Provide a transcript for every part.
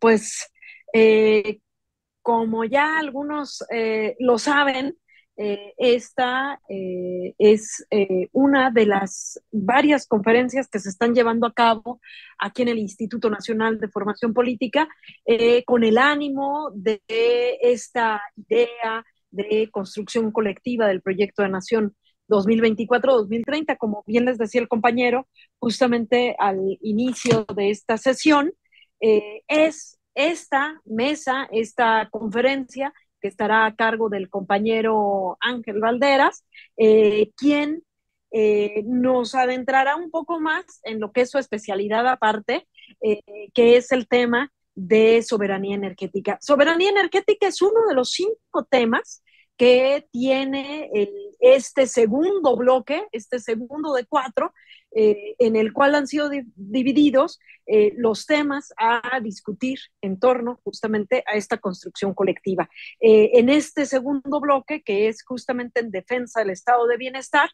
pues eh, como ya algunos eh, lo saben, eh, esta es una de las varias conferencias que se están llevando a cabo aquí en el Instituto Nacional de Formación Política con el ánimo de esta idea de construcción colectiva del proyecto de nación 2024-2030, como bien les decía el compañero, justamente al inicio de esta sesión. Eh, es esta mesa, esta conferencia que estará a cargo del compañero Ángel Valderas, eh, quien eh, nos adentrará un poco más en lo que es su especialidad aparte, que es el tema de soberanía energética. Soberanía energética es uno de los cinco temas que tiene el este segundo bloque, este segundo de cuatro, eh, en el cual han sido divididos eh, los temas a discutir en torno justamente a esta construcción colectiva. Eh, en este segundo bloque, que es justamente en defensa del estado de bienestar,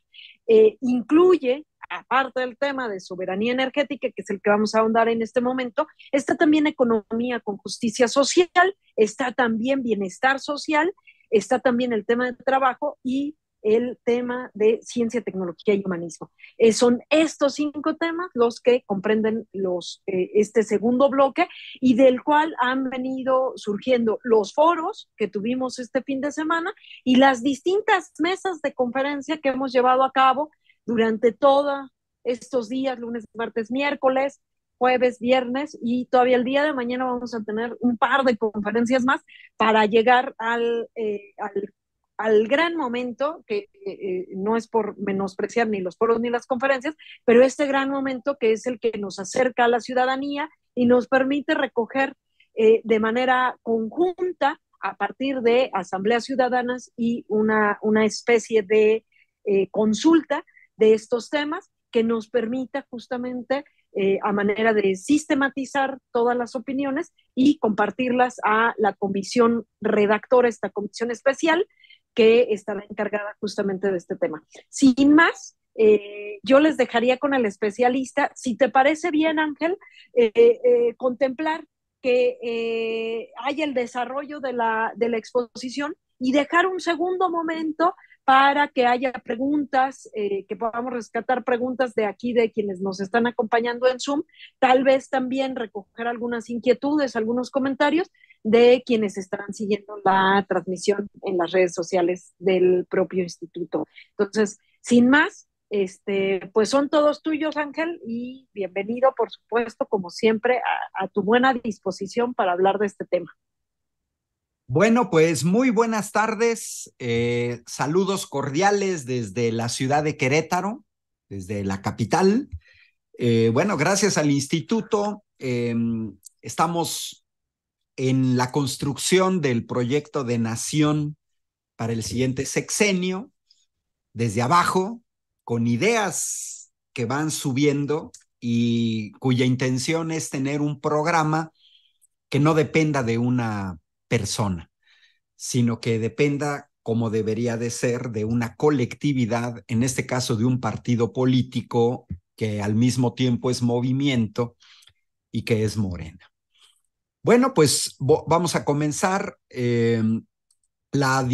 incluye aparte del tema de soberanía energética, que es el que vamos a ahondar en este momento, está también economía con justicia social, está también bienestar social, está también el tema de trabajo y el tema de ciencia, tecnología y humanismo. Eh, son estos cinco temas los que comprenden los, eh, este segundo bloque y del cual han venido surgiendo los foros que tuvimos este fin de semana y las distintas mesas de conferencia que hemos llevado a cabo durante todos estos días, lunes, martes, miércoles, jueves, viernes y todavía el día de mañana vamos a tener un par de conferencias más para llegar al, eh, al al gran momento, que eh, eh, no es por menospreciar ni los foros ni las conferencias, pero este gran momento que es el que nos acerca a la ciudadanía y nos permite recoger eh, de manera conjunta a partir de asambleas ciudadanas y una, especie de consulta de estos temas que nos permita justamente a manera de sistematizar todas las opiniones y compartirlas a la comisión redactora, esta comisión especial, que estará encargada justamente de este tema. Sin más, eh, yo les dejaría con el especialista, si te parece bien, Ángel, eh, eh, contemplar que haya el desarrollo de la, exposición y dejar un segundo momento para que haya preguntas, que podamos rescatar preguntas de aquí, de quienes nos están acompañando en Zoom, tal vez también recoger algunas inquietudes, algunos comentarios, de quienes están siguiendo la transmisión en las redes sociales del propio instituto. Entonces, sin más, este, pues son todos tuyos, Ángel, y bienvenido, por supuesto, como siempre, a, tu buena disposición para hablar de este tema. Bueno, pues muy buenas tardes, eh, saludos cordiales desde la ciudad de Querétaro, desde la capital. Eh, bueno, gracias al instituto, em, estamos en la construcción del proyecto de nación para el siguiente sexenio, desde abajo, con ideas que van subiendo y cuya intención es tener un programa que no dependa de una persona, sino que dependa como debería de ser de una colectividad, en este caso de un partido político que al mismo tiempo es movimiento y que es morena. Bueno, pues vamos a comenzar eh, la,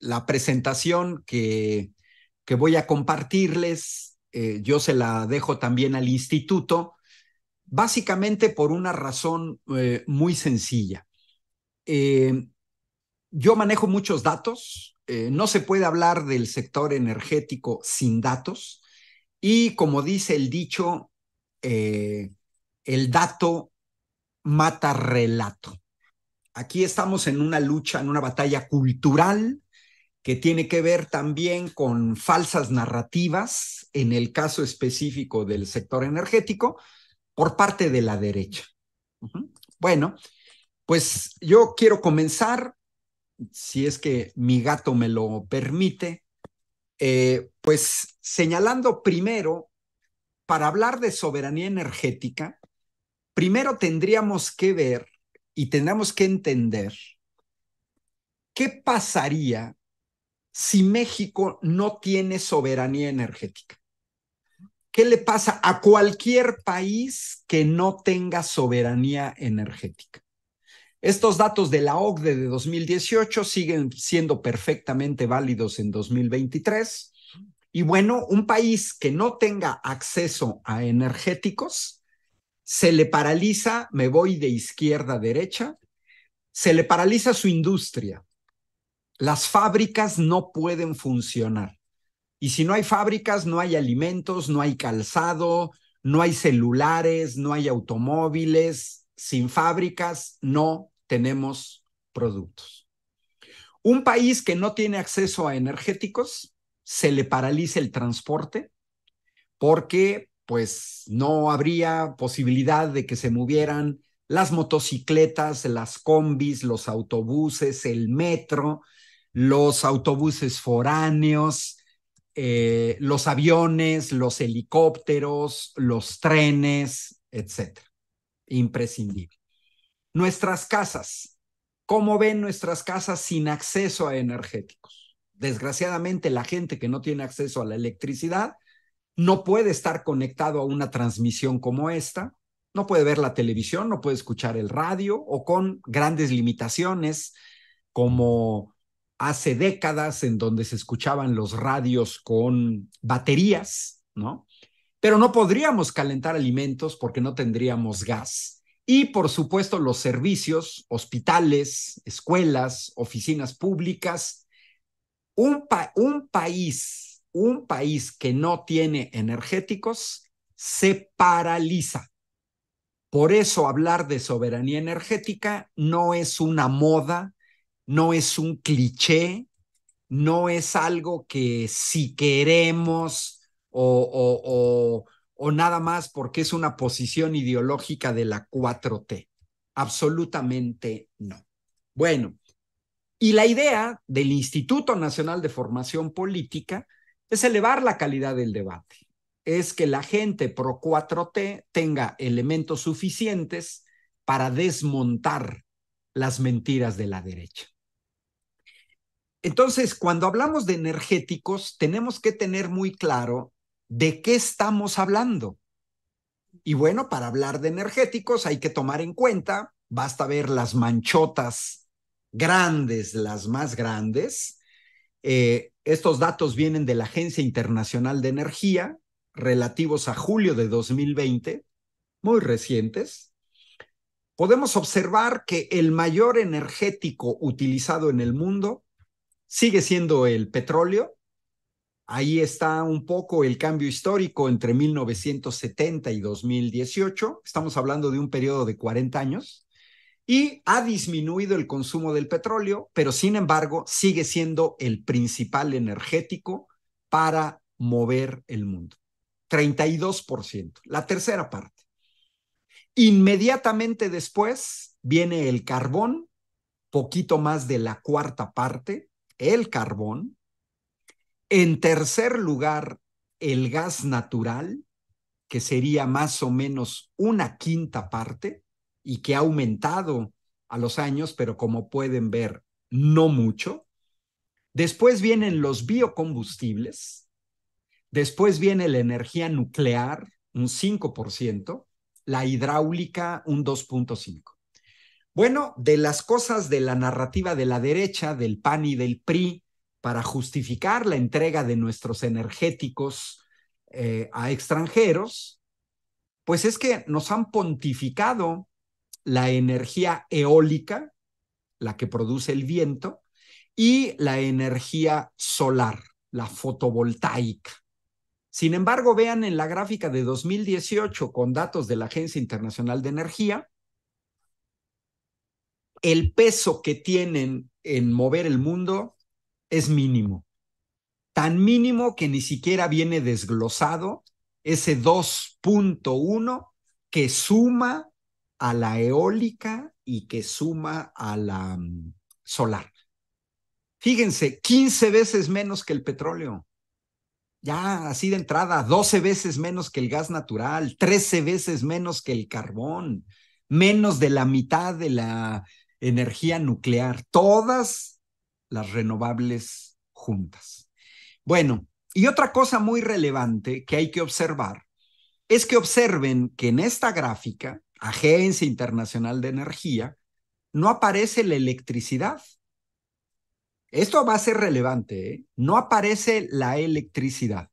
la, presentación que, que, voy a compartirles. Eh, yo se la dejo también al instituto, básicamente por una razón eh, muy sencilla. yo manejo muchos datos. no se puede hablar del sector energético sin datos. Y como dice el dicho, el dato mata relato. Aquí estamos en una lucha, en una batalla cultural que tiene que ver también con falsas narrativas, en el caso específico del sector energético, por parte de la derecha. Bueno, pues yo quiero comenzar, si es que mi gato me lo permite, eh, pues señalando primero, para hablar de soberanía energética, primero tendríamos que ver y tendríamos que entender qué pasaría si México no tiene soberanía energética. ¿Qué le pasa a cualquier país que no tenga soberanía energética? Estos datos de la OCDE de 2018 siguen siendo perfectamente válidos en 2023. Y bueno, un país que no tenga acceso a energéticos se le paraliza, me voy de izquierda a derecha, se le paraliza su industria. Las fábricas no pueden funcionar. Y si no hay fábricas, no hay alimentos, no hay calzado, no hay celulares, no hay automóviles. Sin fábricas no tenemos productos. Un país que no tiene acceso a energéticos, se le paraliza el transporte porque pues no habría posibilidad de que se movieran las motocicletas, las combis, los autobuses, el metro, los autobuses foráneos, eh, los aviones, los helicópteros, los trenes, etc. Imprescindible. Nuestras casas. ¿Cómo ven nuestras casas sin acceso a energéticos? Desgraciadamente, la gente que no tiene acceso a la electricidad no puede estar conectado a una transmisión como esta, no puede ver la televisión, no puede escuchar el radio o con grandes limitaciones como hace décadas en donde se escuchaban los radios con baterías, ¿no? Pero no podríamos calentar alimentos porque no tendríamos gas. Y por supuesto los servicios, hospitales, escuelas, oficinas públicas. Un, un país un país que no tiene energéticos se paraliza. Por eso hablar de soberanía energética no es una moda, no es un cliché, no es algo que si queremos o, o, o, nada más porque es una posición ideológica de la 4T. Absolutamente no. Bueno, y la idea del Instituto Nacional de Formación Política es elevar la calidad del debate, es que la gente pro 4T tenga elementos suficientes para desmontar las mentiras de la derecha. Entonces, cuando hablamos de energéticos, tenemos que tener muy claro de qué estamos hablando. Y bueno, para hablar de energéticos hay que tomar en cuenta, basta ver las manchotas grandes, las más grandes, eh, estos datos vienen de la Agencia Internacional de Energía relativos a julio de 2020, muy recientes. Podemos observar que el mayor energético utilizado en el mundo sigue siendo el petróleo. Ahí está un poco el cambio histórico entre 1970 y 2018. Estamos hablando de un periodo de 40 años y ha disminuido el consumo del petróleo, pero sin embargo sigue siendo el principal energético para mover el mundo. 32%, la tercera parte. Inmediatamente después viene el carbón, poquito más de la cuarta parte, el carbón. En tercer lugar, el gas natural, que sería más o menos una quinta parte y que ha aumentado a los años, pero como pueden ver, no mucho. Después vienen los biocombustibles, después viene la energía nuclear, un 5%, la hidráulica, un 2.5%. Bueno, de las cosas de la narrativa de la derecha, del PAN y del PRI, para justificar la entrega de nuestros energéticos eh, a extranjeros, pues es que nos han pontificado la energía eólica, la que produce el viento, y la energía solar, la fotovoltaica. Sin embargo, vean en la gráfica de 2018 con datos de la Agencia Internacional de Energía, el peso que tienen en mover el mundo es mínimo. Tan mínimo que ni siquiera viene desglosado ese 2.1 que suma a la eólica y que suma a la mm, solar. Fíjense, 15 veces menos que el petróleo. Ya así de entrada, 12 veces menos que el gas natural, 13 veces menos que el carbón, menos de la mitad de la energía nuclear, todas las renovables juntas. Bueno, y otra cosa muy relevante que hay que observar es que observen que en esta gráfica Agencia Internacional de Energía, no aparece la electricidad. Esto va a ser relevante, ¿eh? no aparece la electricidad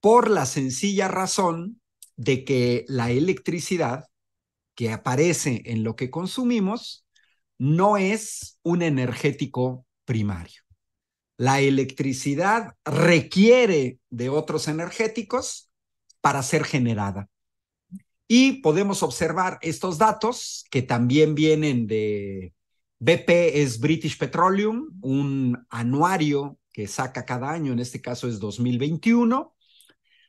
por la sencilla razón de que la electricidad que aparece en lo que consumimos no es un energético primario. La electricidad requiere de otros energéticos para ser generada. Y podemos observar estos datos que también vienen de BP, es British Petroleum, un anuario que saca cada año, en este caso es 2021,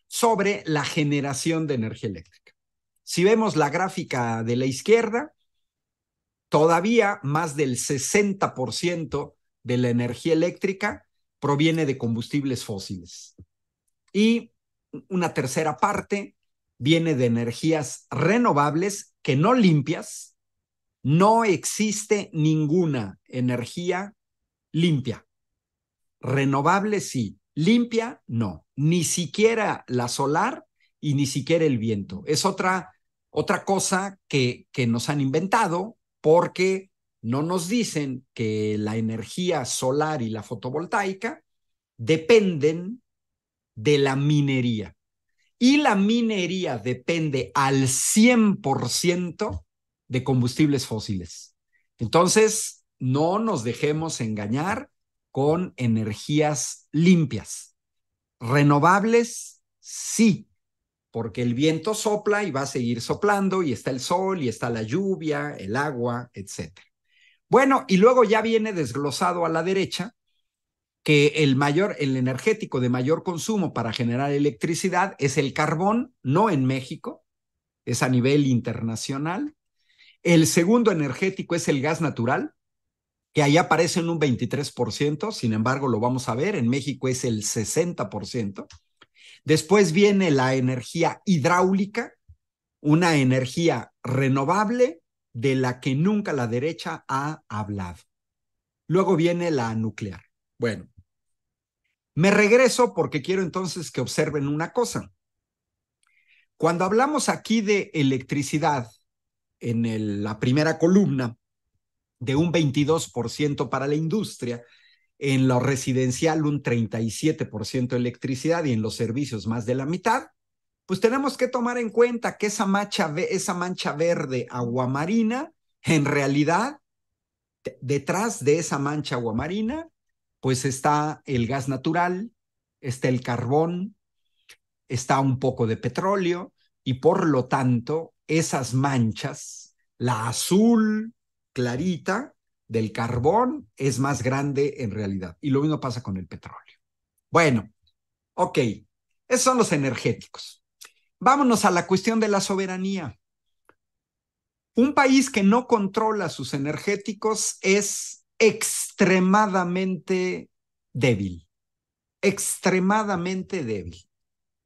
sobre la generación de energía eléctrica. Si vemos la gráfica de la izquierda, todavía más del 60% de la energía eléctrica proviene de combustibles fósiles. Y una tercera parte viene de energías renovables que no limpias. No existe ninguna energía limpia. Renovable sí, limpia no. Ni siquiera la solar y ni siquiera el viento. Es otra, otra cosa que, que nos han inventado porque no nos dicen que la energía solar y la fotovoltaica dependen de la minería y la minería depende al 100% de combustibles fósiles. Entonces, no nos dejemos engañar con energías limpias. Renovables, sí, porque el viento sopla y va a seguir soplando y está el sol y está la lluvia, el agua, etc. Bueno, y luego ya viene desglosado a la derecha que el mayor, el energético de mayor consumo para generar electricidad es el carbón, no en México, es a nivel internacional. El segundo energético es el gas natural, que ahí aparece en un 23%, sin embargo lo vamos a ver, en México es el 60%. Después viene la energía hidráulica, una energía renovable de la que nunca la derecha ha hablado. Luego viene la nuclear. Bueno, me regreso porque quiero entonces que observen una cosa. Cuando hablamos aquí de electricidad, en la primera columna, de un 22% para la industria, en lo residencial un 37% de electricidad y en los servicios más de la mitad, pues tenemos que tomar en cuenta que esa mancha, esa mancha verde aguamarina, en realidad, detrás de esa mancha aguamarina pues está el gas natural, está el carbón, está un poco de petróleo y por lo tanto esas manchas, la azul clarita del carbón es más grande en realidad. Y lo mismo pasa con el petróleo. Bueno, ok, esos son los energéticos. Vámonos a la cuestión de la soberanía. Un país que no controla sus energéticos es extremadamente débil, extremadamente débil.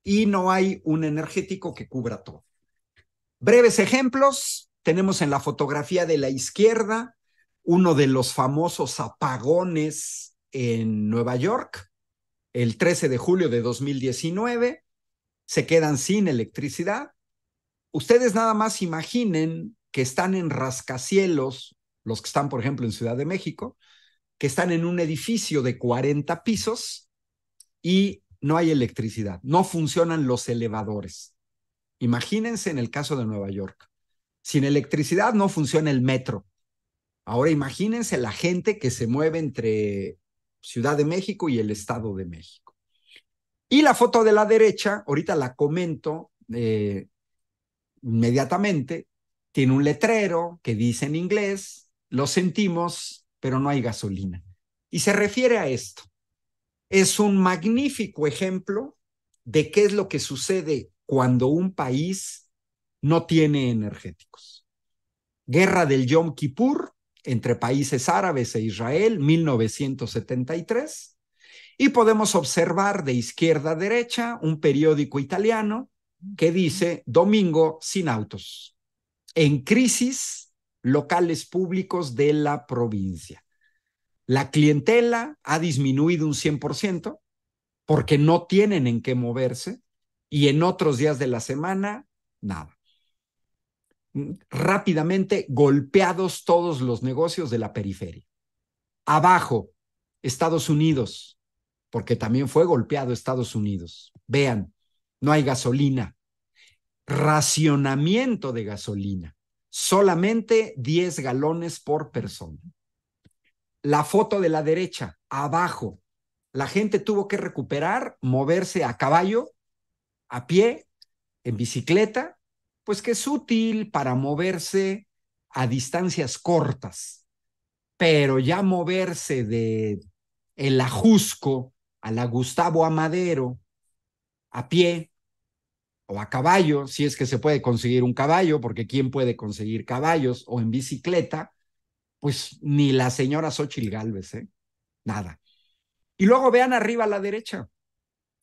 Y no hay un energético que cubra todo. Breves ejemplos, tenemos en la fotografía de la izquierda uno de los famosos apagones en Nueva York, el 13 de julio de 2019, se quedan sin electricidad. Ustedes nada más imaginen que están en rascacielos los que están, por ejemplo, en Ciudad de México, que están en un edificio de 40 pisos y no hay electricidad, no funcionan los elevadores. Imagínense en el caso de Nueva York. Sin electricidad no funciona el metro. Ahora imagínense la gente que se mueve entre Ciudad de México y el Estado de México. Y la foto de la derecha, ahorita la comento eh, inmediatamente, tiene un letrero que dice en inglés, lo sentimos, pero no hay gasolina. Y se refiere a esto. Es un magnífico ejemplo de qué es lo que sucede cuando un país no tiene energéticos. Guerra del Yom Kippur entre países árabes e Israel, 1973. Y podemos observar de izquierda a derecha un periódico italiano que dice Domingo sin autos, en crisis locales públicos de la provincia. La clientela ha disminuido un 100% porque no tienen en qué moverse y en otros días de la semana, nada. Mm, rápidamente golpeados todos los negocios de la periferia. Abajo, Estados Unidos, porque también fue golpeado Estados Unidos. Vean, no hay gasolina. Racionamiento de gasolina solamente 10 galones por persona. La foto de la derecha, abajo, la gente tuvo que recuperar, moverse a caballo, a pie, en bicicleta, pues que es útil para moverse a distancias cortas, pero ya moverse de el Ajusco a la Gustavo Amadero a pie o a caballo, si es que se puede conseguir un caballo, porque ¿quién puede conseguir caballos? O en bicicleta, pues ni la señora Xochitl Galvez, ¿eh? Nada. Y luego vean arriba a la derecha,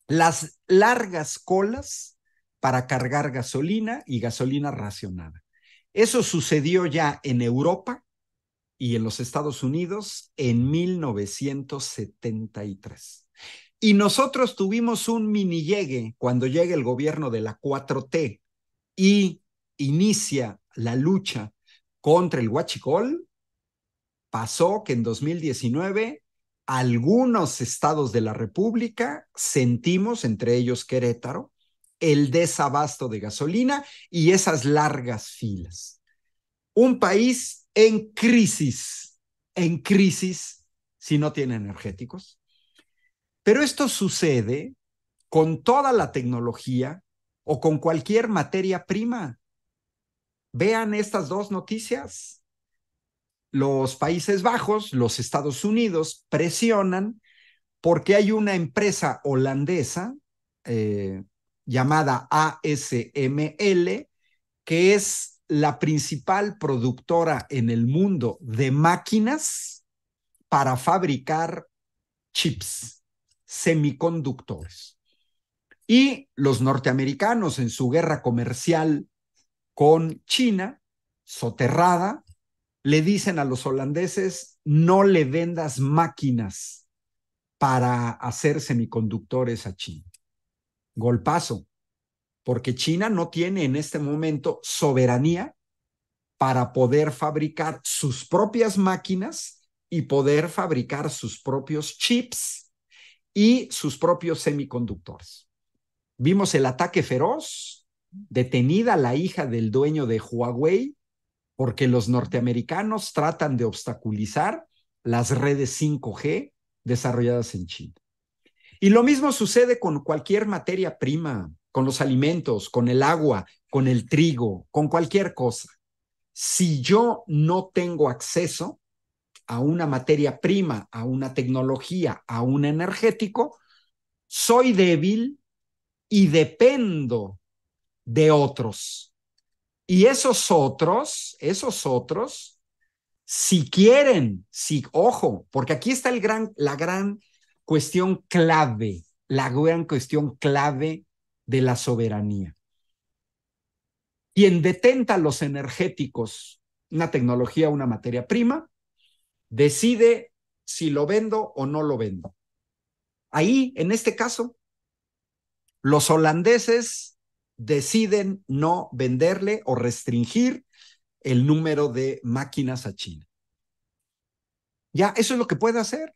las largas colas para cargar gasolina y gasolina racionada. Eso sucedió ya en Europa y en los Estados Unidos en 1973. Y nosotros tuvimos un mini llegue cuando llega el gobierno de la 4T y inicia la lucha contra el huachicol. Pasó que en 2019 algunos estados de la República sentimos, entre ellos Querétaro, el desabasto de gasolina y esas largas filas. Un país en crisis, en crisis si no tiene energéticos, pero esto sucede con toda la tecnología o con cualquier materia prima. Vean estas dos noticias. Los Países Bajos, los Estados Unidos presionan porque hay una empresa holandesa eh, llamada ASML, que es la principal productora en el mundo de máquinas para fabricar chips semiconductores. Y los norteamericanos en su guerra comercial con China, soterrada, le dicen a los holandeses, no le vendas máquinas para hacer semiconductores a China. Golpazo, porque China no tiene en este momento soberanía para poder fabricar sus propias máquinas y poder fabricar sus propios chips y sus propios semiconductores. Vimos el ataque feroz, detenida la hija del dueño de Huawei, porque los norteamericanos tratan de obstaculizar las redes 5G desarrolladas en China. Y lo mismo sucede con cualquier materia prima, con los alimentos, con el agua, con el trigo, con cualquier cosa. Si yo no tengo acceso, a una materia prima, a una tecnología, a un energético, soy débil y dependo de otros. Y esos otros, esos otros, si quieren, si, ojo, porque aquí está el gran, la gran cuestión clave, la gran cuestión clave de la soberanía. Quien detenta los energéticos, una tecnología, una materia prima, decide si lo vendo o no lo vendo. Ahí, en este caso, los holandeses deciden no venderle o restringir el número de máquinas a China. Ya, eso es lo que puede hacer.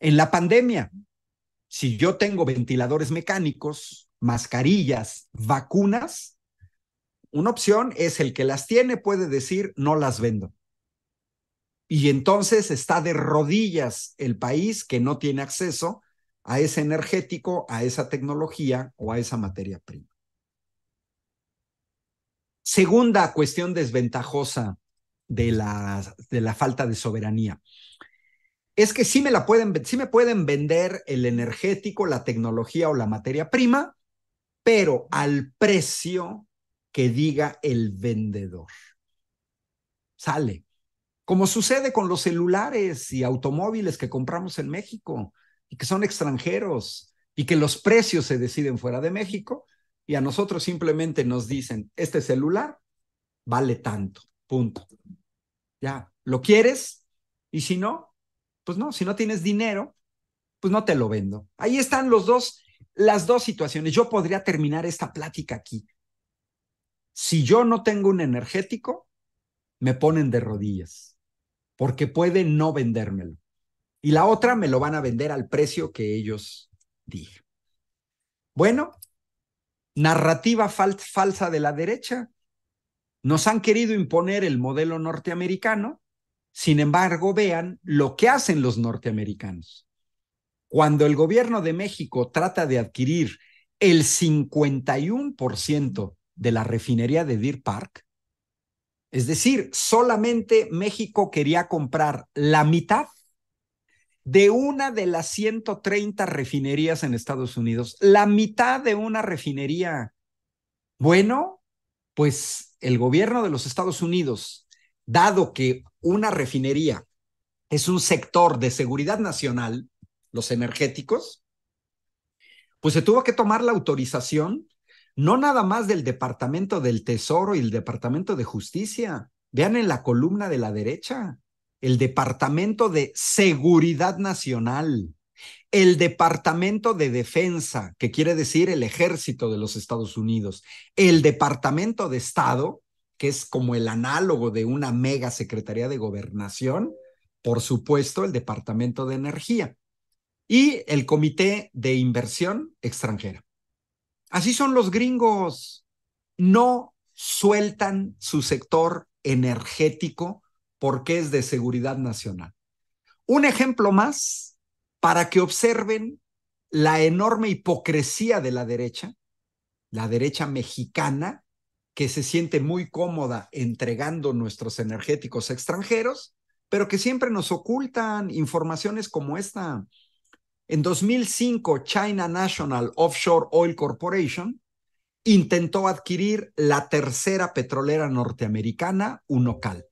En la pandemia, si yo tengo ventiladores mecánicos, mascarillas, vacunas, una opción es el que las tiene puede decir no las vendo. Y entonces está de rodillas el país que no tiene acceso a ese energético, a esa tecnología o a esa materia prima. Segunda cuestión desventajosa de la, de la falta de soberanía. Es que sí me, la pueden, sí me pueden vender el energético, la tecnología o la materia prima, pero al precio que diga el vendedor. Sale como sucede con los celulares y automóviles que compramos en México y que son extranjeros y que los precios se deciden fuera de México y a nosotros simplemente nos dicen, este celular vale tanto, punto. Ya, ¿lo quieres? Y si no, pues no, si no tienes dinero, pues no te lo vendo. Ahí están los dos, las dos situaciones. Yo podría terminar esta plática aquí. Si yo no tengo un energético, me ponen de rodillas porque puede no vendérmelo. Y la otra me lo van a vender al precio que ellos digan. Bueno, narrativa falsa de la derecha. Nos han querido imponer el modelo norteamericano, sin embargo, vean lo que hacen los norteamericanos. Cuando el gobierno de México trata de adquirir el 51% de la refinería de Deer Park, es decir, solamente México quería comprar la mitad de una de las 130 refinerías en Estados Unidos, la mitad de una refinería. Bueno, pues el gobierno de los Estados Unidos, dado que una refinería es un sector de seguridad nacional, los energéticos, pues se tuvo que tomar la autorización no nada más del Departamento del Tesoro y el Departamento de Justicia. Vean en la columna de la derecha, el Departamento de Seguridad Nacional, el Departamento de Defensa, que quiere decir el ejército de los Estados Unidos, el Departamento de Estado, que es como el análogo de una mega Secretaría de Gobernación, por supuesto, el Departamento de Energía y el Comité de Inversión Extranjera. Así son los gringos. No sueltan su sector energético porque es de seguridad nacional. Un ejemplo más para que observen la enorme hipocresía de la derecha, la derecha mexicana, que se siente muy cómoda entregando nuestros energéticos extranjeros, pero que siempre nos ocultan informaciones como esta. En 2005, China National Offshore Oil Corporation intentó adquirir la tercera petrolera norteamericana, Unocal.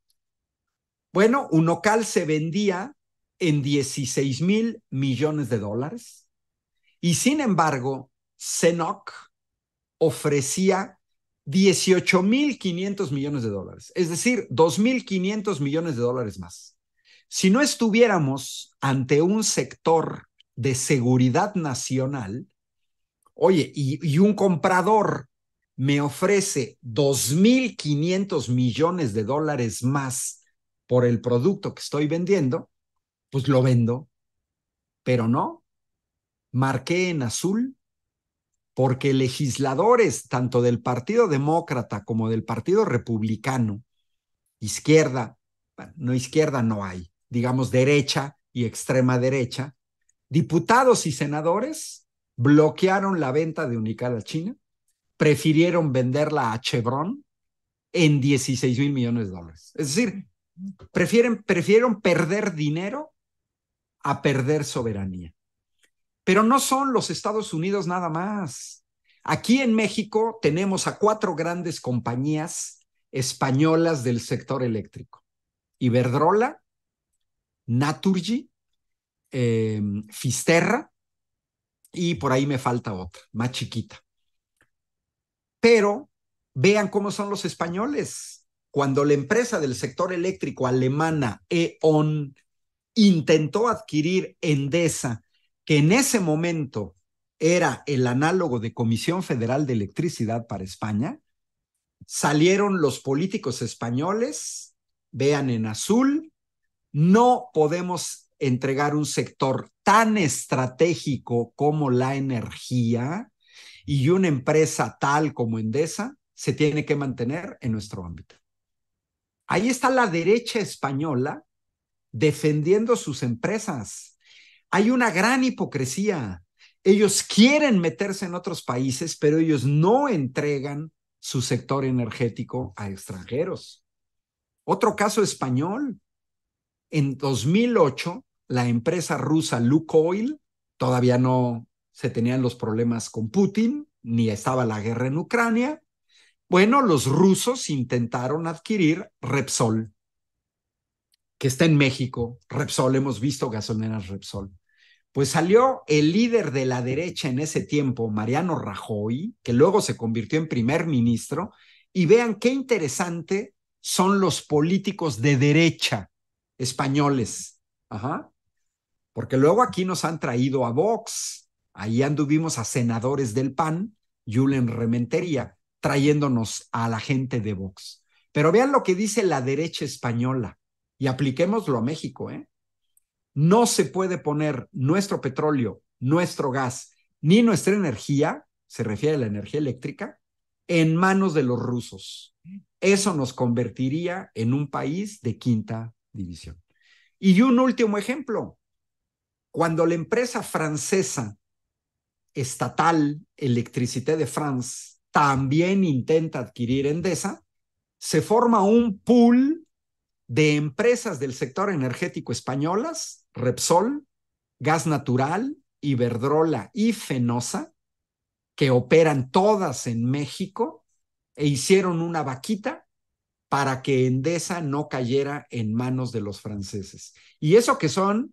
Bueno, Unocal se vendía en 16 mil millones de dólares y sin embargo, CENOC ofrecía 18 mil 500 millones de dólares, es decir, 2.500 millones de dólares más. Si no estuviéramos ante un sector de seguridad nacional, oye, y, un comprador me ofrece 2.500 millones de dólares más por el producto que estoy vendiendo, pues lo vendo. Pero no, marqué en azul porque legisladores tanto del Partido Demócrata como del Partido Republicano, izquierda, no izquierda no hay, digamos derecha y extrema derecha, Diputados y senadores bloquearon la venta de Unical a China, prefirieron venderla a Chevron en 16 mil millones de dólares. Es decir, prefieren, perder dinero a perder soberanía. Pero no son los Estados Unidos nada más. Aquí en México tenemos a cuatro grandes compañías españolas del sector eléctrico. Iberdrola, Naturgy, eh, Fisterra y por ahí me falta otra, más chiquita. Pero vean cómo son los españoles. Cuando la empresa del sector eléctrico alemana E.ON intentó adquirir Endesa, que en ese momento era el análogo de Comisión Federal de Electricidad para España, salieron los políticos españoles, vean en azul, no podemos entregar un sector tan estratégico como la energía y una empresa tal como Endesa se tiene que mantener en nuestro ámbito. Ahí está la derecha española defendiendo sus empresas. Hay una gran hipocresía. Ellos quieren meterse en otros países, pero ellos no entregan su sector energético a extranjeros. Otro caso español. En 2008, la empresa rusa Lukoil, todavía no se tenían los problemas con Putin, ni estaba la guerra en Ucrania. Bueno, los rusos intentaron adquirir Repsol, que está en México. Repsol, hemos visto gasolineras Repsol. Pues salió el líder de la derecha en ese tiempo, Mariano Rajoy, que luego se convirtió en primer ministro, y vean qué interesante son los políticos de derecha españoles. Ajá. Porque luego aquí nos han traído a Vox, ahí anduvimos a senadores del PAN, Julen Rementería, trayéndonos a la gente de Vox. Pero vean lo que dice la derecha española y apliquémoslo a México. ¿eh? No se puede poner nuestro petróleo, nuestro gas, ni nuestra energía, se refiere a la energía eléctrica, en manos de los rusos. Eso nos convertiría en un país de quinta división. Y un último ejemplo, cuando la empresa francesa estatal Electricité de France también intenta adquirir Endesa, se forma un pool de empresas del sector energético españolas, Repsol, Gas Natural, Iberdrola y Fenosa, que operan todas en México e hicieron una vaquita para que Endesa no cayera en manos de los franceses. Y eso que son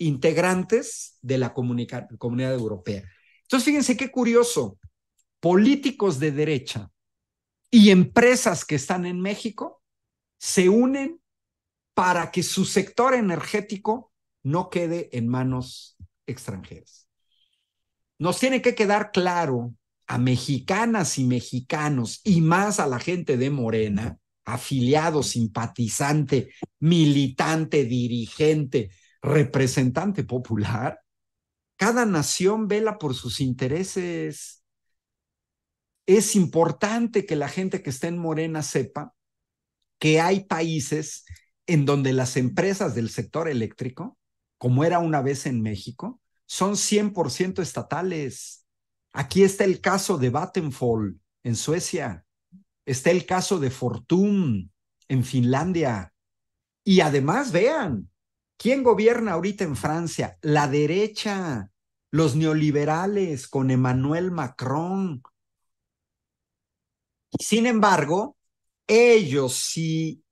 integrantes de la comunidad europea. Entonces, fíjense qué curioso, políticos de derecha y empresas que están en México se unen para que su sector energético no quede en manos extranjeras. Nos tiene que quedar claro a mexicanas y mexicanos y más a la gente de Morena, afiliado, simpatizante, militante, dirigente, representante popular, cada nación vela por sus intereses. Es importante que la gente que está en Morena sepa que hay países en donde las empresas del sector eléctrico, como era una vez en México, son 100% estatales. Aquí está el caso de Vattenfall en Suecia, está el caso de Fortum en Finlandia. Y además, vean, ¿Quién gobierna ahorita en Francia? La derecha, los neoliberales con Emmanuel Macron. Sin embargo, ellos sí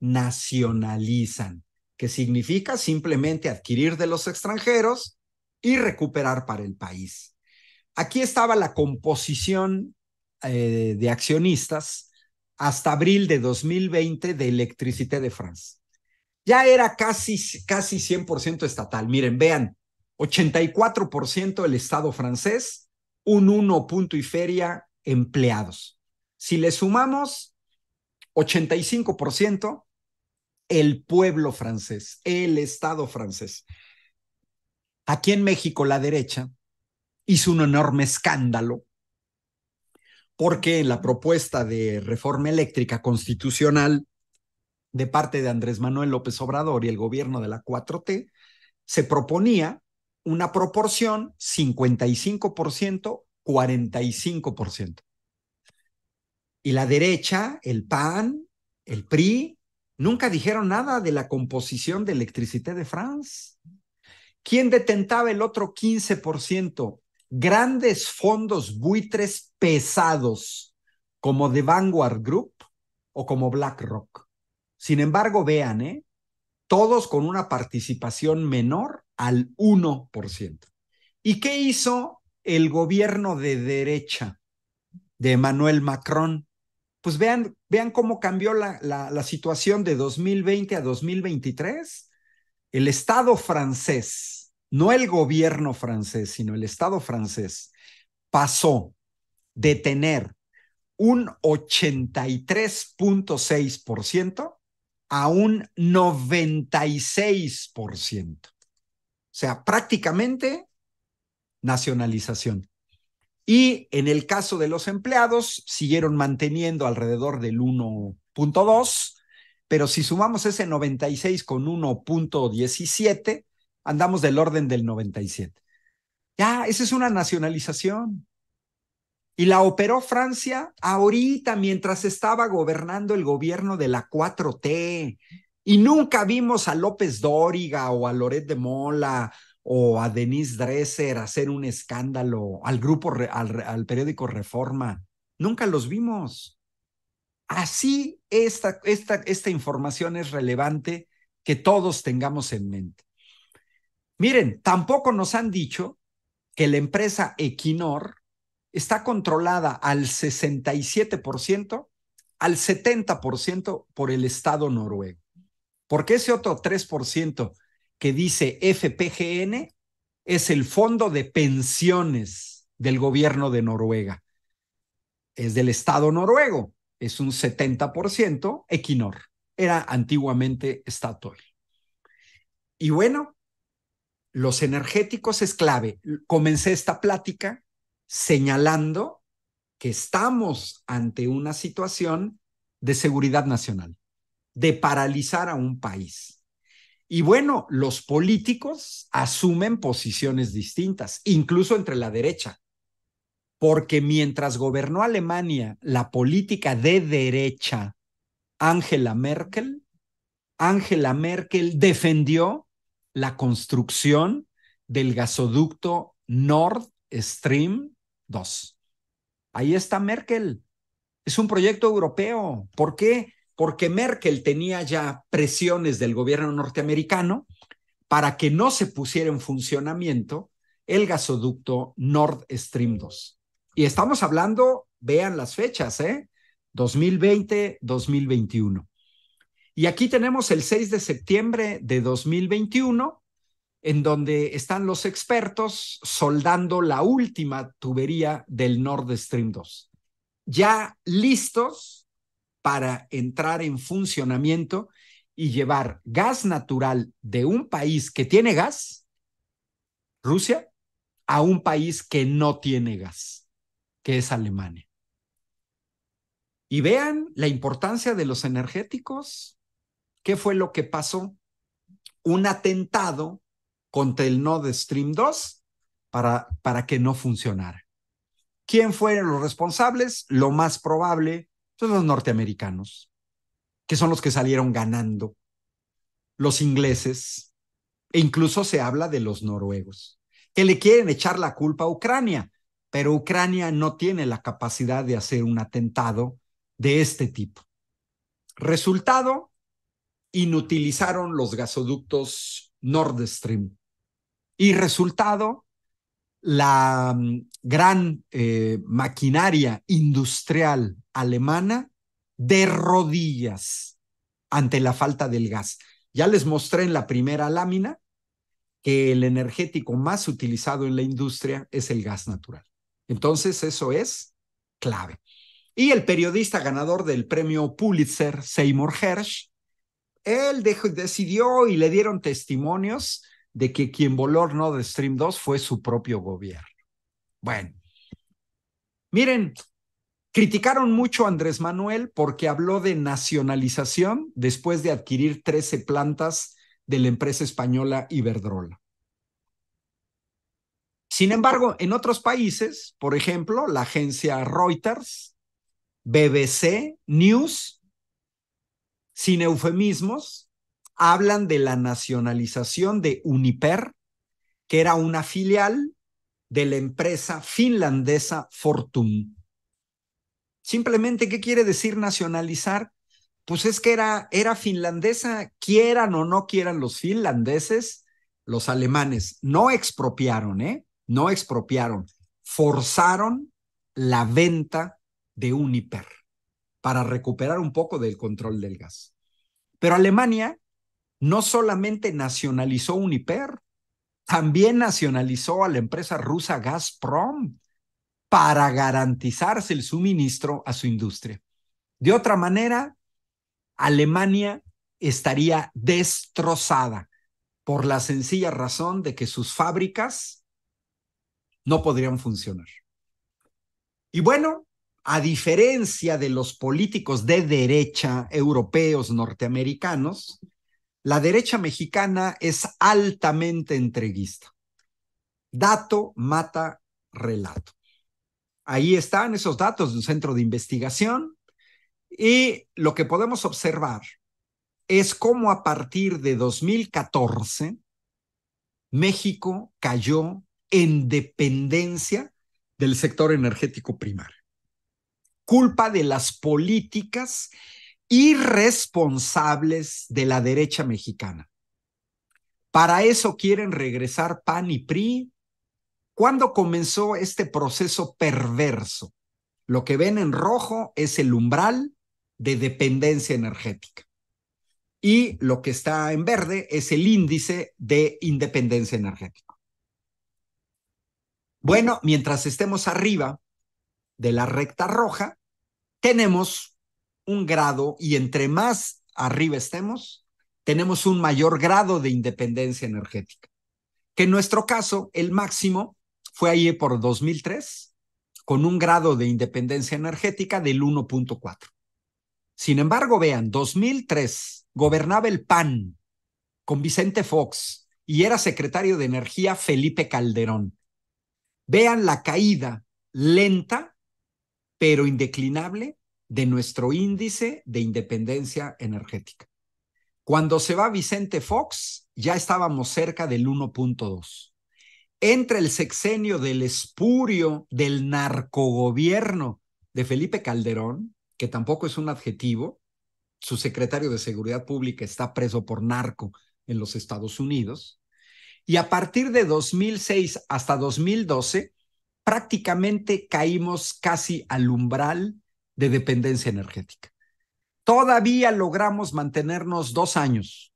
nacionalizan, que significa simplemente adquirir de los extranjeros y recuperar para el país. Aquí estaba la composición eh, de accionistas hasta abril de 2020 de Electricité de France ya era casi, casi 100% estatal. Miren, vean, 84% el Estado francés, un 1 punto y feria empleados. Si le sumamos 85%, el pueblo francés, el Estado francés. Aquí en México la derecha hizo un enorme escándalo porque en la propuesta de reforma eléctrica constitucional de parte de Andrés Manuel López Obrador y el gobierno de la 4T, se proponía una proporción 55%, 45%. Y la derecha, el PAN, el PRI, nunca dijeron nada de la composición de Electricité de France. ¿Quién detentaba el otro 15%? Grandes fondos buitres pesados, como The Vanguard Group o como BlackRock. Sin embargo, vean, ¿eh? todos con una participación menor al 1%. ¿Y qué hizo el gobierno de derecha de Emmanuel Macron? Pues vean, vean cómo cambió la, la, la situación de 2020 a 2023. El Estado francés, no el gobierno francés, sino el Estado francés, pasó de tener un 83.6% a un 96%. O sea, prácticamente nacionalización. Y en el caso de los empleados, siguieron manteniendo alrededor del 1.2, pero si sumamos ese 96 con 1.17, andamos del orden del 97. Ya, esa es una nacionalización y la operó Francia ahorita mientras estaba gobernando el gobierno de la 4T. Y nunca vimos a López Dóriga o a Loret de Mola o a Denise Dresser hacer un escándalo al grupo, al, periódico Reforma. Nunca los vimos. Así esta, esta, esta información es relevante que todos tengamos en mente. Miren, tampoco nos han dicho que la empresa Equinor está controlada al 67%, al 70% por el Estado noruego. Porque ese otro 3% que dice FPGN es el fondo de pensiones del gobierno de Noruega. Es del Estado noruego, es un 70% Equinor. Era antiguamente Statoil. Y bueno, los energéticos es clave. Comencé esta plática señalando que estamos ante una situación de seguridad nacional, de paralizar a un país. Y bueno, los políticos asumen posiciones distintas, incluso entre la derecha, porque mientras gobernó Alemania la política de derecha, Angela Merkel, Angela Merkel defendió la construcción del gasoducto Nord Stream Dos. Ahí está Merkel. Es un proyecto europeo. ¿Por qué? Porque Merkel tenía ya presiones del gobierno norteamericano para que no se pusiera en funcionamiento el gasoducto Nord Stream 2. Y estamos hablando, vean las fechas, ¿eh? 2020-2021. Y aquí tenemos el 6 de septiembre de 2021, en donde están los expertos soldando la última tubería del Nord Stream 2, ya listos para entrar en funcionamiento y llevar gas natural de un país que tiene gas, Rusia, a un país que no tiene gas, que es Alemania. Y vean la importancia de los energéticos. ¿Qué fue lo que pasó? Un atentado contra el Nord Stream 2 para, para que no funcionara. ¿Quién fueron los responsables? Lo más probable, son los norteamericanos, que son los que salieron ganando, los ingleses, e incluso se habla de los noruegos, que le quieren echar la culpa a Ucrania, pero Ucrania no tiene la capacidad de hacer un atentado de este tipo. Resultado, inutilizaron los gasoductos Nord Stream. Y resultado, la mm, gran eh, maquinaria industrial alemana de rodillas ante la falta del gas. Ya les mostré en la primera lámina que el energético más utilizado en la industria es el gas natural. Entonces, eso es clave. Y el periodista ganador del premio Pulitzer, Seymour Hersh, él decidió y le dieron testimonios de que quien voló no de Stream 2 fue su propio gobierno. Bueno, miren, criticaron mucho a Andrés Manuel porque habló de nacionalización después de adquirir 13 plantas de la empresa española Iberdrola. Sin embargo, en otros países, por ejemplo, la agencia Reuters, BBC, News, sin eufemismos, hablan de la nacionalización de Uniper, que era una filial de la empresa finlandesa Fortum. Simplemente, ¿qué quiere decir nacionalizar? Pues es que era, era finlandesa, quieran o no quieran los finlandeses, los alemanes no expropiaron, ¿eh? No expropiaron, forzaron la venta de Uniper para recuperar un poco del control del gas. Pero Alemania no solamente nacionalizó Uniper, también nacionalizó a la empresa rusa Gazprom para garantizarse el suministro a su industria. De otra manera, Alemania estaría destrozada por la sencilla razón de que sus fábricas no podrían funcionar. Y bueno, a diferencia de los políticos de derecha europeos norteamericanos, la derecha mexicana es altamente entreguista. Dato mata relato. Ahí están esos datos de un centro de investigación y lo que podemos observar es cómo a partir de 2014 México cayó en dependencia del sector energético primario. Culpa de las políticas irresponsables de la derecha mexicana. Para eso quieren regresar PAN y PRI. ¿Cuándo comenzó este proceso perverso? Lo que ven en rojo es el umbral de dependencia energética y lo que está en verde es el índice de independencia energética. Bueno, mientras estemos arriba de la recta roja, tenemos un grado y entre más arriba estemos, tenemos un mayor grado de independencia energética. Que en nuestro caso, el máximo fue ahí por 2003, con un grado de independencia energética del 1.4. Sin embargo, vean, 2003 gobernaba el PAN con Vicente Fox y era secretario de Energía Felipe Calderón. Vean la caída lenta, pero indeclinable, de nuestro índice de independencia energética. Cuando se va Vicente Fox, ya estábamos cerca del 1.2. Entra el sexenio del espurio, del narcogobierno de Felipe Calderón, que tampoco es un adjetivo, su secretario de Seguridad Pública está preso por narco en los Estados Unidos, y a partir de 2006 hasta 2012, prácticamente caímos casi al umbral de dependencia energética. Todavía logramos mantenernos dos años,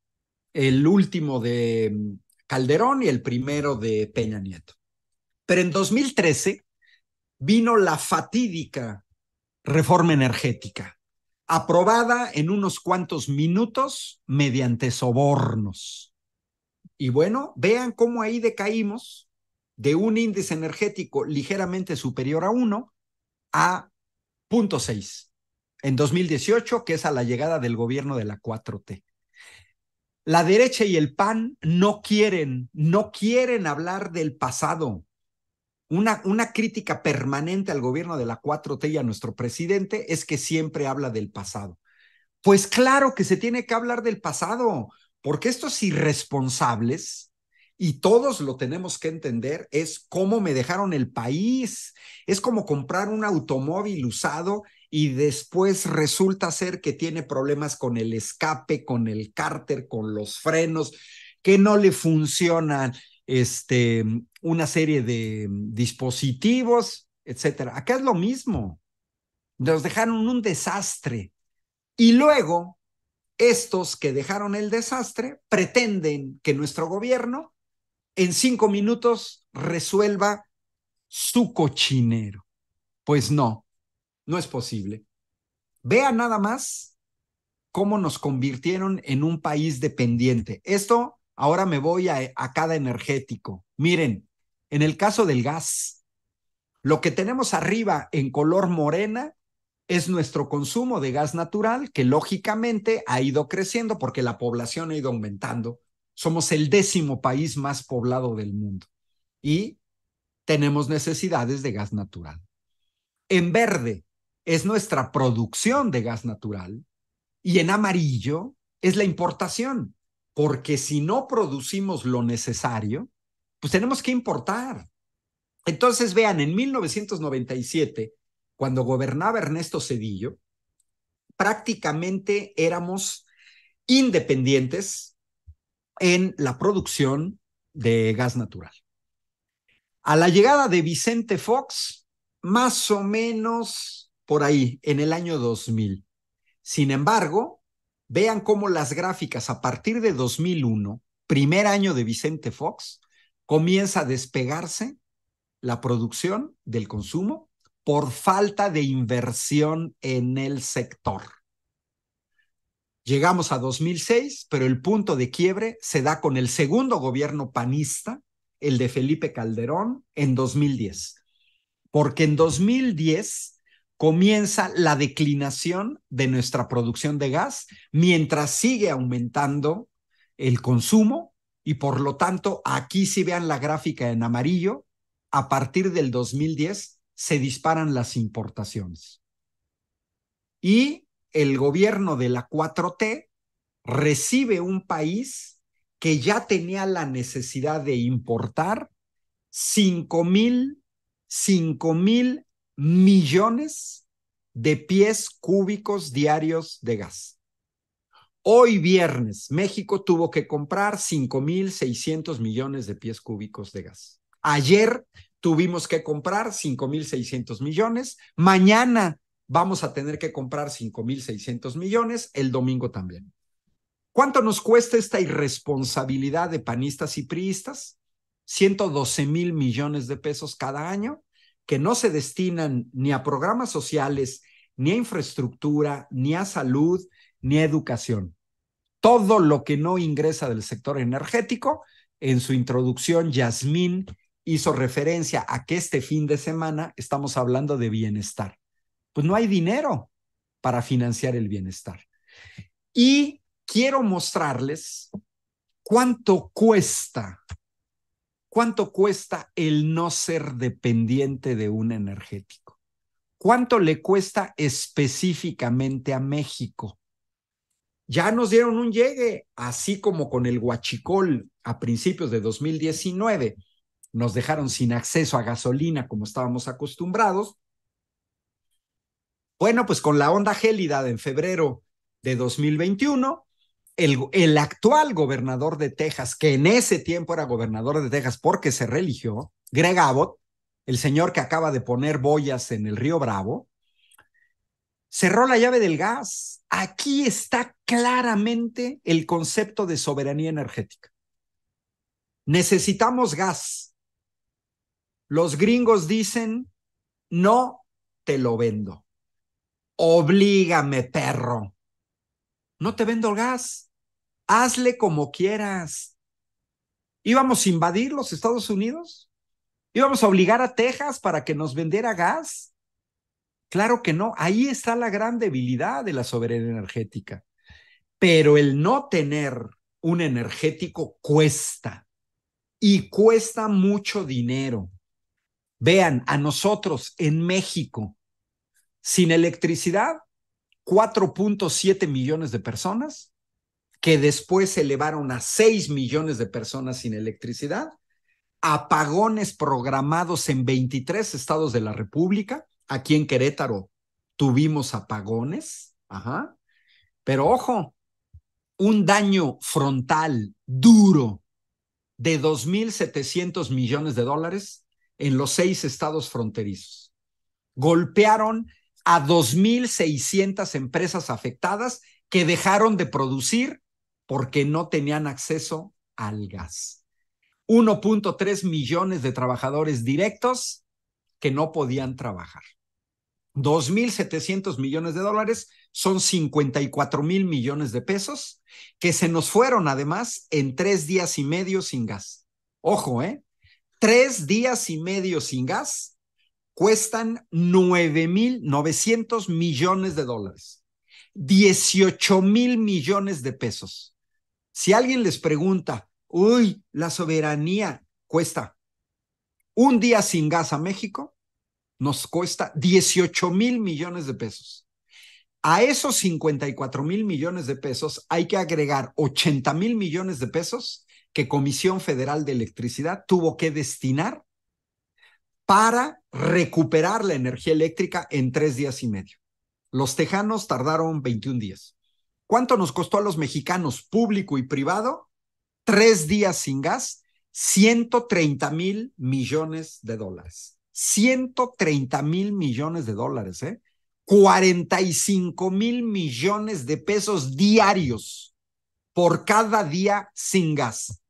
el último de mm, Calderón y el primero de Peña Nieto. Pero en 2013 vino la fatídica reforma energética, aprobada en unos cuantos minutos mediante sobornos. Y bueno, vean cómo ahí decaímos de un índice energético ligeramente superior a uno a Punto 6. En 2018, que es a la llegada del gobierno de la 4T. La derecha y el PAN no quieren, no quieren hablar del pasado. Una, una crítica permanente al gobierno de la 4T y a nuestro presidente es que siempre habla del pasado. Pues claro que se tiene que hablar del pasado, porque estos irresponsables y todos lo tenemos que entender, es cómo me dejaron el país. Es como comprar un automóvil usado y después resulta ser que tiene problemas con el escape, con el cárter, con los frenos, que no le funcionan este, una serie de dispositivos, etcétera. Acá es lo mismo. Nos dejaron un desastre. Y luego, estos que dejaron el desastre pretenden que nuestro gobierno en cinco minutos resuelva su cochinero. Pues no, no es posible. Vea nada más cómo nos convirtieron en un país dependiente. Esto, ahora me voy a, a cada energético. Miren, en el caso del gas, lo que tenemos arriba en color morena es nuestro consumo de gas natural, que lógicamente ha ido creciendo porque la población ha ido aumentando. Somos el décimo país más poblado del mundo y tenemos necesidades de gas natural. En verde es nuestra producción de gas natural y en amarillo es la importación, porque si no producimos lo necesario, pues tenemos que importar. Entonces, vean, en 1997, cuando gobernaba Ernesto Cedillo, prácticamente éramos independientes en la producción de gas natural. A la llegada de Vicente Fox, más o menos por ahí, en el año 2000. Sin embargo, vean cómo las gráficas a partir de 2001, primer año de Vicente Fox, comienza a despegarse la producción del consumo por falta de inversión en el sector. Llegamos a 2006, pero el punto de quiebre se da con el segundo gobierno panista, el de Felipe Calderón, en 2010. Porque en 2010 comienza la declinación de nuestra producción de gas mientras sigue aumentando el consumo y por lo tanto aquí si vean la gráfica en amarillo, a partir del 2010 se disparan las importaciones. Y el gobierno de la 4T recibe un país que ya tenía la necesidad de importar 5 mil, mil millones de pies cúbicos diarios de gas. Hoy viernes, México tuvo que comprar 5.600 millones de pies cúbicos de gas. Ayer tuvimos que comprar 5.600 millones. Mañana vamos a tener que comprar 5.600 millones el domingo también. ¿Cuánto nos cuesta esta irresponsabilidad de panistas y priistas? 112 mil millones de pesos cada año que no se destinan ni a programas sociales, ni a infraestructura, ni a salud, ni a educación. Todo lo que no ingresa del sector energético, en su introducción, Yasmín hizo referencia a que este fin de semana estamos hablando de bienestar pues no hay dinero para financiar el bienestar. Y quiero mostrarles cuánto cuesta, cuánto cuesta el no ser dependiente de un energético. ¿Cuánto le cuesta específicamente a México? Ya nos dieron un llegue, así como con el guachicol a principios de 2019. Nos dejaron sin acceso a gasolina como estábamos acostumbrados bueno, pues con la onda gélida en febrero de 2021, el, el actual gobernador de Texas, que en ese tiempo era gobernador de Texas porque se religió, Greg Abbott, el señor que acaba de poner boyas en el río Bravo, cerró la llave del gas. Aquí está claramente el concepto de soberanía energética. Necesitamos gas. Los gringos dicen, no te lo vendo. Oblígame, perro. No te vendo el gas. Hazle como quieras. ¿Íbamos a invadir los Estados Unidos? ¿Íbamos a obligar a Texas para que nos vendiera gas? Claro que no. Ahí está la gran debilidad de la soberanía energética. Pero el no tener un energético cuesta y cuesta mucho dinero. Vean, a nosotros en México, sin electricidad, 4.7 millones de personas, que después se elevaron a 6 millones de personas sin electricidad, apagones programados en 23 estados de la República, aquí en Querétaro tuvimos apagones, ajá, pero ojo, un daño frontal duro de 2.700 millones de dólares en los seis estados fronterizos. Golpearon a 2.600 empresas afectadas que dejaron de producir porque no tenían acceso al gas. 1.3 millones de trabajadores directos que no podían trabajar. 2.700 millones de dólares son 54 mil millones de pesos que se nos fueron además en tres días y medio sin gas. Ojo, ¿eh? Tres días y medio sin gas cuestan 9.900 millones de dólares, 18 mil millones de pesos. Si alguien les pregunta, uy, la soberanía cuesta un día sin gas a México, nos cuesta 18 mil millones de pesos. A esos 54 mil millones de pesos hay que agregar 80 mil millones de pesos que Comisión Federal de Electricidad tuvo que destinar para recuperar la energía eléctrica en tres días y medio. Los tejanos tardaron 21 días. ¿Cuánto nos costó a los mexicanos, público y privado? Tres días sin gas, 130 mil millones de dólares. 130 mil millones de dólares, ¿eh? 45 mil millones de pesos diarios por cada día sin gas.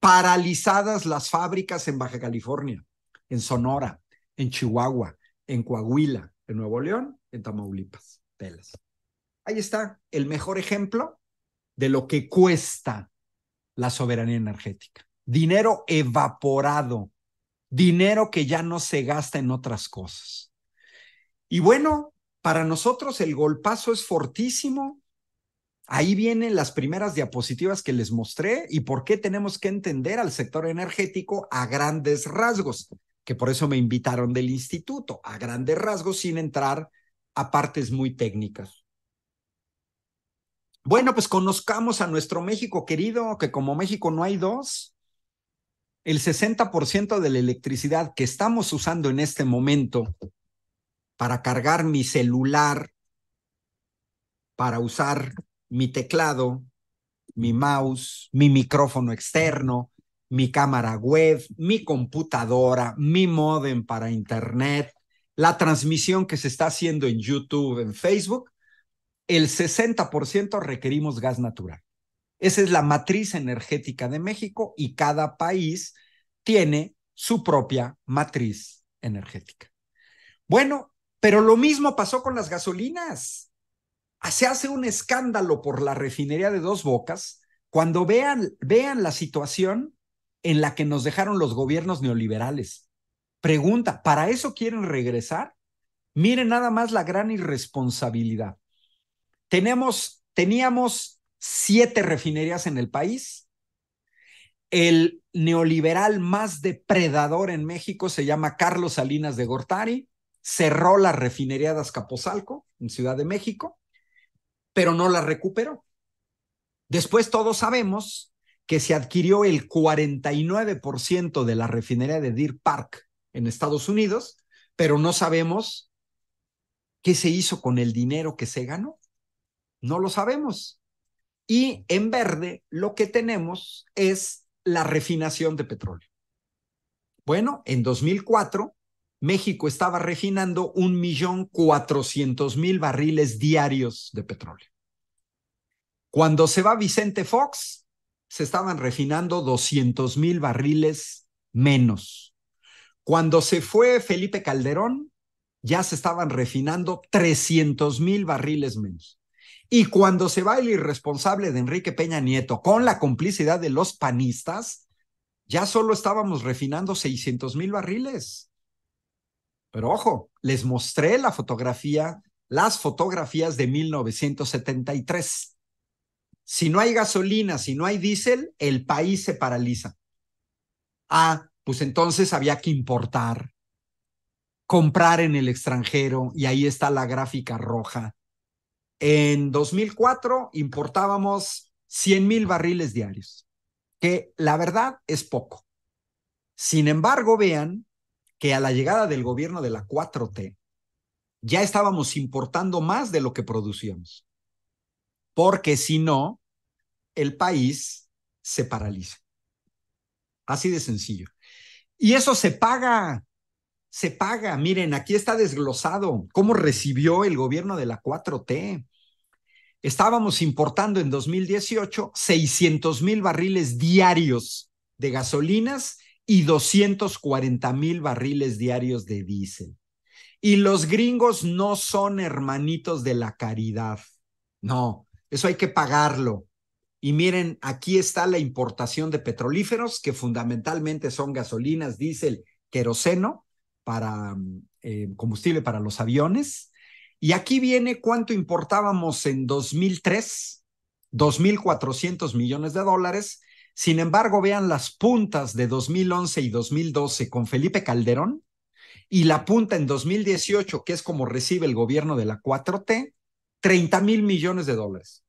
Paralizadas las fábricas en Baja California en Sonora, en Chihuahua, en Coahuila, en Nuevo León, en Tamaulipas. Telas. Ahí está el mejor ejemplo de lo que cuesta la soberanía energética. Dinero evaporado, dinero que ya no se gasta en otras cosas. Y bueno, para nosotros el golpazo es fortísimo. Ahí vienen las primeras diapositivas que les mostré y por qué tenemos que entender al sector energético a grandes rasgos que por eso me invitaron del instituto, a grandes rasgos, sin entrar a partes muy técnicas. Bueno, pues conozcamos a nuestro México querido, que como México no hay dos. El 60% de la electricidad que estamos usando en este momento para cargar mi celular, para usar mi teclado, mi mouse, mi micrófono externo, mi cámara web, mi computadora, mi modem para internet, la transmisión que se está haciendo en YouTube, en Facebook, el 60% requerimos gas natural. Esa es la matriz energética de México y cada país tiene su propia matriz energética. Bueno, pero lo mismo pasó con las gasolinas. Se hace un escándalo por la refinería de dos bocas. Cuando vean, vean la situación, en la que nos dejaron los gobiernos neoliberales. Pregunta, ¿para eso quieren regresar? Miren nada más la gran irresponsabilidad. Tenemos, teníamos siete refinerías en el país. El neoliberal más depredador en México se llama Carlos Salinas de Gortari. Cerró la refinería de Azcapotzalco, en Ciudad de México, pero no la recuperó. Después todos sabemos que se adquirió el 49% de la refinería de Deer Park en Estados Unidos, pero no sabemos qué se hizo con el dinero que se ganó. No lo sabemos. Y en verde lo que tenemos es la refinación de petróleo. Bueno, en 2004 México estaba refinando 1.400.000 barriles diarios de petróleo. Cuando se va Vicente Fox, se estaban refinando 200 mil barriles menos. Cuando se fue Felipe Calderón, ya se estaban refinando 300 mil barriles menos. Y cuando se va el irresponsable de Enrique Peña Nieto con la complicidad de los panistas, ya solo estábamos refinando 600 mil barriles. Pero ojo, les mostré la fotografía, las fotografías de 1973 si no hay gasolina, si no hay diésel, el país se paraliza. Ah, pues entonces había que importar, comprar en el extranjero, y ahí está la gráfica roja. En 2004 importábamos 100 mil barriles diarios, que la verdad es poco. Sin embargo, vean que a la llegada del gobierno de la 4T, ya estábamos importando más de lo que producíamos porque si no, el país se paraliza. Así de sencillo. Y eso se paga, se paga. Miren, aquí está desglosado cómo recibió el gobierno de la 4T. Estábamos importando en 2018 600 mil barriles diarios de gasolinas y 240 mil barriles diarios de diésel. Y los gringos no son hermanitos de la caridad. No, eso hay que pagarlo. Y miren, aquí está la importación de petrolíferos, que fundamentalmente son gasolinas, diésel, queroseno, para eh, combustible para los aviones. Y aquí viene cuánto importábamos en 2003, 2.400 millones de dólares. Sin embargo, vean las puntas de 2011 y 2012 con Felipe Calderón y la punta en 2018, que es como recibe el gobierno de la 4T, 30 mil millones de dólares.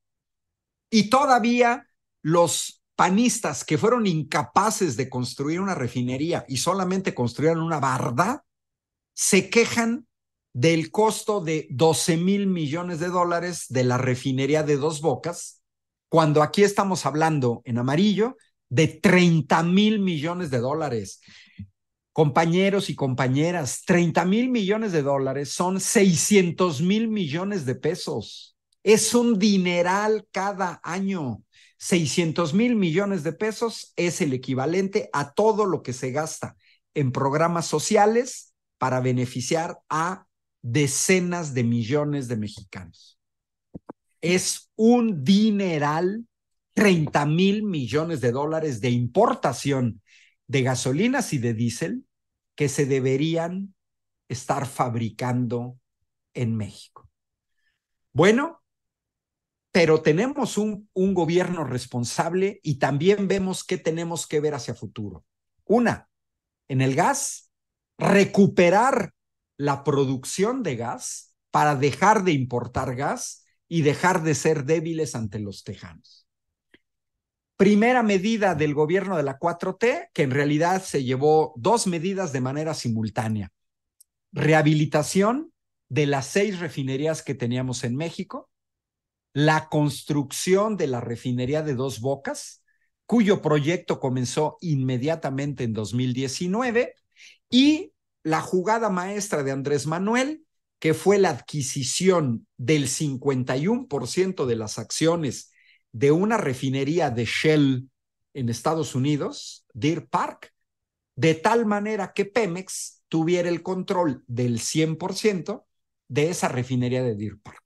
Y todavía los panistas que fueron incapaces de construir una refinería y solamente construyeron una barda, se quejan del costo de 12 mil millones de dólares de la refinería de dos bocas, cuando aquí estamos hablando en amarillo de 30 mil millones de dólares. Compañeros y compañeras, 30 mil millones de dólares son 600 mil millones de pesos. Es un dineral cada año. 600 mil millones de pesos es el equivalente a todo lo que se gasta en programas sociales para beneficiar a decenas de millones de mexicanos. Es un dineral, 30 mil millones de dólares de importación de gasolinas y de diésel que se deberían estar fabricando en México. Bueno, pero tenemos un, un, gobierno responsable y también vemos qué tenemos que ver hacia futuro. Una, en el gas, recuperar la producción de gas para dejar de importar gas y dejar de ser débiles ante los tejanos primera medida del gobierno de la 4T, que en realidad se llevó dos medidas de manera simultánea. Rehabilitación de las seis refinerías que teníamos en México, la construcción de la refinería de dos bocas, cuyo proyecto comenzó inmediatamente en 2019, y la jugada maestra de Andrés Manuel, que fue la adquisición del 51% de las acciones de una refinería de Shell en Estados Unidos, Deer Park, de tal manera que Pemex tuviera el control del 100% de esa refinería de Deer Park.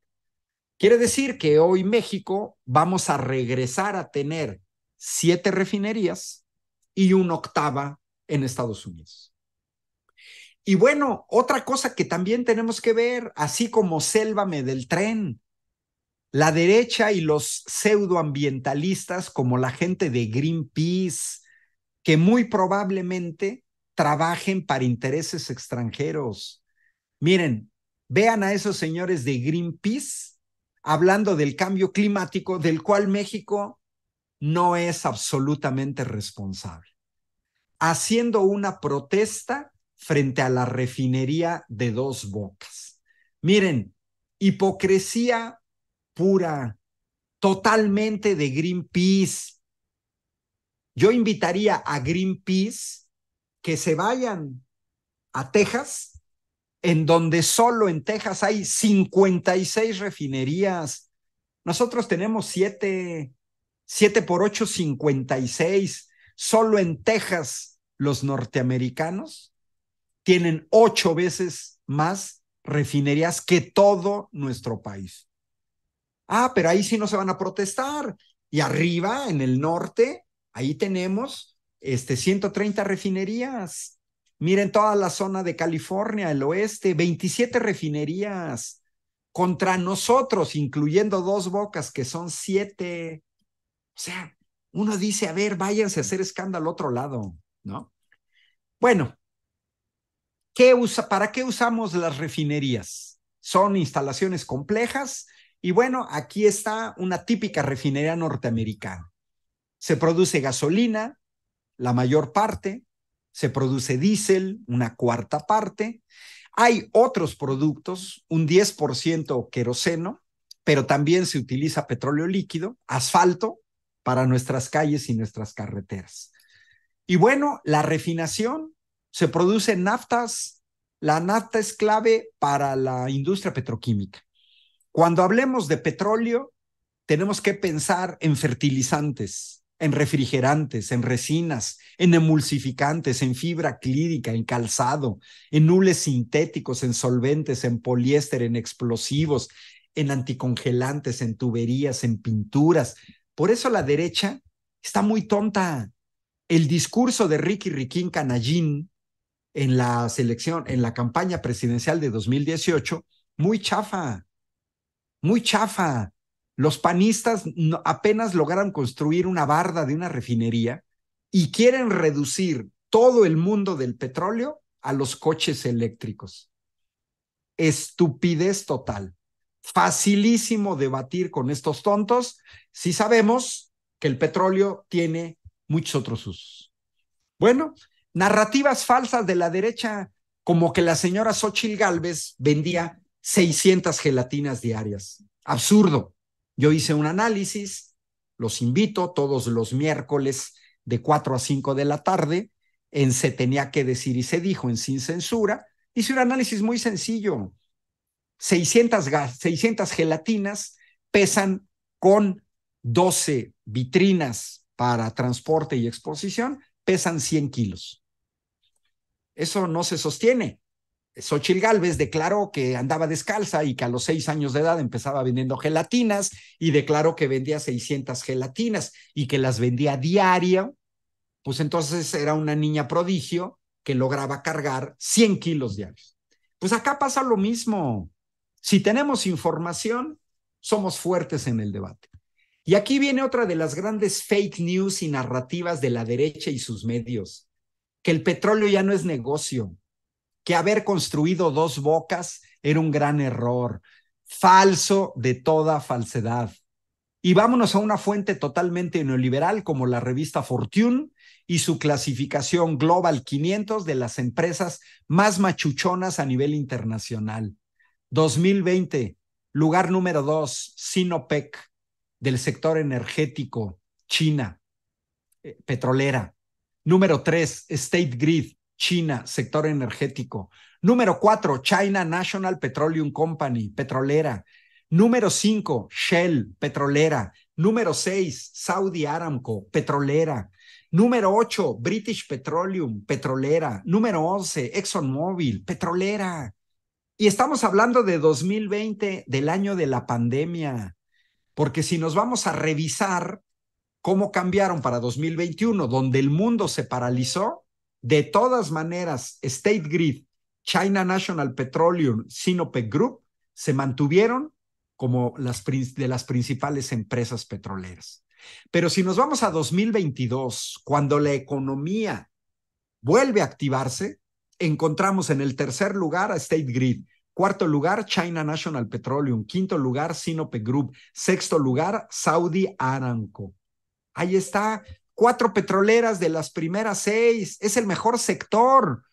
Quiere decir que hoy México vamos a regresar a tener siete refinerías y una octava en Estados Unidos. Y bueno, otra cosa que también tenemos que ver, así como Sélvame del tren, la derecha y los pseudoambientalistas como la gente de Greenpeace, que muy probablemente trabajen para intereses extranjeros. Miren, vean a esos señores de Greenpeace hablando del cambio climático del cual México no es absolutamente responsable, haciendo una protesta frente a la refinería de dos bocas. Miren, hipocresía pura, totalmente de Greenpeace. Yo invitaría a Greenpeace que se vayan a Texas, en donde solo en Texas hay 56 refinerías. Nosotros tenemos 7, siete por 8, 56. Solo en Texas los norteamericanos tienen ocho veces más refinerías que todo nuestro país. Ah, pero ahí sí no se van a protestar. Y arriba, en el norte, ahí tenemos este, 130 refinerías. Miren toda la zona de California, el oeste, 27 refinerías contra nosotros, incluyendo dos bocas, que son siete. O sea, uno dice, a ver, váyanse a hacer escándalo otro lado, ¿no? Bueno, ¿qué usa, ¿para qué usamos las refinerías? Son instalaciones complejas y bueno, aquí está una típica refinería norteamericana. Se produce gasolina, la mayor parte, se produce diésel, una cuarta parte. Hay otros productos, un 10% queroseno, pero también se utiliza petróleo líquido, asfalto para nuestras calles y nuestras carreteras. Y bueno, la refinación se produce en naftas. La nafta es clave para la industria petroquímica. Cuando hablemos de petróleo, tenemos que pensar en fertilizantes, en refrigerantes, en resinas, en emulsificantes, en fibra clírica, en calzado, en hules sintéticos, en solventes, en poliéster, en explosivos, en anticongelantes, en tuberías, en pinturas. Por eso la derecha está muy tonta. El discurso de Ricky Riquín Canallín en la selección, en la campaña presidencial de 2018, muy chafa muy chafa. Los panistas apenas lograron construir una barda de una refinería y quieren reducir todo el mundo del petróleo a los coches eléctricos. Estupidez total. Facilísimo debatir con estos tontos si sabemos que el petróleo tiene muchos otros usos. Bueno, narrativas falsas de la derecha, como que la señora Xochil Gálvez vendía 600 gelatinas diarias. Absurdo. Yo hice un análisis, los invito todos los miércoles de 4 a 5 de la tarde en Se tenía que decir y se dijo en Sin Censura. Hice un análisis muy sencillo. 600, 600 gelatinas pesan con 12 vitrinas para transporte y exposición, pesan 100 kilos. Eso no se sostiene. Xochil Gálvez declaró que andaba descalza y que a los seis años de edad empezaba vendiendo gelatinas y declaró que vendía 600 gelatinas y que las vendía diario, pues entonces era una niña prodigio que lograba cargar 100 kilos diarios. Pues acá pasa lo mismo. Si tenemos información, somos fuertes en el debate. Y aquí viene otra de las grandes fake news y narrativas de la derecha y sus medios, que el petróleo ya no es negocio, que haber construido dos bocas era un gran error, falso de toda falsedad. Y vámonos a una fuente totalmente neoliberal como la revista Fortune y su clasificación Global 500 de las empresas más machuchonas a nivel internacional. 2020, lugar número 2, Sinopec, del sector energético, China, eh, petrolera. Número 3, State Grid, China, sector energético. Número cuatro, China National Petroleum Company, petrolera. Número cinco, Shell, petrolera. Número seis, Saudi Aramco, petrolera. Número ocho, British Petroleum, petrolera. Número once, ExxonMobil, petrolera. Y estamos hablando de 2020, del año de la pandemia, porque si nos vamos a revisar cómo cambiaron para 2021, donde el mundo se paralizó, de todas maneras, State Grid, China National Petroleum, Sinopec Group se mantuvieron como las de las principales empresas petroleras. Pero si nos vamos a 2022, cuando la economía vuelve a activarse, encontramos en el tercer lugar a State Grid, cuarto lugar China National Petroleum, quinto lugar Sinopec Group, sexto lugar Saudi Aramco. Ahí está cuatro petroleras de las primeras seis, es el mejor sector,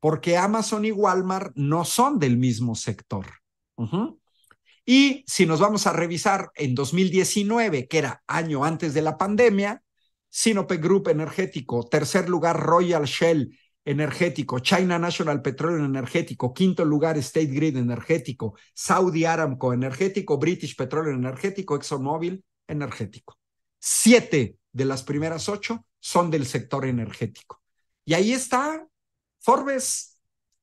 porque Amazon y Walmart no son del mismo sector. Y si nos vamos a revisar en 2019, que era año antes de la pandemia, Sinope Group Energético, tercer lugar Royal Shell Energético, China National Petroleum Energético, quinto lugar State Grid Energético, Saudi Aramco Energético, British Petroleum Energético, ExxonMobil Energético. Siete de las primeras ocho son del sector energético. Y ahí está Forbes.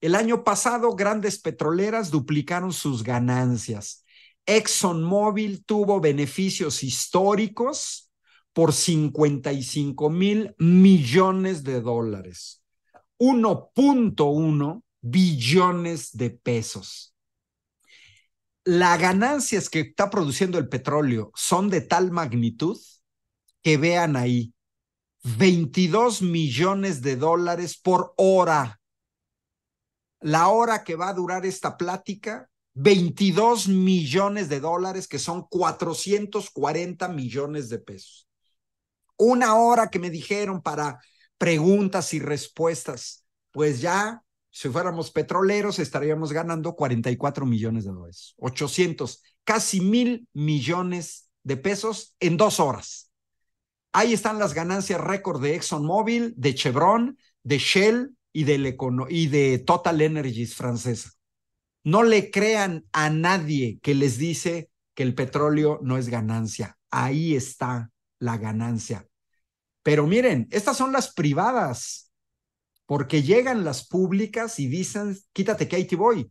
El año pasado, grandes petroleras duplicaron sus ganancias. ExxonMobil tuvo beneficios históricos por 55 mil millones de dólares, 1.1 billones de pesos. Las ganancias que está produciendo el petróleo son de tal magnitud que vean ahí, 22 millones de dólares por hora. La hora que va a durar esta plática, 22 millones de dólares, que son 440 millones de pesos. Una hora que me dijeron para preguntas y respuestas, pues ya, si fuéramos petroleros, estaríamos ganando 44 millones de dólares, 800, casi mil millones de pesos en dos horas. Ahí están las ganancias récord de ExxonMobil, de Chevron, de Shell y, de Total Energies francesa. No le crean a nadie que les dice que el petróleo no es ganancia. Ahí está la ganancia. Pero miren, estas son las privadas, porque llegan las públicas y dicen, quítate que ahí voy.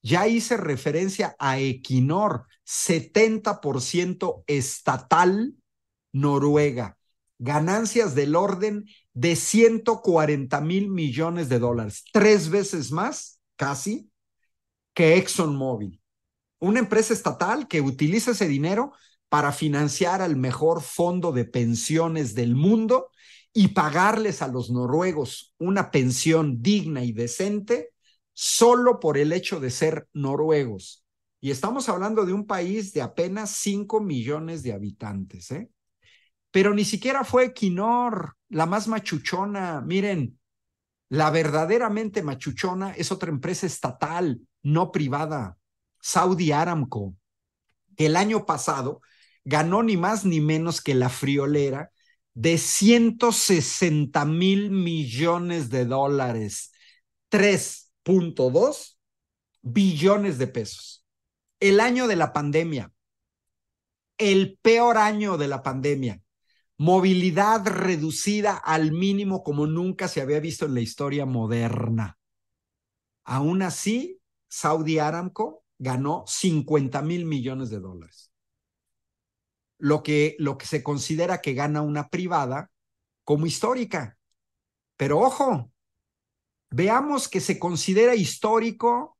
Ya hice referencia a Equinor, 70% estatal noruega ganancias del orden de 140 mil millones de dólares, tres veces más casi que ExxonMobil, una empresa estatal que utiliza ese dinero para financiar al mejor fondo de pensiones del mundo y pagarles a los noruegos una pensión digna y decente solo por el hecho de ser noruegos. Y estamos hablando de un país de apenas 5 millones de habitantes. ¿eh? pero ni siquiera fue quinor la más machuchona. Miren, la verdaderamente machuchona es otra empresa estatal, no privada, Saudi Aramco, que el año pasado ganó ni más ni menos que la friolera de 160 mil millones de dólares, 3.2 billones de pesos. El año de la pandemia, el peor año de la pandemia, movilidad reducida al mínimo como nunca se había visto en la historia moderna. Aún así, Saudi Aramco ganó 50 mil millones de dólares. Lo que, lo que se considera que gana una privada como histórica. Pero ojo, veamos que se considera histórico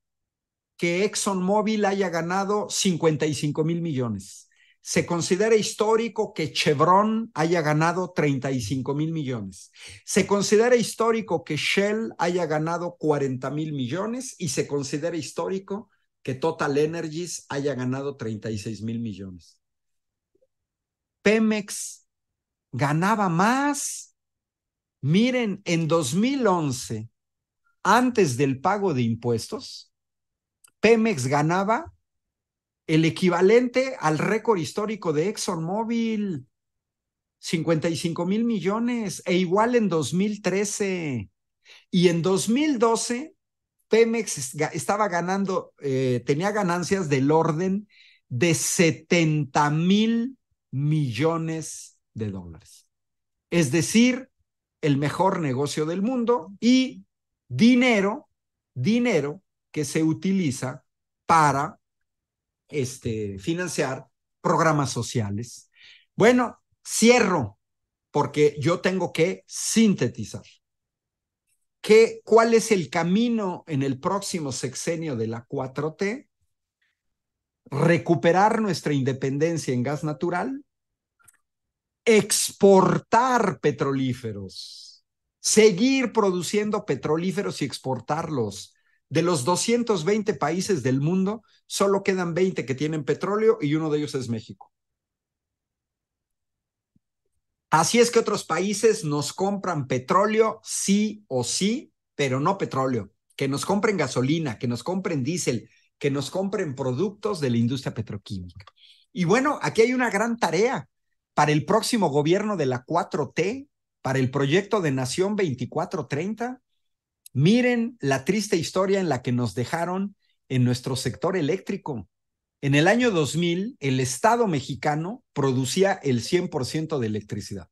que ExxonMobil haya ganado 55 mil millones se considera histórico que Chevron haya ganado 35 mil millones. Se considera histórico que Shell haya ganado 40 mil millones y se considera histórico que Total Energies haya ganado 36 mil millones. Pemex ganaba más. Miren, en 2011, antes del pago de impuestos, Pemex ganaba el equivalente al récord histórico de ExxonMobil, 55 mil millones, e igual en 2013. Y en 2012, Pemex estaba ganando, eh, tenía ganancias del orden de 70 mil millones de dólares. Es decir, el mejor negocio del mundo y dinero, dinero que se utiliza para este, financiar programas sociales. Bueno, cierro porque yo tengo que sintetizar. ¿Qué, ¿Cuál es el camino en el próximo sexenio de la 4T? Recuperar nuestra independencia en gas natural, exportar petrolíferos, seguir produciendo petrolíferos y exportarlos, de los 220 países del mundo, solo quedan 20 que tienen petróleo y uno de ellos es México. Así es que otros países nos compran petróleo, sí o sí, pero no petróleo. Que nos compren gasolina, que nos compren diésel, que nos compren productos de la industria petroquímica. Y bueno, aquí hay una gran tarea para el próximo gobierno de la 4T, para el proyecto de Nación 2430, Miren la triste historia en la que nos dejaron en nuestro sector eléctrico. En el año 2000, el Estado mexicano producía el 100% de electricidad.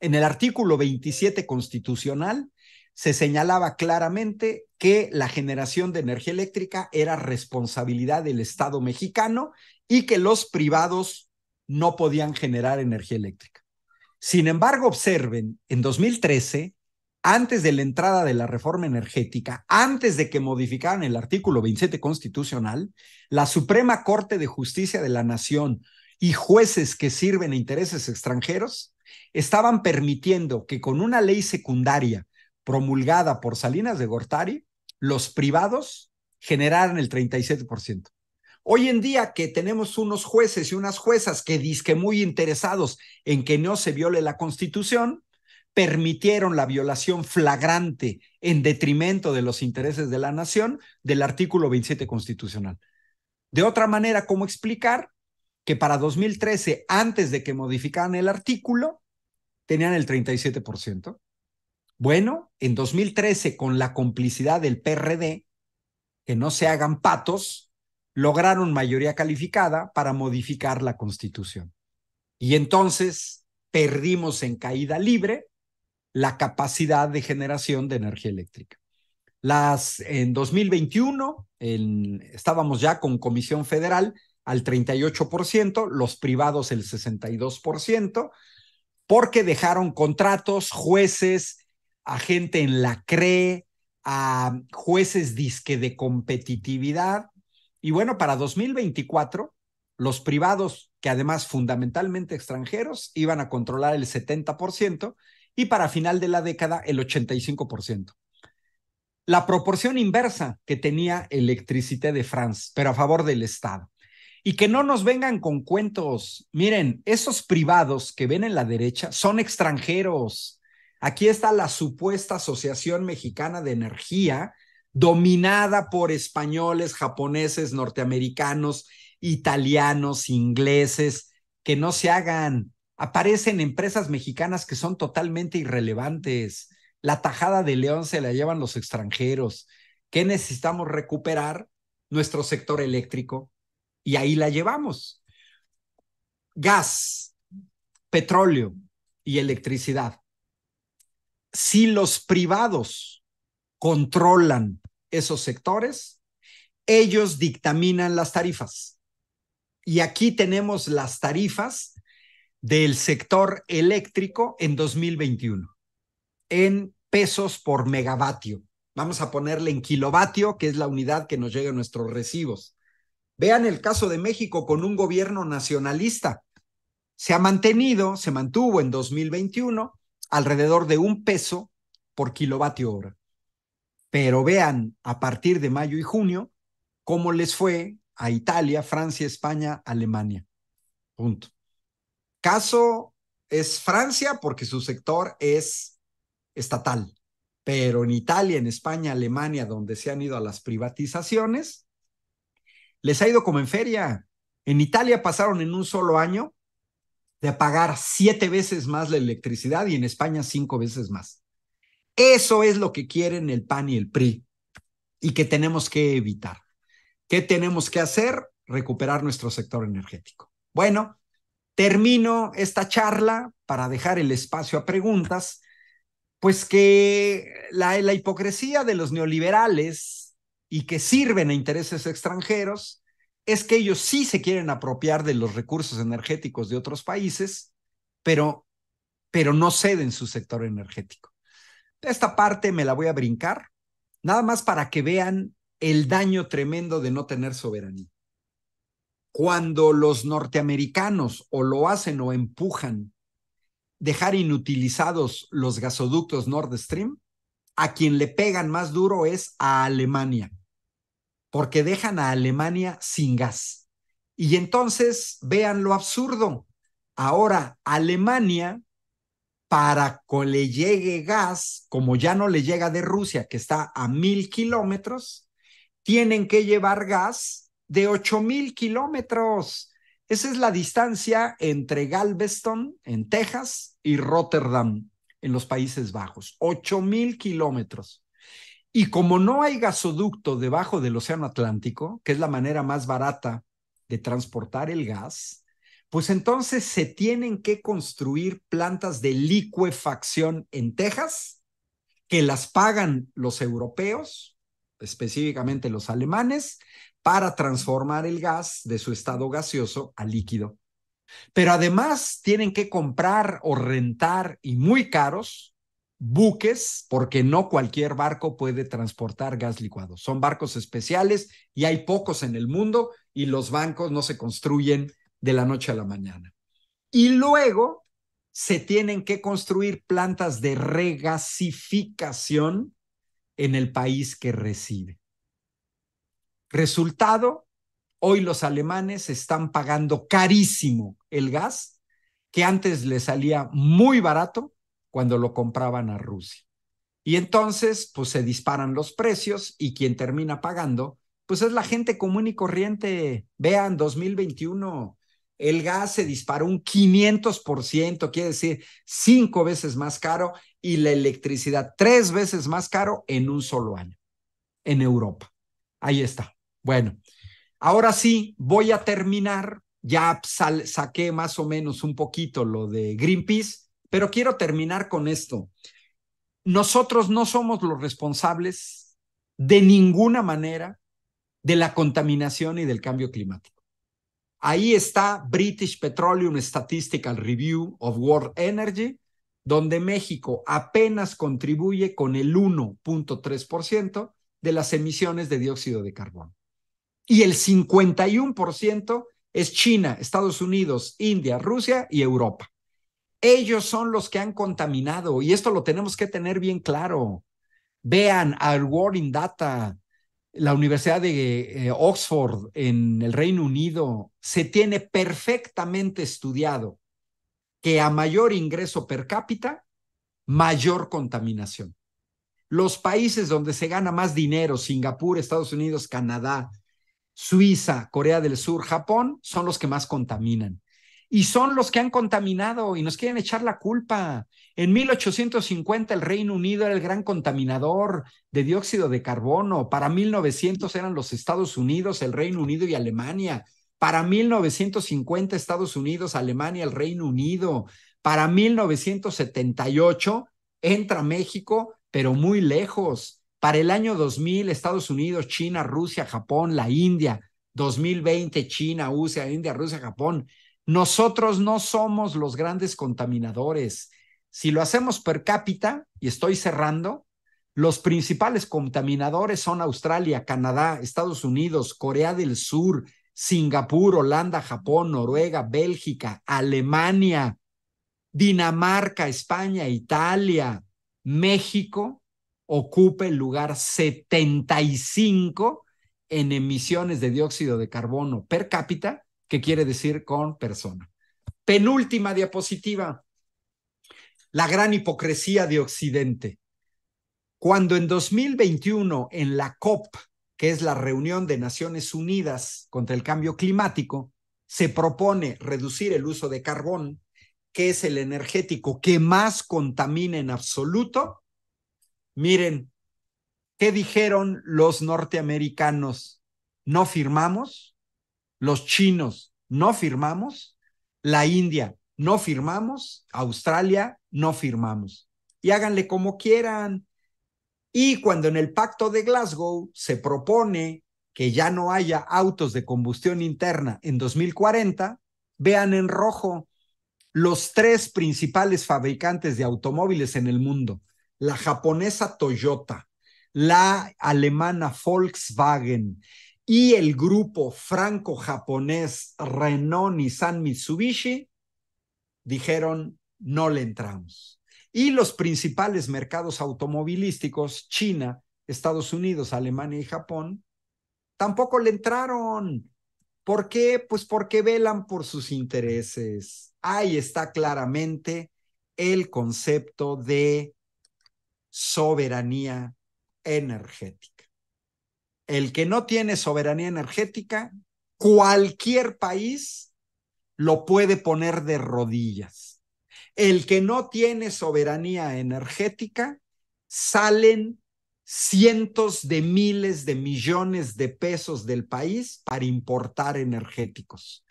En el artículo 27 constitucional se señalaba claramente que la generación de energía eléctrica era responsabilidad del Estado mexicano y que los privados no podían generar energía eléctrica. Sin embargo, observen, en 2013, antes de la entrada de la reforma energética, antes de que modificaran el artículo 27 constitucional, la Suprema Corte de Justicia de la Nación y jueces que sirven a intereses extranjeros estaban permitiendo que con una ley secundaria promulgada por Salinas de Gortari, los privados generaran el 37%. Hoy en día que tenemos unos jueces y unas juezas que que muy interesados en que no se viole la Constitución, permitieron la violación flagrante en detrimento de los intereses de la nación del artículo 27 constitucional. De otra manera, ¿cómo explicar que para 2013, antes de que modificaran el artículo, tenían el 37%? Bueno, en 2013, con la complicidad del PRD, que no se hagan patos, lograron mayoría calificada para modificar la constitución. Y entonces perdimos en caída libre la capacidad de generación de energía eléctrica. Las, en 2021 en, estábamos ya con Comisión Federal al 38%, los privados el 62%, porque dejaron contratos, jueces, a gente en la CRE, a jueces disque de competitividad. Y bueno, para 2024, los privados, que además fundamentalmente extranjeros, iban a controlar el 70%, y para final de la década el 85%. La proporción inversa que tenía Electricité de France, pero a favor del Estado. Y que no nos vengan con cuentos. Miren, esos privados que ven en la derecha son extranjeros. Aquí está la supuesta Asociación Mexicana de Energía, dominada por españoles, japoneses, norteamericanos, italianos, ingleses, que no se hagan. Aparecen empresas mexicanas que son totalmente irrelevantes. La tajada de León se la llevan los extranjeros. ¿Qué necesitamos recuperar? Nuestro sector eléctrico. Y ahí la llevamos. Gas, petróleo y electricidad. Si los privados controlan esos sectores, ellos dictaminan las tarifas. Y aquí tenemos las tarifas del sector eléctrico en 2021 en pesos por megavatio. Vamos a ponerle en kilovatio, que es la unidad que nos llega a nuestros recibos. Vean el caso de México con un gobierno nacionalista. Se ha mantenido, se mantuvo en 2021 alrededor de un peso por kilovatio hora. Pero vean a partir de mayo y junio cómo les fue a Italia, Francia, España, Alemania. Punto caso es Francia porque su sector es estatal, pero en Italia, en España, Alemania, donde se han ido a las privatizaciones, les ha ido como en feria. En Italia pasaron en un solo año de pagar siete veces más la electricidad y en España cinco veces más. Eso es lo que quieren el PAN y el PRI y que tenemos que evitar. ¿Qué tenemos que hacer? Recuperar nuestro sector energético. Bueno, termino esta charla para dejar el espacio a preguntas, pues que la, hipocresía de los neoliberales y que sirven a intereses extranjeros es que ellos sí se quieren apropiar de los recursos energéticos de otros países, pero, pero no ceden su sector energético. Esta parte me la voy a brincar, nada más para que vean el daño tremendo de no tener soberanía cuando los norteamericanos o lo hacen o empujan dejar inutilizados los gasoductos Nord Stream, a quien le pegan más duro es a Alemania, porque dejan a Alemania sin gas. Y entonces vean lo absurdo. Ahora Alemania, para que le llegue gas, como ya no le llega de Rusia, que está a mil kilómetros, tienen que llevar gas de 8.000 kilómetros. Esa es la distancia entre Galveston, en Texas, y Rotterdam, en los Países Bajos. 8.000 kilómetros. Y como no hay gasoducto debajo del Océano Atlántico, que es la manera más barata de transportar el gas, pues entonces se tienen que construir plantas de licuefacción en Texas, que las pagan los europeos, específicamente los alemanes, para transformar el gas de su estado gaseoso a líquido. Pero además tienen que comprar o rentar, y muy caros, buques, porque no cualquier barco puede transportar gas licuado. Son barcos especiales y hay pocos en el mundo y los bancos no se construyen de la noche a la mañana. Y luego se tienen que construir plantas de regasificación en el país que recibe. Resultado, hoy los alemanes están pagando carísimo el gas que antes le salía muy barato cuando lo compraban a Rusia. Y entonces, pues se disparan los precios y quien termina pagando, pues es la gente común y corriente. Vean, 2021, el gas se disparó un 500%, quiere decir cinco veces más caro, y la electricidad tres veces más caro en un solo año, en Europa. Ahí está. Bueno, ahora sí, voy a terminar. Ya saqué más o menos un poquito lo de Greenpeace, pero quiero terminar con esto. Nosotros no somos los responsables de ninguna manera de la contaminación y del cambio climático. Ahí está British Petroleum Statistical Review of World Energy, donde México apenas contribuye con el 1.3% de las emisiones de dióxido de carbono y el 51% es China, Estados Unidos, India, Rusia y Europa. Ellos son los que han contaminado y esto lo tenemos que tener bien claro. Vean al World in Data, la Universidad de eh, Oxford en el Reino Unido, se tiene perfectamente estudiado que a mayor ingreso per cápita, mayor contaminación. Los países donde se gana más dinero, Singapur, Estados Unidos, Canadá, Suiza, Corea del Sur, Japón, son los que más contaminan. Y son los que han contaminado y nos quieren echar la culpa. En 1850 el Reino Unido era el gran contaminador de dióxido de carbono. Para 1900 eran los Estados Unidos, el Reino Unido y Alemania. Para 1950 Estados Unidos, Alemania, el Reino Unido. Para 1978 entra México, pero muy lejos. Para el año 2000, Estados Unidos, China, Rusia, Japón, la India. 2020, China, Rusia, India, Rusia, Japón. Nosotros no somos los grandes contaminadores. Si lo hacemos per cápita, y estoy cerrando, los principales contaminadores son Australia, Canadá, Estados Unidos, Corea del Sur, Singapur, Holanda, Japón, Noruega, Bélgica, Alemania, Dinamarca, España, Italia, México ocupa el lugar 75 en emisiones de dióxido de carbono per cápita, que quiere decir con persona. Penúltima diapositiva, la gran hipocresía de Occidente. Cuando en 2021, en la COP, que es la reunión de Naciones Unidas contra el Cambio Climático, se propone reducir el uso de carbón, que es el energético que más contamina en absoluto, miren, ¿qué dijeron los norteamericanos? ¿No firmamos? Los chinos, ¿no firmamos? La India, ¿no firmamos? Australia, no firmamos. Y háganle como quieran. Y cuando en el pacto de Glasgow se propone que ya no haya autos de combustión interna en 2040, vean en rojo los tres principales fabricantes de automóviles en el mundo, la japonesa Toyota, la alemana Volkswagen y el grupo franco-japonés Renault San Mitsubishi dijeron no le entramos. Y los principales mercados automovilísticos, China, Estados Unidos, Alemania y Japón, tampoco le entraron. ¿Por qué? Pues porque velan por sus intereses. Ahí está claramente el concepto de soberanía energética. El que no tiene soberanía energética, cualquier país lo puede poner de rodillas. El que no tiene soberanía energética, salen cientos de miles de millones de pesos del país para importar energéticos.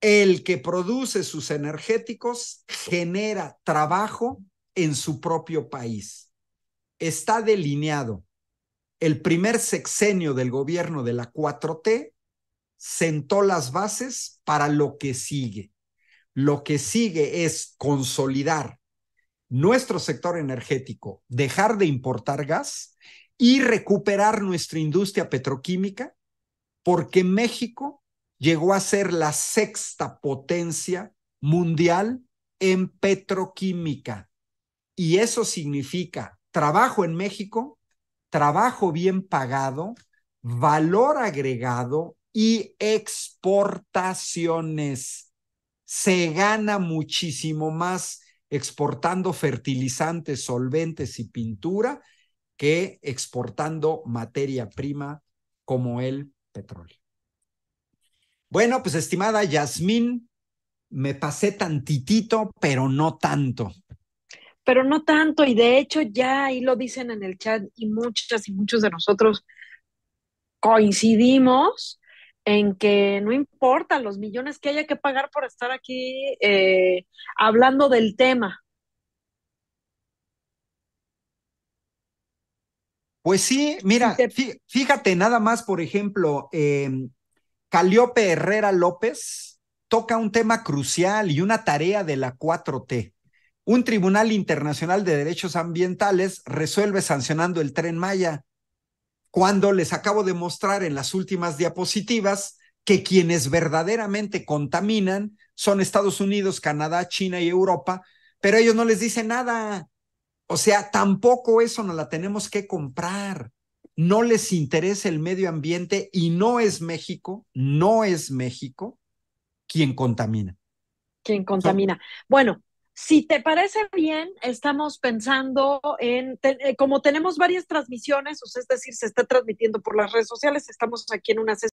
El que produce sus energéticos genera trabajo en su propio país está delineado el primer sexenio del gobierno de la 4T, sentó las bases para lo que sigue. Lo que sigue es consolidar nuestro sector energético, dejar de importar gas y recuperar nuestra industria petroquímica, porque México llegó a ser la sexta potencia mundial en petroquímica. Y eso significa trabajo en México, trabajo bien pagado, valor agregado y exportaciones. Se gana muchísimo más exportando fertilizantes, solventes y pintura que exportando materia prima como el petróleo. Bueno, pues estimada Yasmín, me pasé tantitito, pero no tanto pero no tanto. Y de hecho ya ahí lo dicen en el chat y muchas y muchos de nosotros coincidimos en que no importa los millones que haya que pagar por estar aquí eh, hablando del tema. Pues sí, mira, fíjate nada más, por ejemplo, eh, em, Caliope Herrera López toca un tema crucial y una tarea de la 4T. Un tribunal internacional de derechos ambientales resuelve sancionando el tren Maya, cuando les acabo de mostrar en las últimas diapositivas que quienes verdaderamente contaminan son Estados Unidos, Canadá, China y Europa, pero ellos no les dicen nada. O sea, tampoco eso nos la tenemos que comprar. No les interesa el medio ambiente y no es México, no es México quien contamina. Quien contamina. Bueno, si te parece bien, estamos pensando en, eh, como tenemos varias transmisiones, o sea, es decir, se está transmitiendo por las redes sociales, estamos aquí en una sesión.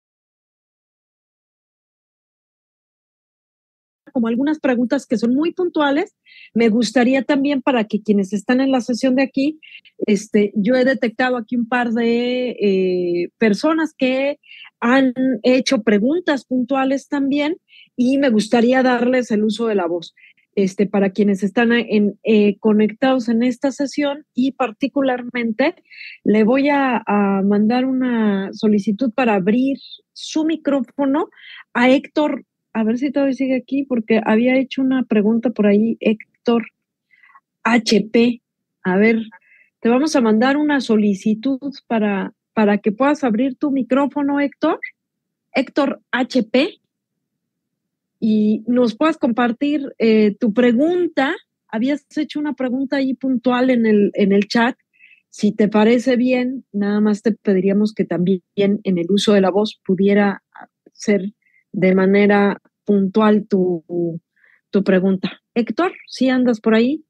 como algunas preguntas que son muy puntuales, me gustaría también para que quienes están en la sesión de aquí, este, yo he detectado aquí un par de eh, personas que han hecho preguntas puntuales también y me gustaría darles el uso de la voz. Este, para quienes están eh, conectados en esta sesión y particularmente le voy a, mandar una solicitud para abrir su micrófono a Héctor, a ver si todavía sigue aquí, porque había hecho una pregunta por ahí, Héctor HP. A ver, te vamos a mandar una solicitud para, para que puedas abrir tu micrófono, Héctor. Héctor HP y nos puedas compartir eh, tu pregunta. Habías hecho una pregunta ahí puntual en el, en el chat. Si te parece bien, nada más te pediríamos que también en el uso de la voz pudiera ser de manera puntual tu, pregunta. Héctor, si andas por ahí.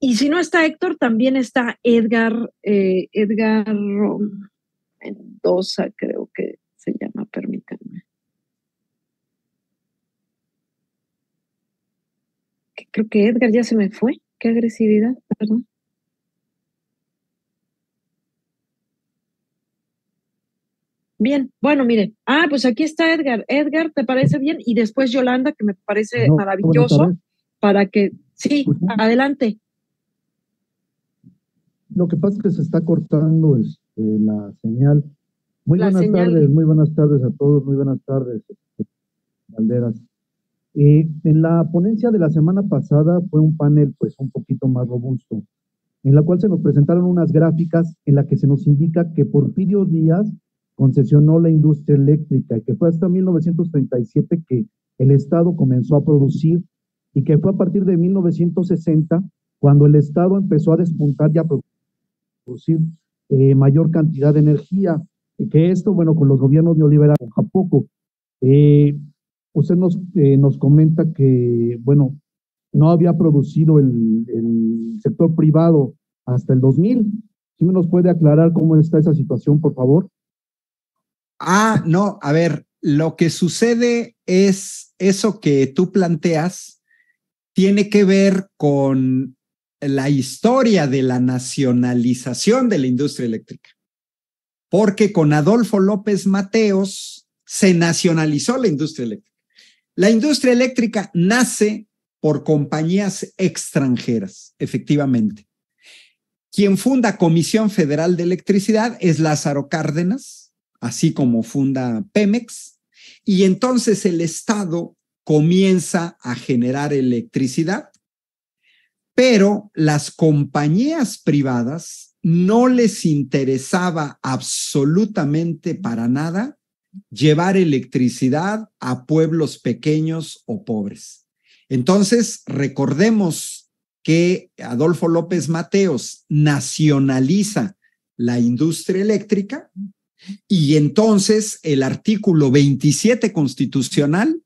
Y si no está Héctor, también está Edgar, eh, Edgar Mendoza, creo que se llama, permítanme. creo que Edgar ya se me fue. Qué agresividad, perdón. Bien, bueno, mire. Ah, pues aquí está Edgar. Edgar, ¿te parece bien? Y después Yolanda, que me parece ah, maravilloso, para que... Sí, adelante. Lo que pasa es que se está cortando este, la señal. Muy buenas tardes, muy buenas tardes a todos, muy buenas tardes, este, Valderas. Eh, en la ponencia de la semana pasada fue un panel pues un poquito más robusto, en la cual se nos presentaron unas gráficas en la que se nos indica que Porfirio Díaz concesionó la industria eléctrica y que fue hasta 1937 que el Estado comenzó a producir y que fue a partir de 1960 cuando el Estado empezó a despuntar y a producir eh, mayor cantidad de energía, que esto, bueno, con los gobiernos neoliberales poco a poco. Eh, usted nos, eh, nos comenta que, bueno, no había producido el, el, sector privado hasta el 2000. me nos puede aclarar cómo está esa situación, por favor? Ah, no, a ver, lo que sucede es eso que tú planteas tiene que ver con la historia de la nacionalización de la industria eléctrica, porque con Adolfo López Mateos se nacionalizó la industria eléctrica. La industria eléctrica nace por compañías extranjeras, efectivamente. Quien funda Comisión Federal de Electricidad es Lázaro Cárdenas, así como funda Pemex, y entonces el Estado comienza a generar electricidad, pero las compañías privadas no les interesaba absolutamente para nada llevar electricidad a pueblos pequeños o pobres. Entonces, recordemos que Adolfo López Mateos nacionaliza la industria eléctrica y entonces el artículo 27 constitucional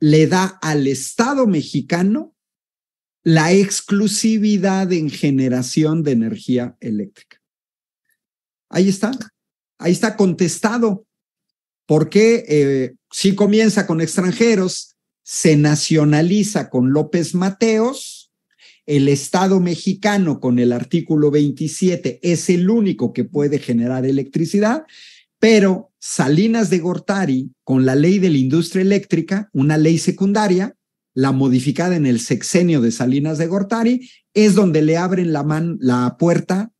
le da al Estado mexicano la exclusividad en generación de energía eléctrica. Ahí está, ahí está contestado porque eh, si comienza con extranjeros, se nacionaliza con López Mateos, el Estado mexicano con el artículo 27 es el único que puede generar electricidad, pero Salinas de Gortari, con la ley de la industria eléctrica, una ley secundaria, la modificada en el sexenio de Salinas de Gortari, es donde le abren la, la puerta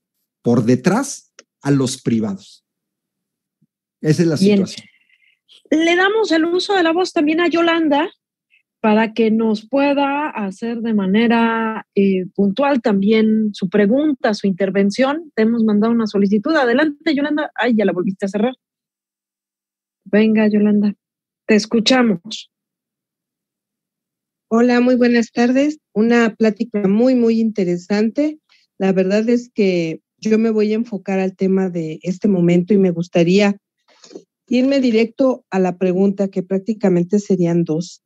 por detrás a los privados. Esa es la situación le damos el uso de la voz también a Yolanda para que nos pueda hacer de manera eh, puntual también su pregunta, su intervención. Te hemos mandado una solicitud. Adelante, Yolanda. Ay, ya la volviste a cerrar. Venga, Yolanda. Te escuchamos. Hola, muy buenas tardes. Una plática muy, muy interesante. La verdad es que yo me voy a enfocar al tema de este momento y me gustaría irme directo a la pregunta, que prácticamente serían dos.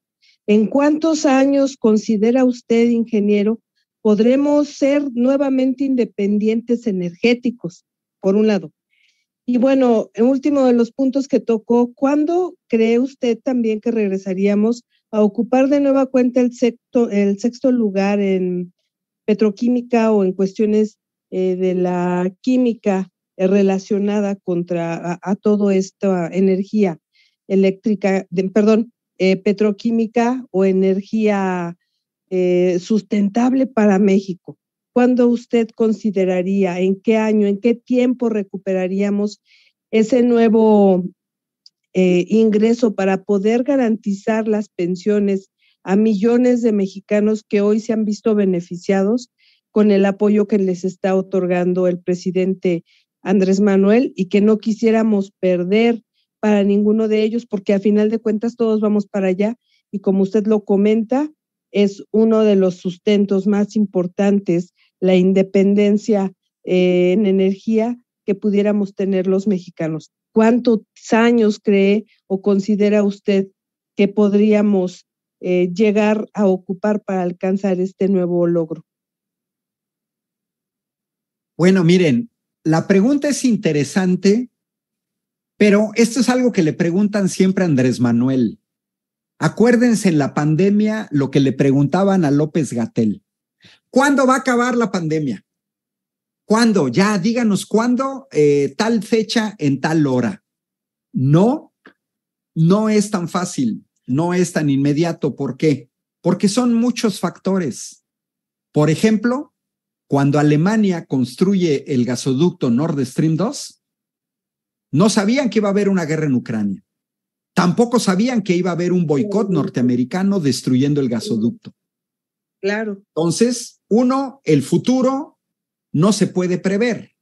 ¿En cuántos años considera usted, ingeniero, podremos ser nuevamente independientes energéticos, por un lado? Y bueno, el último de los puntos que tocó, ¿cuándo cree usted también que regresaríamos a ocupar de nueva cuenta el sexto, lugar en petroquímica o en cuestiones eh, de la química eh, relacionada contra a, toda esta energía eléctrica, perdón, eh, petroquímica o energía eh, sustentable para México? ¿Cuándo usted consideraría, en qué año, en qué tiempo recuperaríamos ese nuevo ingreso para poder garantizar las pensiones a millones de mexicanos que hoy se han visto beneficiados con el apoyo que les está otorgando el presidente Andrés Manuel y que no quisiéramos perder para ninguno de ellos, porque a final de cuentas todos vamos para allá y como usted lo comenta, es uno de los sustentos más importantes, la independencia eh, en energía que pudiéramos tener los mexicanos. ¿Cuántos años cree o considera usted que podríamos eh, llegar a ocupar para alcanzar este nuevo logro? Bueno, miren, la pregunta es interesante, pero esto es algo que le preguntan siempre a Andrés Manuel. Acuérdense en la pandemia lo que le preguntaban a López Gatel. ¿Cuándo va a acabar la pandemia? ¿Cuándo? Ya díganos cuándo, eh, tal fecha en tal hora. No, no es tan fácil, no es tan inmediato. ¿Por qué? Porque son muchos factores. Por ejemplo, cuando Alemania construye el gasoducto Nord Stream 2, no sabían que iba a haber una guerra en Ucrania. Tampoco sabían que iba a haber un boicot norteamericano destruyendo el gasoducto. Claro. Entonces, uno, el futuro no se puede prever.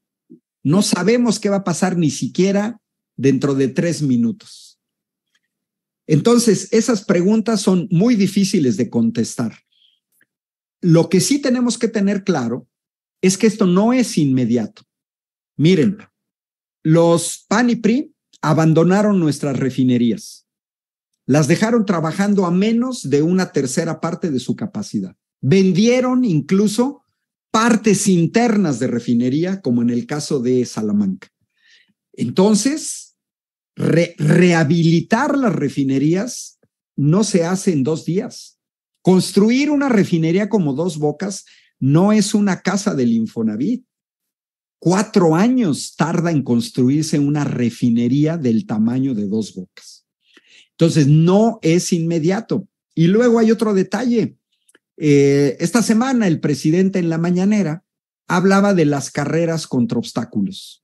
No sabemos qué va a pasar ni siquiera dentro de tres minutos. Entonces, esas preguntas son muy difíciles de contestar. Lo que sí tenemos que tener claro es que esto no es inmediato. Miren, los Panipri abandonaron nuestras refinerías. Las dejaron trabajando a menos de una tercera parte de su capacidad. Vendieron incluso partes internas de refinería, como en el caso de Salamanca. Entonces, rehabilitar las refinerías no se hace en dos días. Construir una refinería como dos bocas no es una casa del Infonavit. Cuatro años tarda en construirse una refinería del tamaño de dos bocas. Entonces, no es inmediato. Y luego hay otro detalle. Eh, esta semana el presidente en la mañanera hablaba de las carreras contra obstáculos.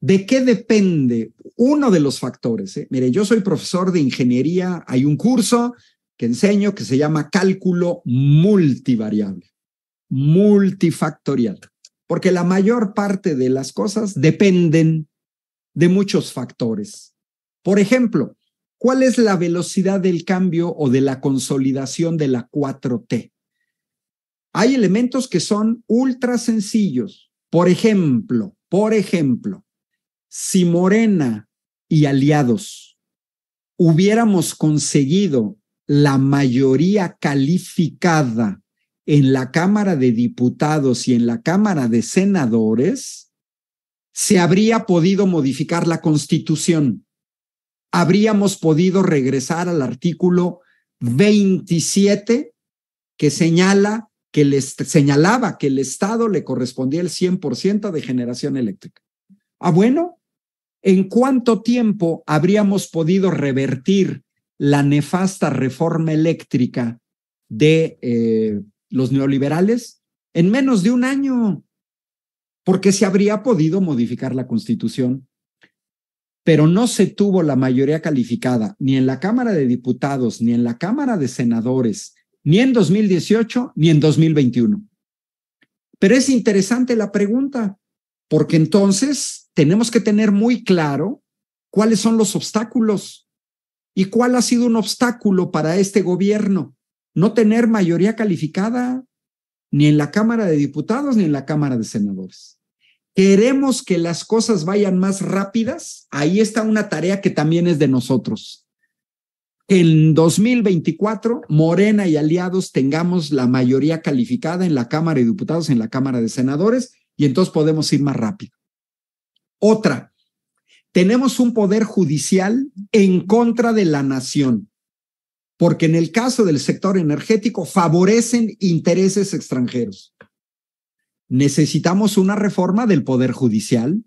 ¿De qué depende? Uno de los factores. ¿eh? Mire, yo soy profesor de ingeniería, hay un curso que enseño que se llama cálculo multivariable multifactorial, porque la mayor parte de las cosas dependen de muchos factores. Por ejemplo, ¿cuál es la velocidad del cambio o de la consolidación de la 4T? Hay elementos que son ultra sencillos. Por ejemplo, por ejemplo, si Morena y aliados hubiéramos conseguido la mayoría calificada en la Cámara de Diputados y en la Cámara de Senadores, se habría podido modificar la Constitución. Habríamos podido regresar al artículo 27 que señala que señalaba que el Estado le correspondía el 100% de generación eléctrica. Ah, bueno, ¿en cuánto tiempo habríamos podido revertir la nefasta reforma eléctrica de eh, los neoliberales en menos de un año, porque se habría podido modificar la constitución. Pero no se tuvo la mayoría calificada ni en la Cámara de Diputados, ni en la Cámara de Senadores, ni en 2018, ni en 2021. Pero es interesante la pregunta, porque entonces tenemos que tener muy claro cuáles son los obstáculos y cuál ha sido un obstáculo para este gobierno no tener mayoría calificada ni en la Cámara de Diputados ni en la Cámara de Senadores. Queremos que las cosas vayan más rápidas. Ahí está una tarea que también es de nosotros. en 2024 Morena y aliados tengamos la mayoría calificada en la Cámara de Diputados, en la Cámara de Senadores, y entonces podemos ir más rápido. Otra, tenemos un poder judicial en contra de la nación porque en el caso del sector energético favorecen intereses extranjeros. Necesitamos una reforma del Poder Judicial,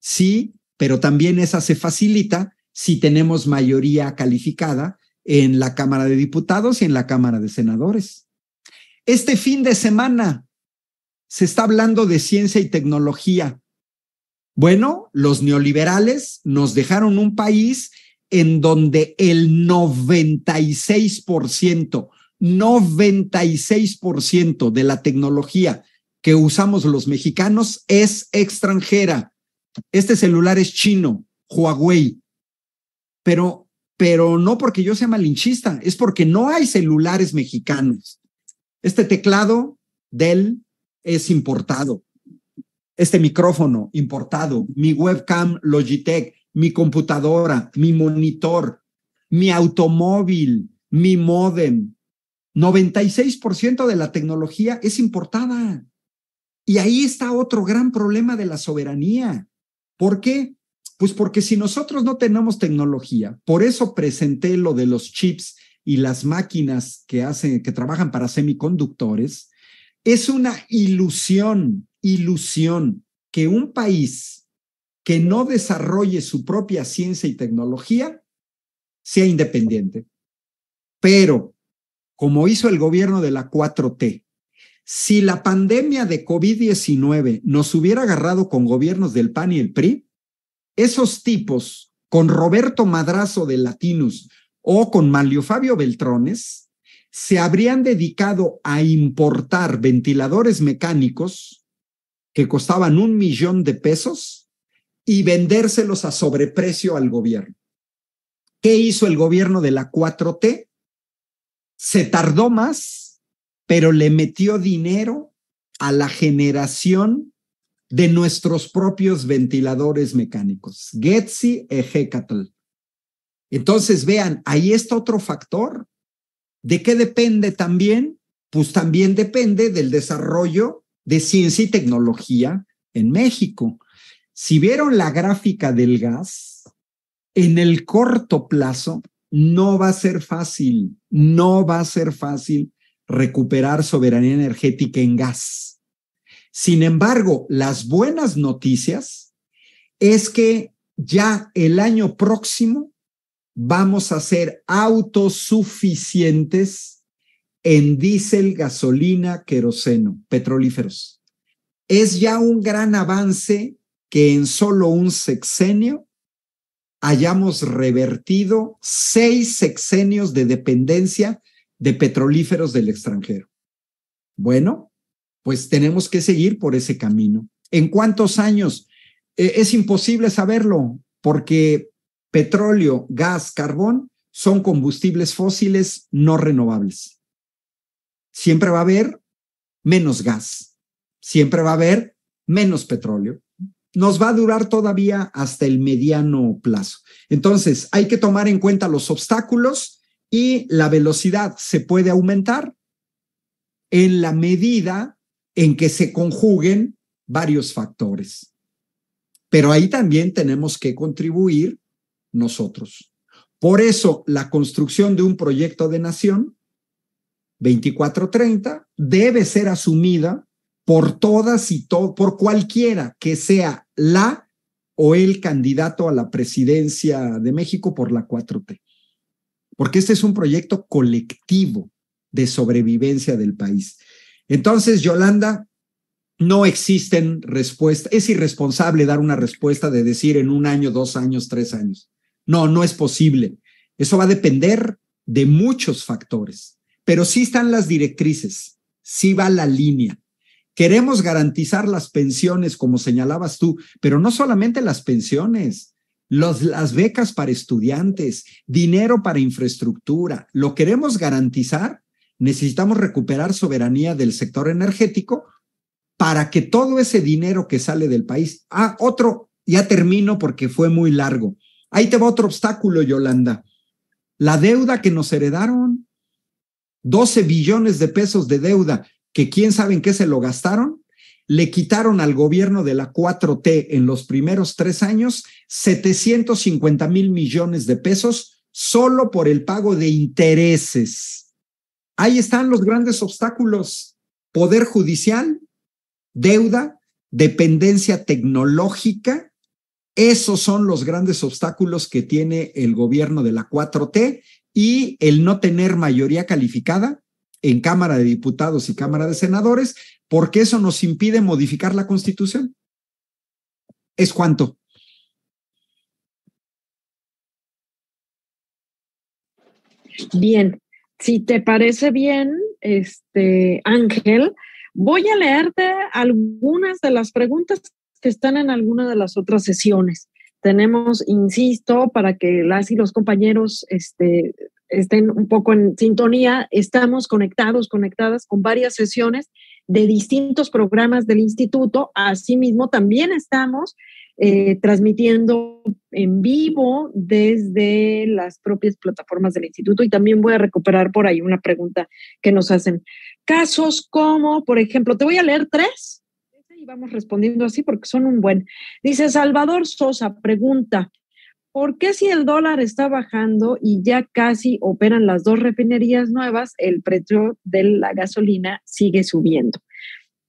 sí, pero también esa se facilita si tenemos mayoría calificada en la Cámara de Diputados y en la Cámara de Senadores. Este fin de semana se está hablando de ciencia y tecnología. Bueno, los neoliberales nos dejaron un país en donde el 96%, 96% de la tecnología que usamos los mexicanos es extranjera. Este celular es chino, Huawei. Pero, pero no porque yo sea malinchista, es porque no hay celulares mexicanos. Este teclado Dell es importado. Este micrófono importado, mi webcam Logitech, mi computadora, mi monitor, mi automóvil, mi modem. 96% de la tecnología es importada. Y ahí está otro gran problema de la soberanía. ¿Por qué? Pues porque si nosotros no tenemos tecnología, por eso presenté lo de los chips y las máquinas que hacen que trabajan para semiconductores, es una ilusión, ilusión que un país que no desarrolle su propia ciencia y tecnología sea independiente. Pero, como hizo el gobierno de la 4T, si la pandemia de COVID-19 nos hubiera agarrado con gobiernos del PAN y el PRI, esos tipos, con Roberto Madrazo de Latinus o con Manlio Fabio Beltrones, se habrían dedicado a importar ventiladores mecánicos que costaban un millón de pesos y vendérselos a sobreprecio al gobierno. ¿Qué hizo el gobierno de la 4T? Se tardó más, pero le metió dinero a la generación de nuestros propios ventiladores mecánicos, Getsi Ejecatl. Entonces, vean, ahí está otro factor. ¿De qué depende también? Pues también depende del desarrollo de ciencia y tecnología en México. Si vieron la gráfica del gas, en el corto plazo no va a ser fácil, no va a ser fácil recuperar soberanía energética en gas. Sin embargo, las buenas noticias es que ya el año próximo vamos a ser autosuficientes en diésel, gasolina, queroseno, petrolíferos. Es ya un gran avance que en solo un sexenio hayamos revertido seis sexenios de dependencia de petrolíferos del extranjero. Bueno, pues tenemos que seguir por ese camino. ¿En cuántos años? Eh, es imposible saberlo porque petróleo, gas, carbón son combustibles fósiles no renovables. Siempre va a haber menos gas, siempre va a haber menos petróleo, nos va a durar todavía hasta el mediano plazo. Entonces, hay que tomar en cuenta los obstáculos y la velocidad se puede aumentar en la medida en que se conjuguen varios factores. Pero ahí también tenemos que contribuir nosotros. Por eso, la construcción de un proyecto de nación 2430 debe ser asumida por todas y todo, por cualquiera que sea la o el candidato a la presidencia de México por la 4T. Porque este es un proyecto colectivo de sobrevivencia del país. Entonces, Yolanda, no existen respuestas. Es irresponsable dar una respuesta de decir en un año, dos años, tres años. No, no es posible. Eso va a depender de muchos factores, pero sí están las directrices, sí va la línea. Queremos garantizar las pensiones, como señalabas tú, pero no solamente las pensiones, los, las becas para estudiantes, dinero para infraestructura. ¿Lo queremos garantizar? Necesitamos recuperar soberanía del sector energético para que todo ese dinero que sale del país. Ah, otro, ya termino porque fue muy largo. Ahí te va otro obstáculo, Yolanda. La deuda que nos heredaron. 12 billones de pesos de deuda que quién sabe en qué se lo gastaron, le quitaron al gobierno de la 4T en los primeros tres años 750 mil millones de pesos solo por el pago de intereses. Ahí están los grandes obstáculos. Poder judicial, deuda, dependencia tecnológica. Esos son los grandes obstáculos que tiene el gobierno de la 4T y el no tener mayoría calificada en Cámara de Diputados y Cámara de Senadores, porque eso nos impide modificar la Constitución. ¿Es cuánto? Bien, si te parece bien, este Ángel, voy a leerte algunas de las preguntas que están en alguna de las otras sesiones. Tenemos, insisto, para que las y los compañeros este, estén un poco en sintonía, estamos conectados, conectadas con varias sesiones de distintos programas del instituto. Asimismo, también estamos eh, transmitiendo en vivo desde las propias plataformas del instituto y también voy a recuperar por ahí una pregunta que nos hacen. Casos como, por ejemplo, te voy a leer tres y vamos respondiendo así porque son un buen. Dice Salvador Sosa, pregunta, ¿por qué si el dólar está bajando y ya casi operan las dos refinerías nuevas, el precio de la gasolina sigue subiendo?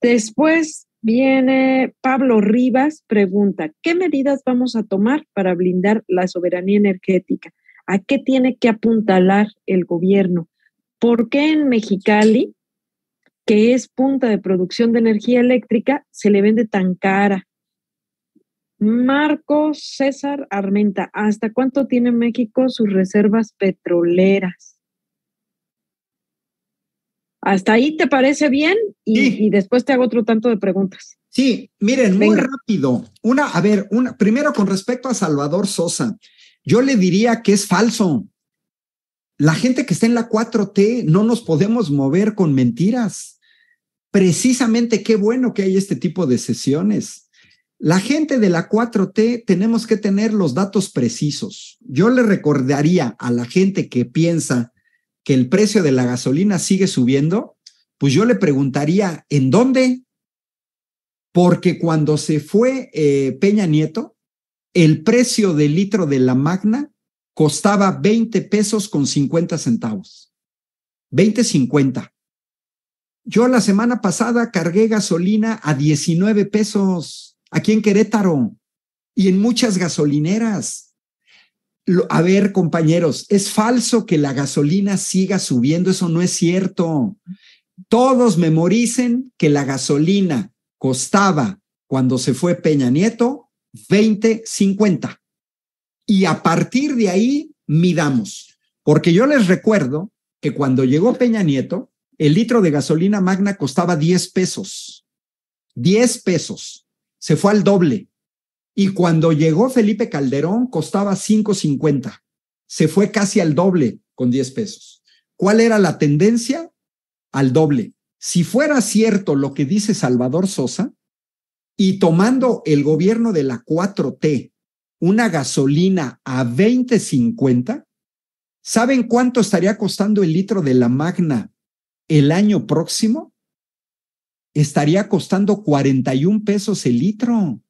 Después viene Pablo Rivas, pregunta, ¿qué medidas vamos a tomar para blindar la soberanía energética? ¿A qué tiene que apuntalar el gobierno? ¿Por qué en Mexicali, que es punta de producción de energía eléctrica, se le vende tan cara? Marco César Armenta, ¿hasta cuánto tiene México sus reservas petroleras? ¿Hasta ahí te parece bien? Y, después te hago otro tanto de preguntas. Sí, miren, muy rápido. Una, a ver, una, primero con respecto a Salvador Sosa, yo le diría que es falso. La gente que está en la 4T no nos podemos mover con mentiras. Precisamente qué bueno que hay este tipo de sesiones la gente de la 4T tenemos que tener los datos precisos. Yo le recordaría a la gente que piensa que el precio de la gasolina sigue subiendo, pues yo le preguntaría, ¿en dónde? Porque cuando se fue eh, Peña Nieto, el precio del litro de la Magna costaba 20 pesos con 50 centavos. 20.50. Yo la semana pasada cargué gasolina a 19 pesos aquí en Querétaro y en muchas gasolineras. A ver, compañeros, es falso que la gasolina siga subiendo, eso no es cierto. Todos memoricen que la gasolina costaba cuando se fue Peña Nieto 20.50. Y a partir de ahí midamos, porque yo les recuerdo que cuando llegó Peña Nieto, el litro de gasolina magna costaba 10 pesos. 10 pesos se fue al doble. Y cuando llegó Felipe Calderón costaba 5.50. Se fue casi al doble con 10 pesos. ¿Cuál era la tendencia? Al doble. Si fuera cierto lo que dice Salvador Sosa, y tomando el gobierno de la 4T una gasolina a 20.50, ¿saben cuánto estaría costando el litro de la Magna el año próximo? estaría costando 41 pesos el litro.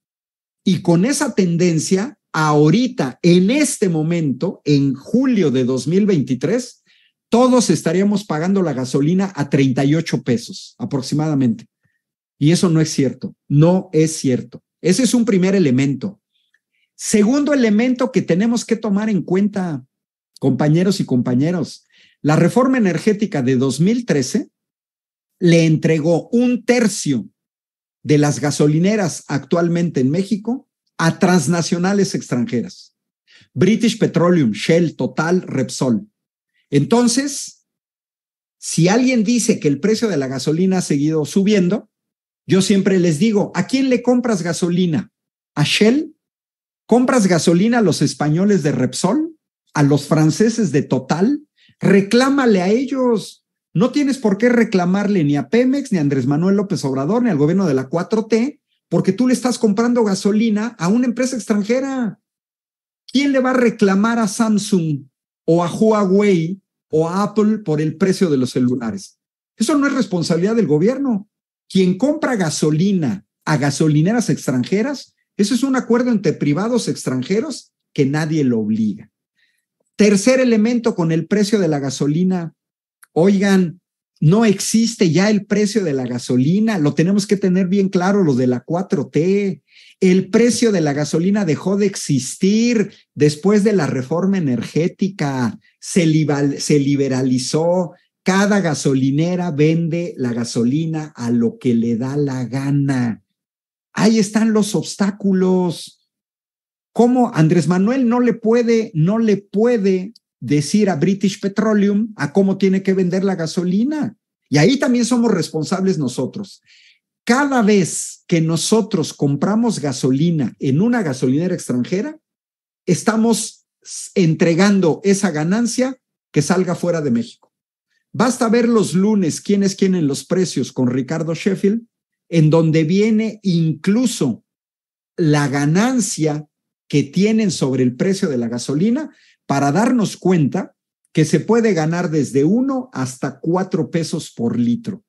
Y con esa tendencia, ahorita, en este momento, en julio de 2023, todos estaríamos pagando la gasolina a 38 pesos aproximadamente. Y eso no es cierto, no es cierto. Ese es un primer elemento. Segundo elemento que tenemos que tomar en cuenta, compañeros y compañeros, la reforma energética de 2013 le entregó un tercio de las gasolineras actualmente en México a transnacionales extranjeras. British Petroleum, Shell, Total, Repsol. Entonces, si alguien dice que el precio de la gasolina ha seguido subiendo, yo siempre les digo, ¿a quién le compras gasolina? ¿A Shell? ¿Compras gasolina a los españoles de Repsol? ¿A los franceses de Total? Reclámale a ellos, no tienes por qué reclamarle ni a Pemex, ni a Andrés Manuel López Obrador, ni al gobierno de la 4T, porque tú le estás comprando gasolina a una empresa extranjera. ¿Quién le va a reclamar a Samsung o a Huawei o a Apple por el precio de los celulares? Eso no es responsabilidad del gobierno. Quien compra gasolina a gasolineras extranjeras, eso es un acuerdo entre privados extranjeros que nadie lo obliga. Tercer elemento con el precio de la gasolina oigan, no existe ya el precio de la gasolina, lo tenemos que tener bien claro lo de la 4T. El precio de la gasolina dejó de existir después de la reforma energética, se, se liberalizó, cada gasolinera vende la gasolina a lo que le da la gana. Ahí están los obstáculos. ¿Cómo Andrés Manuel no le puede, no le puede decir a British Petroleum a cómo tiene que vender la gasolina. Y ahí también somos responsables nosotros. Cada vez que nosotros compramos gasolina en una gasolinera extranjera, estamos entregando esa ganancia que salga fuera de México. Basta ver los lunes quiénes tienen los precios con Ricardo Sheffield, en donde viene incluso la ganancia que tienen sobre el precio de la gasolina para darnos cuenta que se puede ganar desde uno hasta cuatro pesos por litro.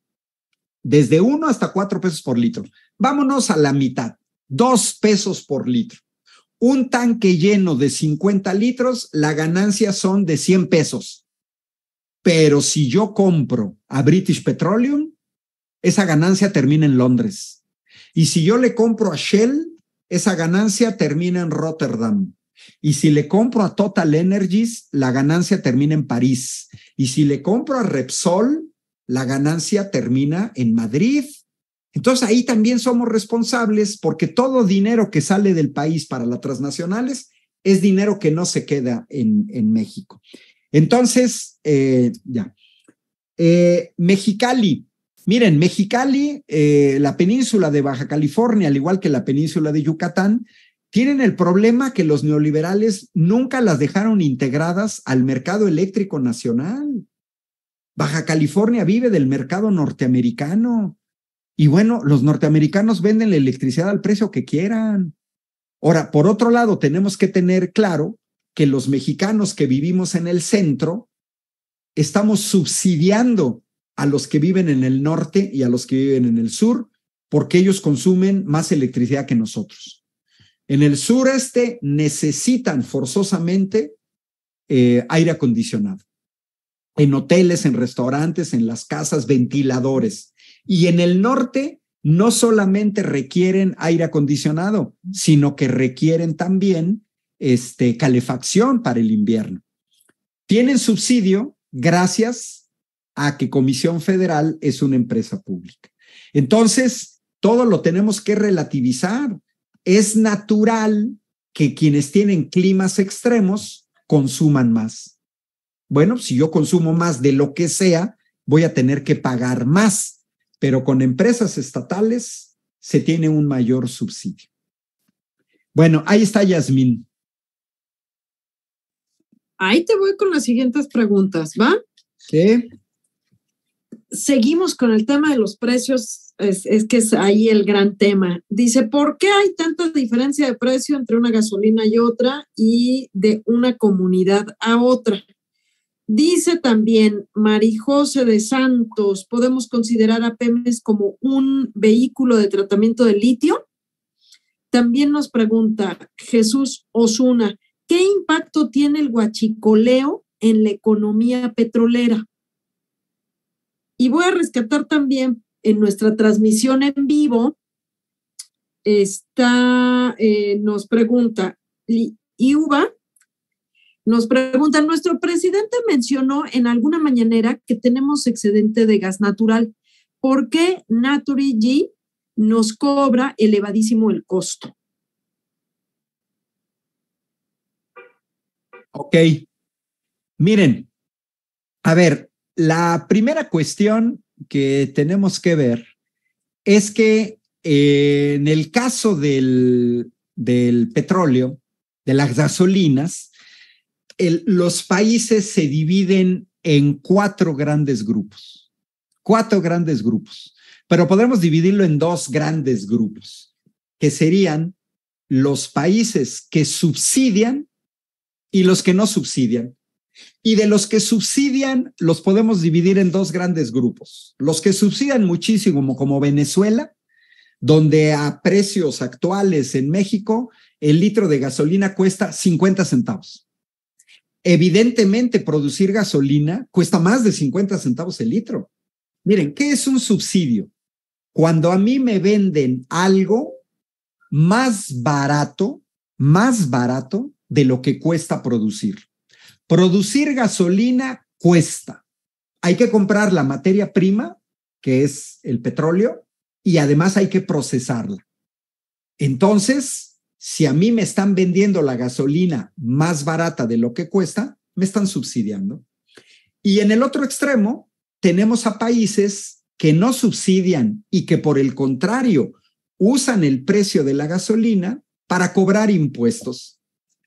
Desde uno hasta cuatro pesos por litro. Vámonos a la mitad, dos pesos por litro. Un tanque lleno de 50 litros, la ganancia son de 100 pesos. Pero si yo compro a British Petroleum, esa ganancia termina en Londres. Y si yo le compro a Shell, esa ganancia termina en Rotterdam. Y si le compro a Total Energies, la ganancia termina en París. Y si le compro a Repsol, la ganancia termina en Madrid. Entonces ahí también somos responsables porque todo dinero que sale del país para las transnacionales es dinero que no se queda en, en México. Entonces, eh, ya. Eh, Mexicali. Miren, Mexicali, eh, la península de Baja California, al igual que la península de Yucatán, tienen el problema que los neoliberales nunca las dejaron integradas al mercado eléctrico nacional. Baja California vive del mercado norteamericano. Y bueno, los norteamericanos venden la electricidad al precio que quieran. Ahora, por otro lado, tenemos que tener claro que los mexicanos que vivimos en el centro estamos subsidiando a los que viven en el norte y a los que viven en el sur porque ellos consumen más electricidad que nosotros. En el sureste necesitan forzosamente eh, aire acondicionado. En hoteles, en restaurantes, en las casas, ventiladores. Y en el norte no solamente requieren aire acondicionado, sino que requieren también este, calefacción para el invierno. Tienen subsidio gracias a que Comisión Federal es una empresa pública. Entonces, todo lo tenemos que relativizar es natural que quienes tienen climas extremos consuman más. Bueno, si yo consumo más de lo que sea, voy a tener que pagar más, pero con empresas estatales se tiene un mayor subsidio. Bueno, ahí está Yasmín. Ahí te voy con las siguientes preguntas, ¿va? Sí. Seguimos con el tema de los precios es, que es ahí el gran tema. Dice, ¿por qué hay tanta diferencia de precio entre una gasolina y otra y de una comunidad a otra? Dice también Marijose de Santos, ¿podemos considerar a Pemex como un vehículo de tratamiento de litio? También nos pregunta Jesús Osuna, ¿qué impacto tiene el guachicoleo en la economía petrolera? Y voy a rescatar también en nuestra transmisión en vivo está, eh, nos pregunta, Iuba, nos pregunta, nuestro presidente mencionó en alguna mañanera que tenemos excedente de gas natural. ¿Por qué Naturi G nos cobra elevadísimo el costo? Ok. Miren, a ver, la primera cuestión que tenemos que ver es que eh, en el caso del, del petróleo, de las gasolinas, los países se dividen en cuatro grandes grupos, cuatro grandes grupos, pero podemos dividirlo en dos grandes grupos, que serían los países que subsidian y los que no subsidian. Y de los que subsidian, los podemos dividir en dos grandes grupos. Los que subsidian muchísimo, como, Venezuela, donde a precios actuales en México, el litro de gasolina cuesta 50 centavos. Evidentemente, producir gasolina cuesta más de 50 centavos el litro. Miren, ¿qué es un subsidio? Cuando a mí me venden algo más barato, más barato de lo que cuesta producir. Producir gasolina cuesta. Hay que comprar la materia prima, que es el petróleo, y además hay que procesarla. Entonces, si a mí me están vendiendo la gasolina más barata de lo que cuesta, me están subsidiando. Y en el otro extremo, tenemos a países que no subsidian y que por el contrario usan el precio de la gasolina para cobrar impuestos.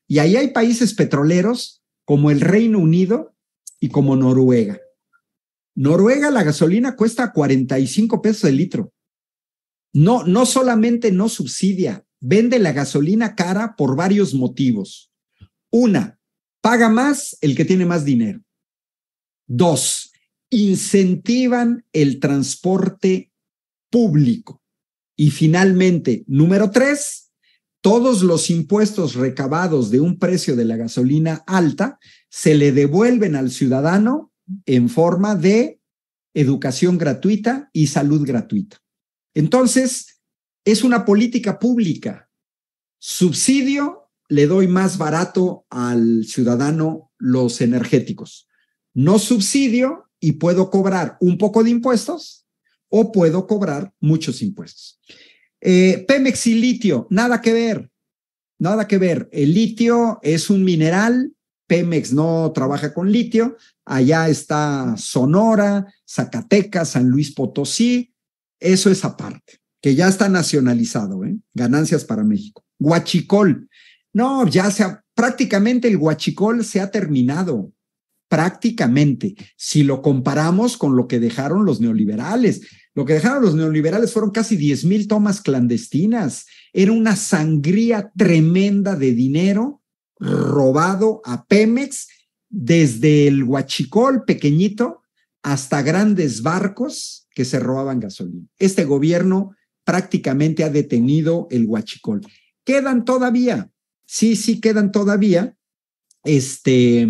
Y ahí hay países petroleros como el Reino Unido y como Noruega. Noruega la gasolina cuesta 45 pesos el litro. No, no solamente no subsidia, vende la gasolina cara por varios motivos. Una, paga más el que tiene más dinero. Dos, incentivan el transporte público. Y finalmente, número tres, todos los impuestos recabados de un precio de la gasolina alta se le devuelven al ciudadano en forma de educación gratuita y salud gratuita. Entonces, es una política pública. Subsidio, le doy más barato al ciudadano los energéticos. No subsidio y puedo cobrar un poco de impuestos o puedo cobrar muchos impuestos. Eh, Pemex y litio, nada que ver, nada que ver. El litio es un mineral, Pemex no trabaja con litio, allá está Sonora, Zacatecas, San Luis Potosí, eso es aparte, que ya está nacionalizado, ¿eh? ganancias para México. Huachicol, no, ya se ha, prácticamente el huachicol se ha terminado, prácticamente, si lo comparamos con lo que dejaron los neoliberales. Lo que dejaron los neoliberales fueron casi 10 mil tomas clandestinas. Era una sangría tremenda de dinero robado a Pemex desde el huachicol pequeñito hasta grandes barcos que se robaban gasolina. Este gobierno prácticamente ha detenido el huachicol. Quedan todavía, sí, sí quedan todavía, este,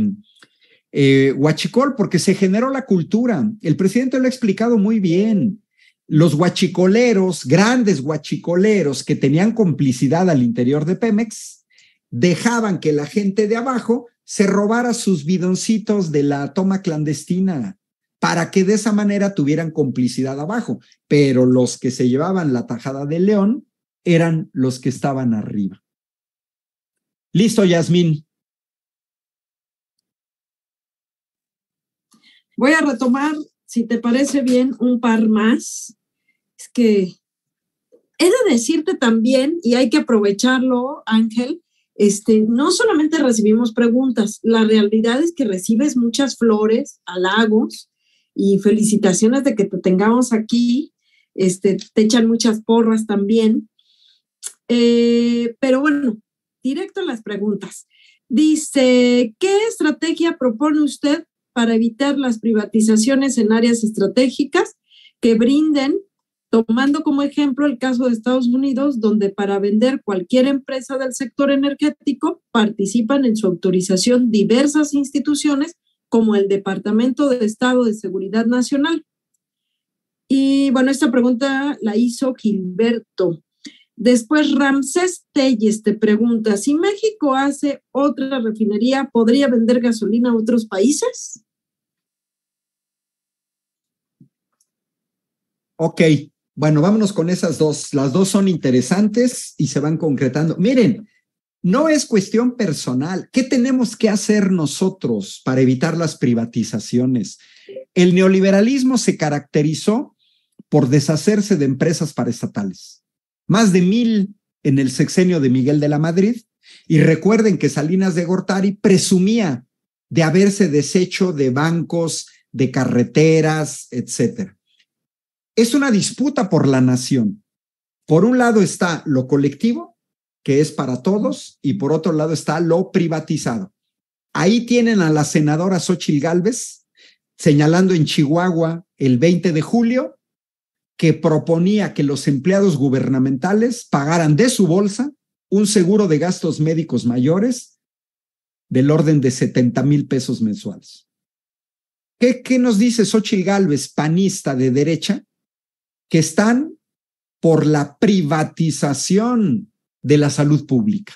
eh, huachicol, porque se generó la cultura. El presidente lo ha explicado muy bien los guachicoleros, grandes guachicoleros que tenían complicidad al interior de Pemex, dejaban que la gente de abajo se robara sus bidoncitos de la toma clandestina para que de esa manera tuvieran complicidad abajo, pero los que se llevaban la tajada de león eran los que estaban arriba. Listo, Yasmín. Voy a retomar si te parece bien, un par más. Es que he de decirte también, y hay que aprovecharlo, Ángel, este, no solamente recibimos preguntas, la realidad es que recibes muchas flores, halagos y felicitaciones de que te tengamos aquí, este, te echan muchas porras también. Eh, pero bueno, directo a las preguntas. Dice, ¿qué estrategia propone usted para evitar las privatizaciones en áreas estratégicas que brinden, tomando como ejemplo el caso de Estados Unidos, donde para vender cualquier empresa del sector energético participan en su autorización diversas instituciones como el Departamento de Estado de Seguridad Nacional. Y bueno, esta pregunta la hizo Gilberto. Después Ramsés Telles te pregunta, si México hace otra refinería, ¿podría vender gasolina a otros países? Ok, bueno, vámonos con esas dos. Las dos son interesantes y se van concretando. Miren, no es cuestión personal. ¿Qué tenemos que hacer nosotros para evitar las privatizaciones? El neoliberalismo se caracterizó por deshacerse de empresas paraestatales más de mil en el sexenio de Miguel de la Madrid. Y recuerden que Salinas de Gortari presumía de haberse deshecho de bancos, de carreteras, etcétera. Es una disputa por la nación. Por un lado está lo colectivo, que es para todos, y por otro lado está lo privatizado. Ahí tienen a la senadora Xochil Gálvez señalando en Chihuahua el 20 de julio que proponía que los empleados gubernamentales pagaran de su bolsa un seguro de gastos médicos mayores del orden de 70 mil pesos mensuales. ¿Qué, nos dice Xochitl Galvez, panista de derecha? Que están por la privatización de la salud pública.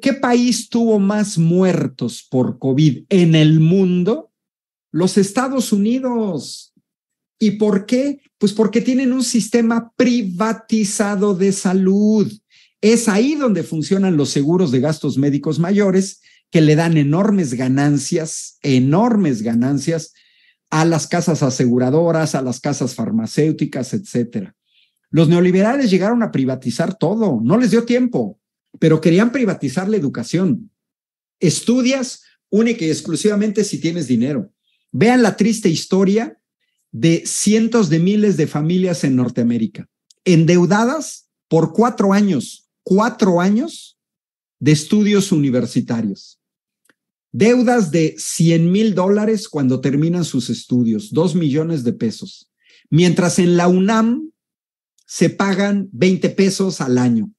qué país tuvo más muertos por COVID en el mundo? Los Estados Unidos ¿Y por qué? Pues porque tienen un sistema privatizado de salud. Es ahí donde funcionan los seguros de gastos médicos mayores que le dan enormes ganancias, enormes ganancias a las casas aseguradoras, a las casas farmacéuticas, etcétera. Los neoliberales llegaron a privatizar todo, no les dio tiempo, pero querían privatizar la educación. Estudias única y exclusivamente si tienes dinero. Vean la triste historia de cientos de miles de familias en Norteamérica, endeudadas por cuatro años, cuatro años de estudios universitarios. Deudas de 100 mil dólares cuando terminan sus estudios, dos millones de pesos. Mientras en la UNAM se pagan 20 pesos al año.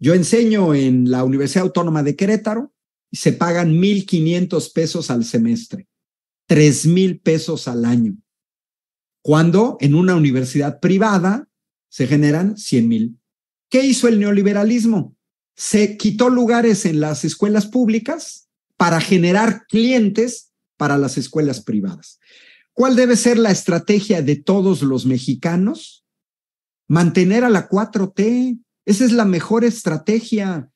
Yo enseño en la Universidad Autónoma de Querétaro y se pagan 1.500 pesos al semestre, mil pesos al año cuando en una universidad privada se generan 100 mil. ¿Qué hizo el neoliberalismo? Se quitó lugares en las escuelas públicas para generar clientes para las escuelas privadas. ¿Cuál debe ser la estrategia de todos los mexicanos? Mantener a la 4T. Esa es la mejor estrategia,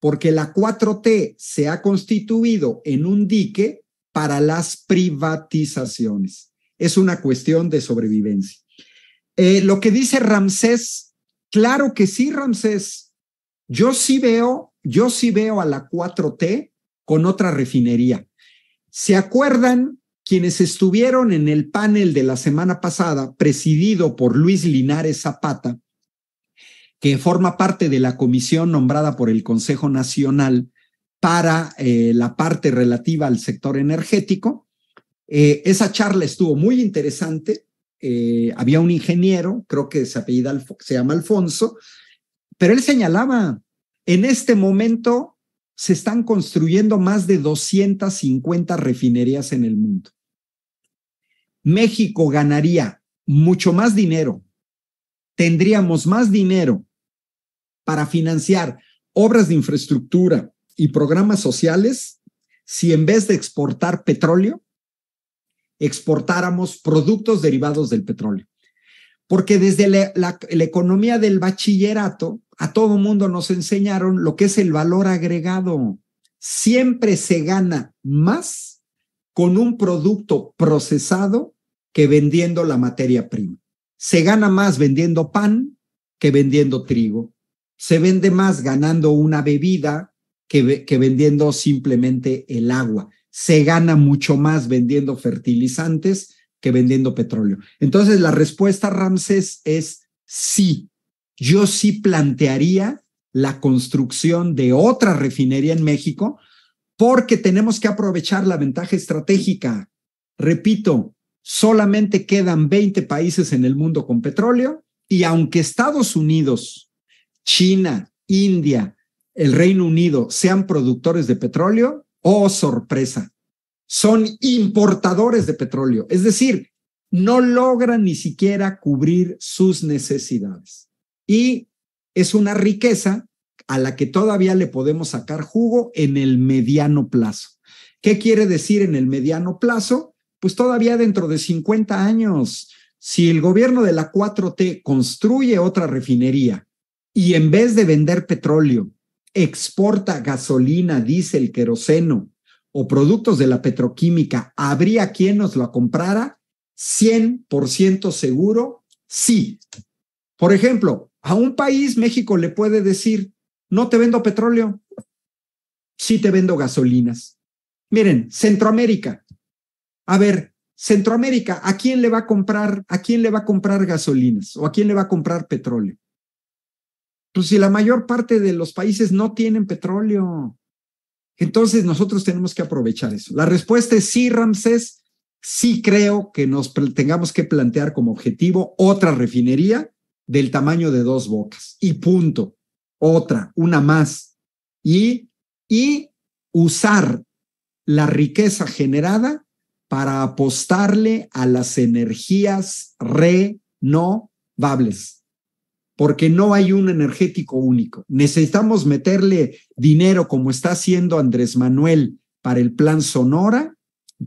porque la 4T se ha constituido en un dique para las privatizaciones es una cuestión de sobrevivencia. Eh, lo que dice Ramsés, claro que sí, Ramsés. Yo sí veo, yo sí veo a la 4T con otra refinería. ¿Se acuerdan quienes estuvieron en el panel de la semana pasada, presidido por Luis Linares Zapata, que forma parte de la comisión nombrada por el Consejo Nacional para eh, la parte relativa al sector energético? Eh, esa charla estuvo muy interesante. Eh, había un ingeniero, creo que se apellida, se llama Alfonso, pero él señalaba, en este momento se están construyendo más de 250 refinerías en el mundo. México ganaría mucho más dinero, tendríamos más dinero para financiar obras de infraestructura y programas sociales si en vez de exportar petróleo exportáramos productos derivados del petróleo. Porque desde la, economía del bachillerato, a todo mundo nos enseñaron lo que es el valor agregado. Siempre se gana más con un producto procesado que vendiendo la materia prima. Se gana más vendiendo pan que vendiendo trigo. Se vende más ganando una bebida que vendiendo simplemente el agua se gana mucho más vendiendo fertilizantes que vendiendo petróleo. Entonces, la respuesta, Ramses, es sí. Yo sí plantearía la construcción de otra refinería en México porque tenemos que aprovechar la ventaja estratégica. Repito, solamente quedan 20 países en el mundo con petróleo y aunque Estados Unidos, China, India, el Reino Unido sean productores de petróleo, Oh, sorpresa. Son importadores de petróleo, es decir, no logran ni siquiera cubrir sus necesidades. Y es una riqueza a la que todavía le podemos sacar jugo en el mediano plazo. ¿Qué quiere decir en el mediano plazo? Pues todavía dentro de 50 años, si el gobierno de la 4T construye otra refinería y en vez de vender petróleo, exporta gasolina, diésel, queroseno o productos de la petroquímica, ¿habría quien nos la comprara? 100% seguro, sí. Por ejemplo, a un país México le puede decir, no te vendo petróleo, sí te vendo gasolinas. Miren, Centroamérica. A ver, Centroamérica, ¿a quién le va a comprar, a quién le va a comprar gasolinas o a quién le va a comprar petróleo? Pues, si la mayor parte de los países no tienen petróleo. Entonces nosotros tenemos que aprovechar eso. La respuesta es sí, Ramsés. Sí creo que nos tengamos que plantear como objetivo otra refinería del tamaño de dos bocas. Y punto. Otra, una más. Y, y usar la riqueza generada para apostarle a las energías renovables porque no hay un energético único. Necesitamos meterle dinero como está haciendo Andrés Manuel para el plan Sonora,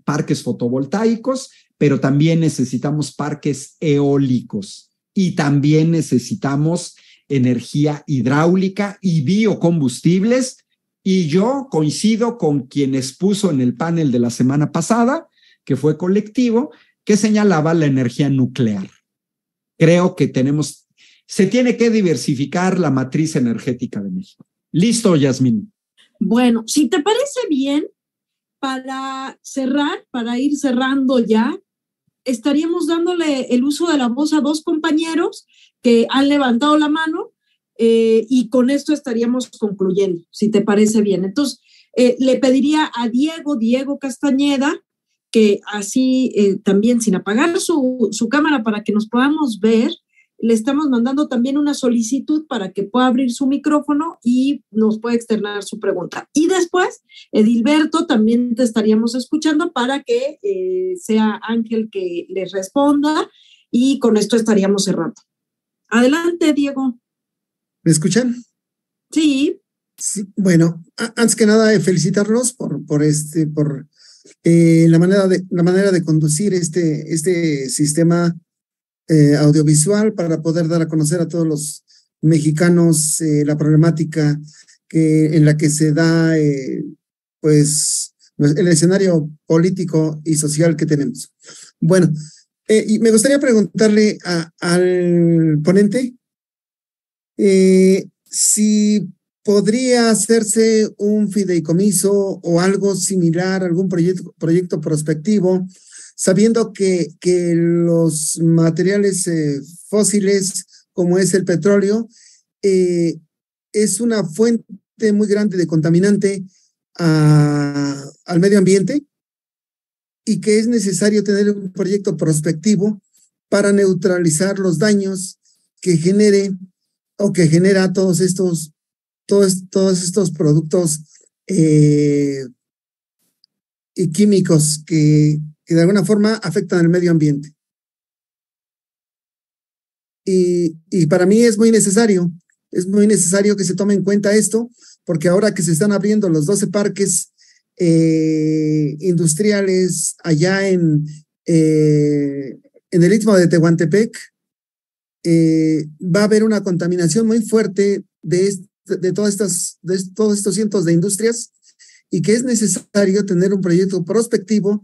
parques fotovoltaicos, pero también necesitamos parques eólicos y también necesitamos energía hidráulica y biocombustibles. Y yo coincido con quienes puso en el panel de la semana pasada, que fue colectivo, que señalaba la energía nuclear. Creo que tenemos se tiene que diversificar la matriz energética de México. Listo, Yasmín. Bueno, si te parece bien, para cerrar, para ir cerrando ya, estaríamos dándole el uso de la voz a dos compañeros que han levantado la mano eh, y con esto estaríamos concluyendo, si te parece bien. Entonces, eh, le pediría a Diego, Diego Castañeda, que así eh, también sin apagar su, su cámara para que nos podamos ver, le estamos mandando también una solicitud para que pueda abrir su micrófono y nos pueda externar su pregunta. Y después, Edilberto, también te estaríamos escuchando para que eh, sea Ángel que les responda y con esto estaríamos cerrando. Adelante, Diego. ¿Me escuchan? Sí. sí bueno, antes que nada, eh, felicitarlos por, por, este, por eh, la, manera de, la manera de conducir este, este sistema eh, audiovisual para poder dar a conocer a todos los mexicanos eh, la problemática que, en la que se da eh, pues, pues el escenario político y social que tenemos. Bueno, y me gustaría preguntarle al ponente si podría hacerse un fideicomiso o algo similar, algún proyecto, proyecto prospectivo sabiendo que, que los materiales eh, fósiles, como es el petróleo, eh, es una fuente muy grande de contaminante ah, al medio ambiente y que es necesario tener un proyecto prospectivo para neutralizar los daños que genere o que genera todos estos, todos, todos estos productos eh, y químicos que, que de alguna forma afectan al medio ambiente. Y, para mí es muy necesario, es muy necesario que se tome en cuenta esto, porque ahora que se están abriendo los 12 parques eh, industriales allá en, eh, en el istmo de Tehuantepec, eh, va a haber una contaminación muy fuerte de, de, todas estas, de todos estos cientos de industrias y que es necesario tener un proyecto prospectivo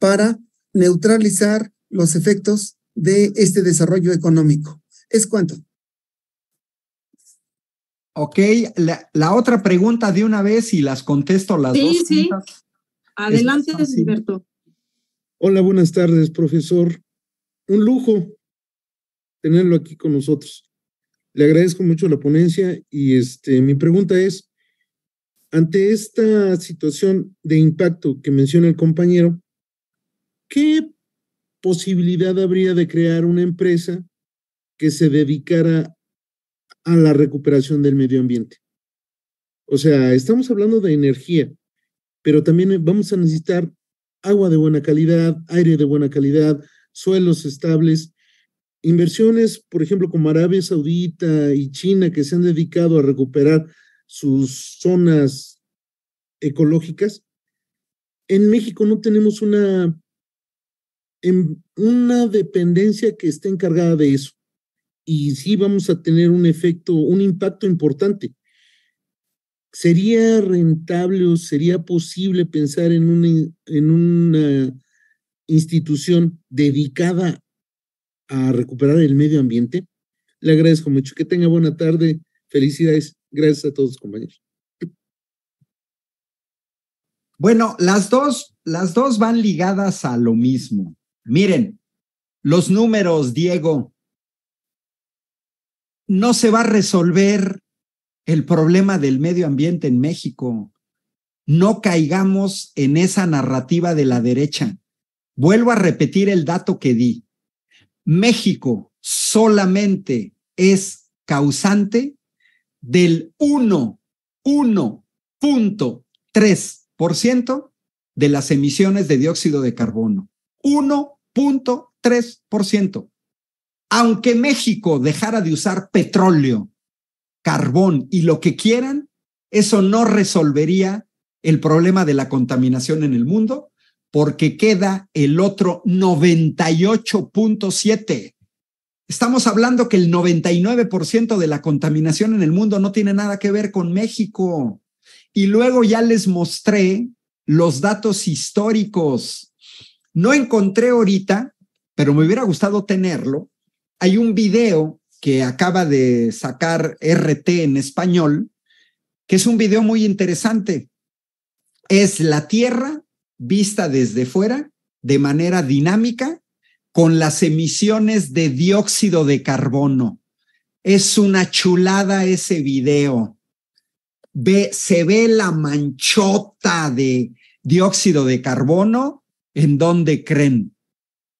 para neutralizar los efectos de este desarrollo económico. ¿Es cuánto? Ok, la, otra pregunta de una vez y las contesto las dos. Sí, sí. Adelante, Alberto. Hola, buenas tardes, profesor. Un lujo tenerlo aquí con nosotros. Le agradezco mucho la ponencia y este, mi pregunta es, ante esta situación de impacto que menciona el compañero, ¿qué posibilidad habría de crear una empresa que se dedicara a la recuperación del medio ambiente? O sea, estamos hablando de energía, pero también vamos a necesitar agua de buena calidad, aire de buena calidad, suelos estables. Inversiones, por ejemplo, como Arabia Saudita y China, que se han dedicado a recuperar sus zonas ecológicas, en México no tenemos una en una dependencia que esté encargada de eso. Y sí vamos a tener un efecto, un impacto importante. ¿Sería rentable o sería posible pensar en una, en una institución dedicada a recuperar el medio ambiente? Le agradezco mucho. Que tenga buena tarde. Felicidades. Gracias a todos, compañeros. Bueno, las dos, las dos van ligadas a lo mismo. Miren, los números, Diego, no se va a resolver el problema del medio ambiente en México. No caigamos en esa narrativa de la derecha. Vuelvo a repetir el dato que di. México solamente es causante del 1.3% de las emisiones de dióxido de carbono. 1 0.3%. Aunque México dejara de usar petróleo, carbón y lo que quieran, eso no resolvería el problema de la contaminación en el mundo porque queda el otro 98.7. Estamos hablando que el 99% de la contaminación en el mundo no tiene nada que ver con México. Y luego ya les mostré los datos históricos no encontré ahorita, pero me hubiera gustado tenerlo. Hay un video que acaba de sacar RT en español, que es un video muy interesante. Es la Tierra vista desde fuera de manera dinámica con las emisiones de dióxido de carbono. Es una chulada ese video. se ve la manchota de dióxido de carbono en dónde creen.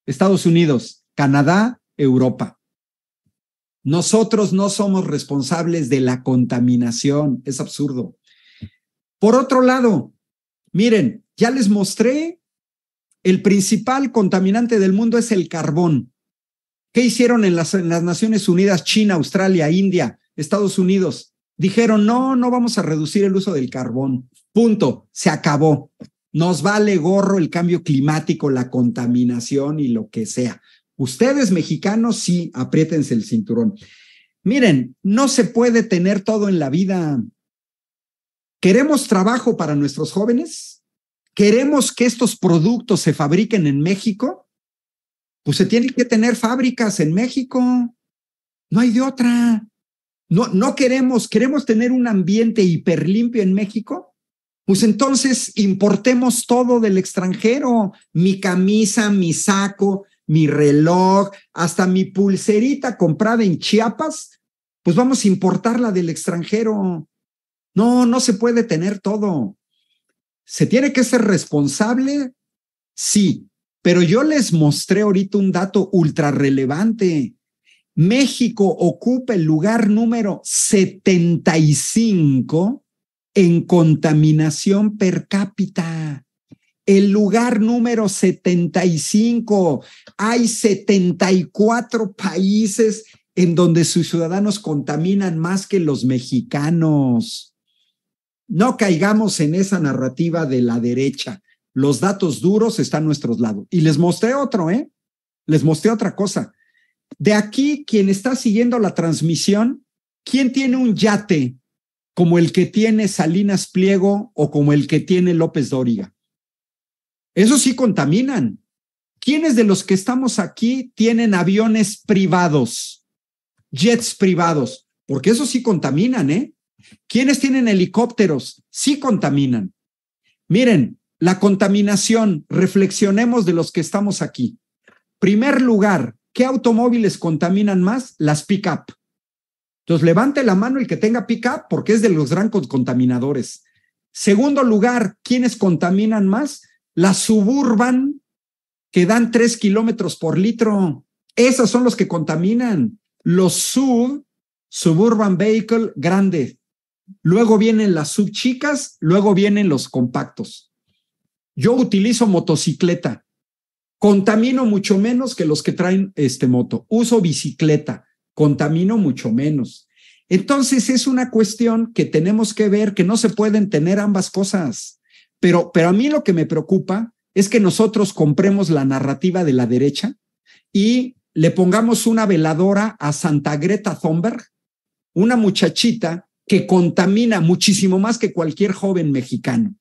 Estados Unidos, Canadá, Europa. Nosotros no somos responsables de la contaminación, es absurdo. Por otro lado, miren, ya les mostré, el principal contaminante del mundo es el carbón. ¿Qué hicieron en las, en las Naciones Unidas, China, Australia, India, Estados Unidos? Dijeron, no, no vamos a reducir el uso del carbón. Punto, se acabó. Nos vale gorro el cambio climático, la contaminación y lo que sea. Ustedes mexicanos sí, apriétense el cinturón. Miren, no se puede tener todo en la vida. ¿Queremos trabajo para nuestros jóvenes? ¿Queremos que estos productos se fabriquen en México? Pues se tienen que tener fábricas en México. No hay de otra. No, no queremos, queremos tener un ambiente hiperlimpio en México pues entonces importemos todo del extranjero, mi camisa, mi saco, mi reloj, hasta mi pulserita comprada en Chiapas, pues vamos a importarla del extranjero. No, no se puede tener todo. ¿Se tiene que ser responsable? Sí, pero yo les mostré ahorita un dato ultra relevante. México ocupa el lugar número 75 en contaminación per cápita. El lugar número 75. Hay 74 países en donde sus ciudadanos contaminan más que los mexicanos. No caigamos en esa narrativa de la derecha. Los datos duros están a nuestros lados. Y les mostré otro, ¿eh? Les mostré otra cosa. De aquí, quien está siguiendo la transmisión, ¿quién tiene un yate como el que tiene Salinas Pliego o como el que tiene López Dóriga. Eso sí contaminan. ¿Quiénes de los que estamos aquí tienen aviones privados, jets privados? Porque eso sí contaminan, ¿eh? ¿Quiénes tienen helicópteros? Sí contaminan. Miren, la contaminación, reflexionemos de los que estamos aquí. Primer lugar, ¿qué automóviles contaminan más? Las pick-up. Entonces, levante la mano el que tenga pica porque es de los grandes contaminadores. Segundo lugar, ¿quiénes contaminan más? Las suburban que dan tres kilómetros por litro. Esas son los que contaminan. Los sub, suburban vehicle grande. Luego vienen las subchicas, chicas, luego vienen los compactos. Yo utilizo motocicleta. Contamino mucho menos que los que traen este moto. Uso bicicleta contamino mucho menos. Entonces es una cuestión que tenemos que ver que no se pueden tener ambas cosas. Pero, pero a mí lo que me preocupa es que nosotros compremos la narrativa de la derecha y le pongamos una veladora a Santa Greta Thunberg, una muchachita que contamina muchísimo más que cualquier joven mexicano.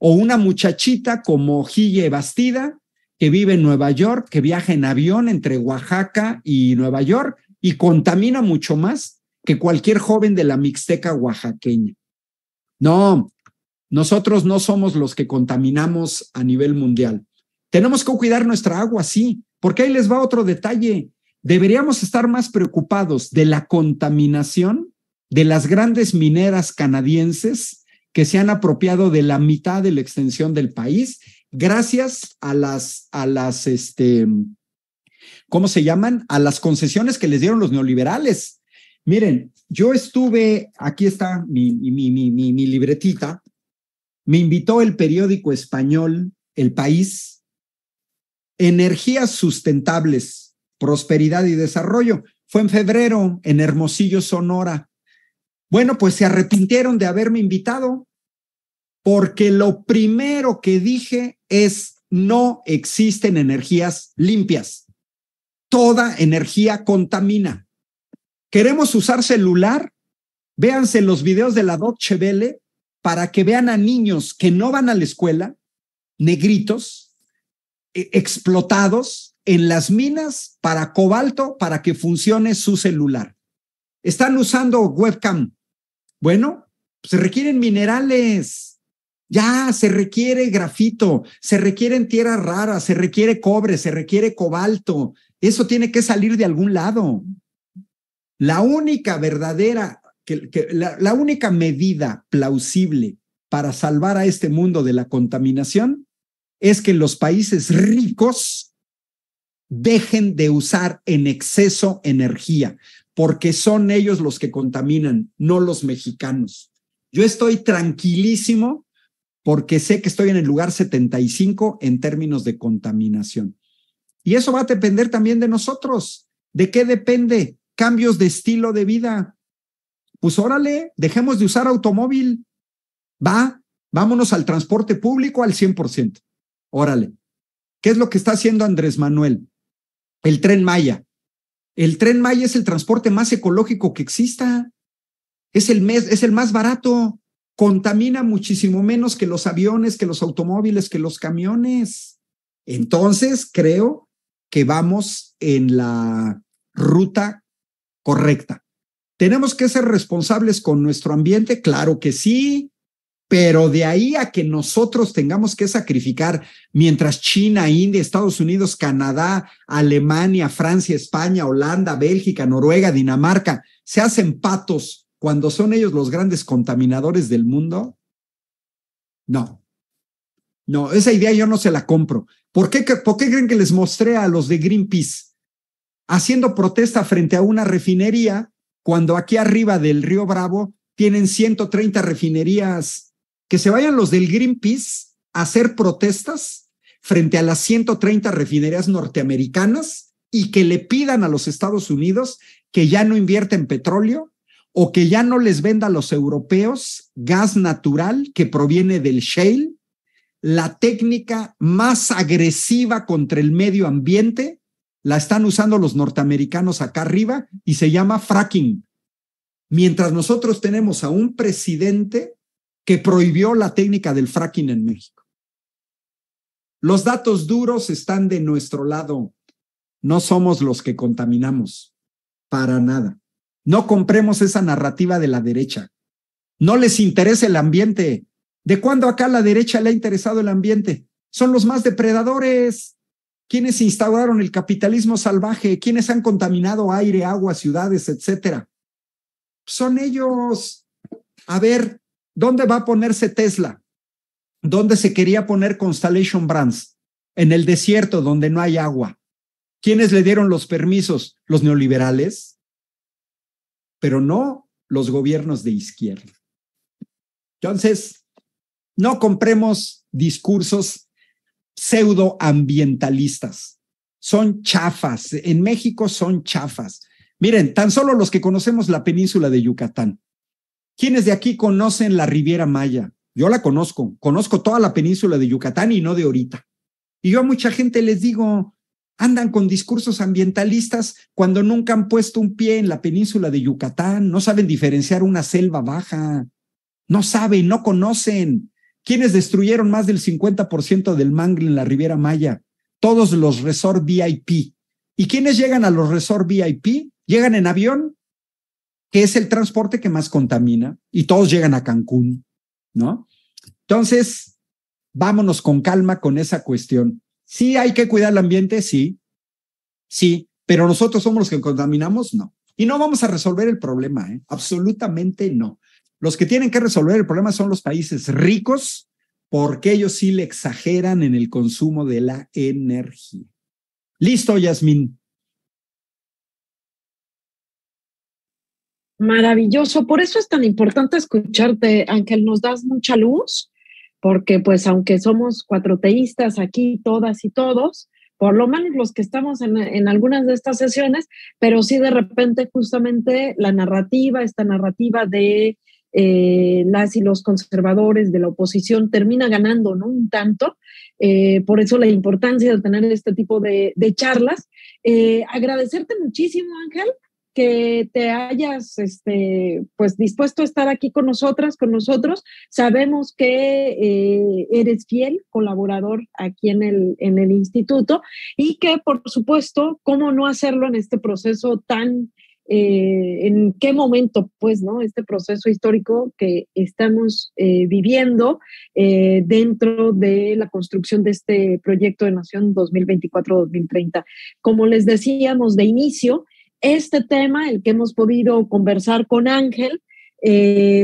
O una muchachita como Gille Bastida, que vive en Nueva York, que viaja en avión entre Oaxaca y Nueva York, y contamina mucho más que cualquier joven de la Mixteca oaxaqueña. No, nosotros no somos los que contaminamos a nivel mundial. Tenemos que cuidar nuestra agua, sí, porque ahí les va otro detalle. Deberíamos estar más preocupados de la contaminación de las grandes mineras canadienses que se han apropiado de la mitad de la extensión del país gracias a las, a las, este, ¿cómo se llaman? A las concesiones que les dieron los neoliberales. Miren, yo estuve, aquí está mi, mi, libretita, me invitó el periódico español El País, Energías Sustentables, Prosperidad y Desarrollo. Fue en febrero, en Hermosillo, Sonora. Bueno, pues se arrepintieron de haberme invitado, porque lo primero que dije es, no existen energías limpias. Toda energía contamina. ¿Queremos usar celular? Véanse los videos de la doc vele para que vean a niños que no van a la escuela, negritos, e, explotados en las minas para cobalto para que funcione su celular. Están usando webcam. Bueno, se requieren minerales. Ya se requiere grafito, se requieren tierras raras, se requiere cobre, se requiere cobalto, eso tiene que salir de algún lado. La única verdadera, la, la única medida plausible para salvar a este mundo de la contaminación es que los países ricos dejen de usar en exceso energía, porque son ellos los que contaminan, no los mexicanos. Yo estoy tranquilísimo porque sé que estoy en el lugar 75 en términos de contaminación. Y eso va a depender también de nosotros. ¿De qué depende? Cambios de estilo de vida. Pues órale, dejemos de usar automóvil. Va, vámonos al transporte público al 100%. Órale. ¿Qué es lo que está haciendo Andrés Manuel? El tren Maya. El tren Maya es el transporte más ecológico que exista. Es el, mes, es el más barato. Contamina muchísimo menos que los aviones, que los automóviles, que los camiones. Entonces, creo que vamos en la ruta correcta. ¿Tenemos que ser responsables con nuestro ambiente? Claro que sí, pero de ahí a que nosotros tengamos que sacrificar, mientras China, India, Estados Unidos, Canadá, Alemania, Francia, España, Holanda, Bélgica, Noruega, Dinamarca, se hacen patos cuando son ellos los grandes contaminadores del mundo? No. No, esa idea yo no se la compro. ¿Por qué, creen que les mostré a los de Greenpeace haciendo protesta frente a una refinería cuando aquí arriba del río Bravo tienen 130 refinerías? Que se vayan los del Greenpeace a hacer protestas frente a las 130 refinerías norteamericanas y que le pidan a los Estados Unidos que ya no invierten petróleo o que ya no les venda a los europeos gas natural que proviene del shale la técnica más agresiva contra el medio ambiente la están usando los norteamericanos acá arriba y se llama fracking. Mientras nosotros tenemos a un presidente que prohibió la técnica del fracking en México. Los datos duros están de nuestro lado. No somos los que contaminamos. Para nada. No compremos esa narrativa de la derecha. No les interesa el ambiente. ¿De cuándo acá la derecha le ha interesado el ambiente? Son los más depredadores. ¿Quiénes instauraron el capitalismo salvaje? ¿Quiénes han contaminado aire, agua, ciudades, etcétera? Son ellos. A ver, ¿dónde va a ponerse Tesla? ¿Dónde se quería poner Constellation Brands? En el desierto donde no hay agua. ¿Quiénes le dieron los permisos? ¿Los neoliberales? Pero no los gobiernos de izquierda. Entonces, no compremos discursos pseudoambientalistas. Son chafas. En México son chafas. Miren, tan solo los que conocemos la península de Yucatán. ¿Quiénes de aquí conocen la Riviera Maya? Yo la conozco. Conozco toda la península de Yucatán y no de ahorita. Y yo a mucha gente les digo, andan con discursos ambientalistas cuando nunca han puesto un pie en la península de Yucatán, no saben diferenciar una selva baja, no saben, no conocen quienes destruyeron más del 50% del mangle en la Riviera Maya, todos los resort VIP. ¿Y quienes llegan a los resort VIP? Llegan en avión, que es el transporte que más contamina, y todos llegan a Cancún, ¿no? Entonces, vámonos con calma con esa cuestión. Sí hay que cuidar el ambiente, sí, sí, pero nosotros somos los que contaminamos, no. Y no vamos a resolver el problema, ¿eh? absolutamente no. Los que tienen que resolver el problema son los países ricos, porque ellos sí le exageran en el consumo de la energía. Listo, Yasmín. Maravilloso, por eso es tan importante escucharte, Ángel, nos das mucha luz, porque pues aunque somos cuatroteístas aquí todas y todos, por lo menos los que estamos en, en algunas de estas sesiones, pero sí de repente justamente la narrativa, esta narrativa de eh, las y los conservadores de la oposición termina ganando, ¿no? Un tanto. Eh, por eso la importancia de tener este tipo de, charlas. Eh, agradecerte muchísimo, Ángel, que te hayas este, pues, dispuesto a estar aquí con nosotras, con nosotros. Sabemos que eres fiel colaborador aquí en el, en el instituto y que, por supuesto, cómo no hacerlo en este proceso tan eh, en qué momento, pues, ¿no? Este proceso histórico que estamos eh, viviendo eh, dentro de la construcción de este proyecto de Nación 2024-2030. Como les decíamos de inicio, este tema, el que hemos podido conversar con Ángel,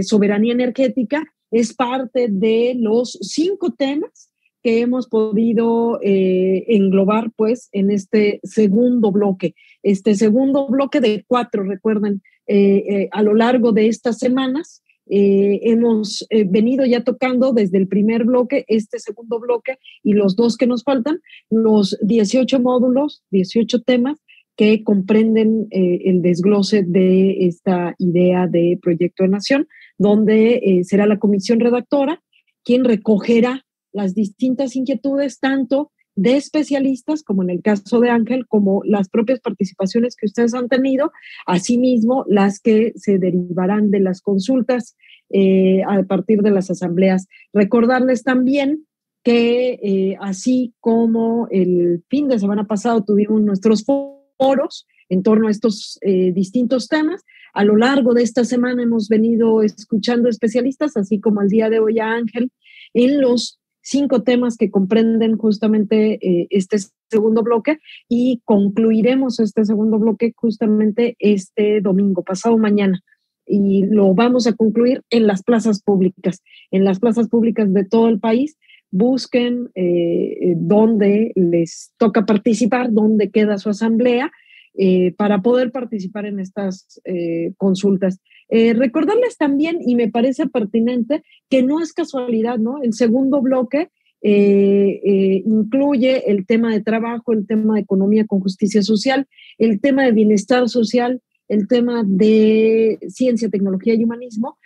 soberanía energética, es parte de los cinco temas que hemos podido eh, englobar pues en este segundo bloque, este segundo bloque de cuatro, recuerden, eh, eh, a lo largo de estas semanas. hemos venido ya tocando desde el primer bloque, este segundo bloque y los dos que nos faltan, los 18 módulos, 18 temas que comprenden el desglose de esta idea de proyecto de nación, donde será la comisión redactora quien recogerá las distintas inquietudes, tanto de especialistas, como en el caso de Ángel, como las propias participaciones que ustedes han tenido, asimismo las que se derivarán de las consultas eh, a partir de las asambleas. Recordarles también que eh, así como el fin de semana pasado tuvimos nuestros foros en torno a estos eh, distintos temas, a lo largo de esta semana hemos venido escuchando especialistas, así como al día de hoy a Ángel, en los cinco temas que comprenden justamente eh, este segundo bloque y concluiremos este segundo bloque justamente este domingo, pasado mañana. Y lo vamos a concluir en las plazas públicas, en las plazas públicas de todo el país. Busquen eh, dónde les toca participar, dónde queda su asamblea eh, para poder participar en estas eh, consultas. Eh, recordarles también, y me parece pertinente, que no es casualidad, ¿no? El segundo bloque eh, eh, incluye el tema de trabajo, el tema de economía con justicia social, el tema de bienestar social, el tema de ciencia, tecnología y humanismo.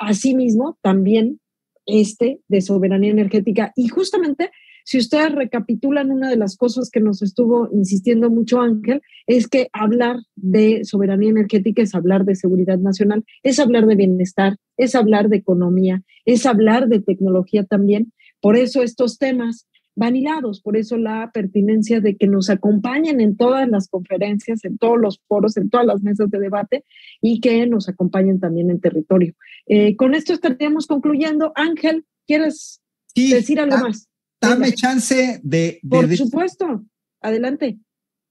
asimismo, también este de soberanía energética. Y justamente si ustedes recapitulan una de las cosas que nos estuvo insistiendo mucho Ángel, es que hablar de soberanía energética es hablar de seguridad nacional, es hablar de bienestar, es hablar de economía, es hablar de tecnología también. Por eso estos temas van hilados, por eso la pertinencia de que nos acompañen en todas las conferencias, en todos los foros, en todas las mesas de debate y que nos acompañen también en territorio. Eh, con esto estaríamos concluyendo. Ángel, ¿quieres decir algo ah, más? dame chance de, Por supuesto, adelante.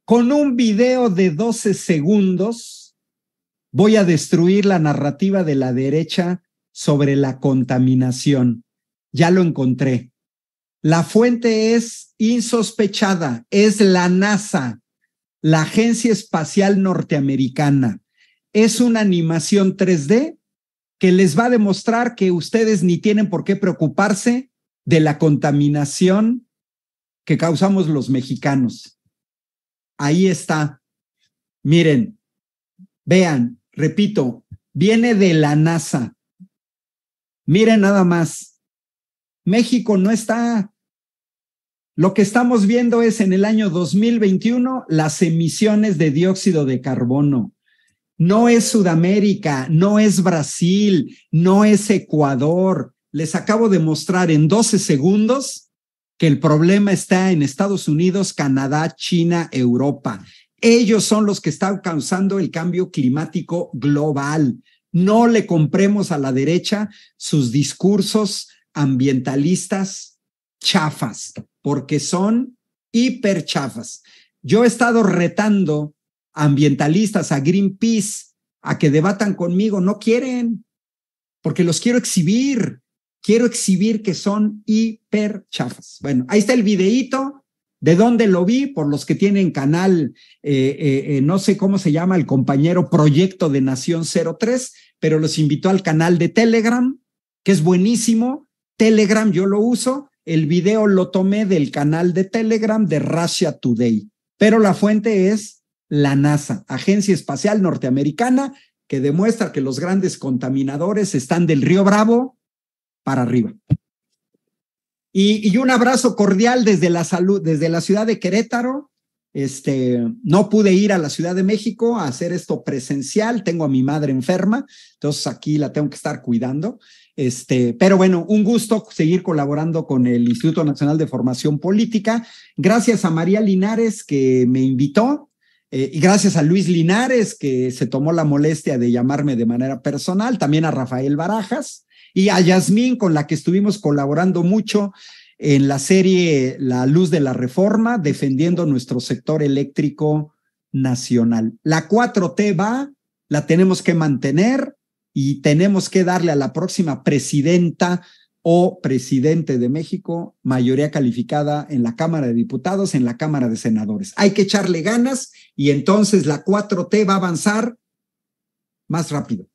Con un video de 12 segundos voy a destruir la narrativa de la derecha sobre la contaminación. Ya lo encontré. La fuente es insospechada, es la NASA, la Agencia Espacial Norteamericana. Es una animación 3D que les va a demostrar que ustedes ni tienen por qué preocuparse de la contaminación que causamos los mexicanos. Ahí está. Miren, vean, repito, viene de la NASA. Miren nada más. México no está. Lo que estamos viendo es en el año 2021 las emisiones de dióxido de carbono. No es Sudamérica, no es Brasil, no es Ecuador, les acabo de mostrar en 12 segundos que el problema está en Estados Unidos, Canadá, China, Europa. Ellos son los que están causando el cambio climático global. No le compremos a la derecha sus discursos ambientalistas chafas, porque son hiper chafas. Yo he estado retando a ambientalistas, a Greenpeace, a que debatan conmigo. No quieren, porque los quiero exhibir quiero exhibir que son hiper chafas. Bueno, ahí está el videíto. ¿De dónde lo vi? Por los que tienen canal, eh, eh, eh, no sé cómo se llama el compañero Proyecto de Nación 03, pero los invitó al canal de Telegram, que es buenísimo. Telegram yo lo uso. El video lo tomé del canal de Telegram de Russia Today, pero la fuente es la NASA, Agencia Espacial Norteamericana, que demuestra que los grandes contaminadores están del río Bravo, arriba. Y, un abrazo cordial desde la salud, desde la ciudad de Querétaro. Este, no pude ir a la Ciudad de México a hacer esto presencial. Tengo a mi madre enferma, entonces aquí la tengo que estar cuidando. Este, pero bueno, un gusto seguir colaborando con el Instituto Nacional de Formación Política. Gracias a María Linares que me invitó eh, y gracias a Luis Linares que se tomó la molestia de llamarme de manera personal, también a Rafael Barajas y a Yasmín, con la que estuvimos colaborando mucho en la serie La Luz de la Reforma, defendiendo nuestro sector eléctrico nacional. La 4T va, la tenemos que mantener y tenemos que darle a la próxima presidenta o presidente de México mayoría calificada en la Cámara de Diputados, en la Cámara de Senadores. Hay que echarle ganas y entonces la 4T va a avanzar más rápido.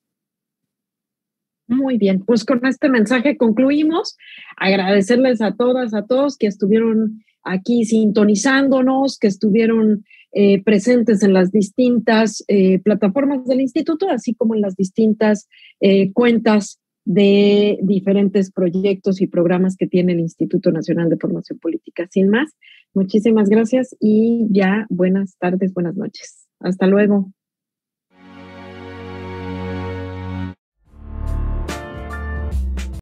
Muy bien, pues con este mensaje concluimos. Agradecerles a todas, a todos que estuvieron aquí sintonizándonos, que estuvieron eh, presentes en las distintas eh, plataformas del instituto, así como en las distintas eh, cuentas de diferentes proyectos y programas que tiene el Instituto Nacional de Formación Política. Sin más, muchísimas gracias y ya buenas tardes, buenas noches. Hasta luego.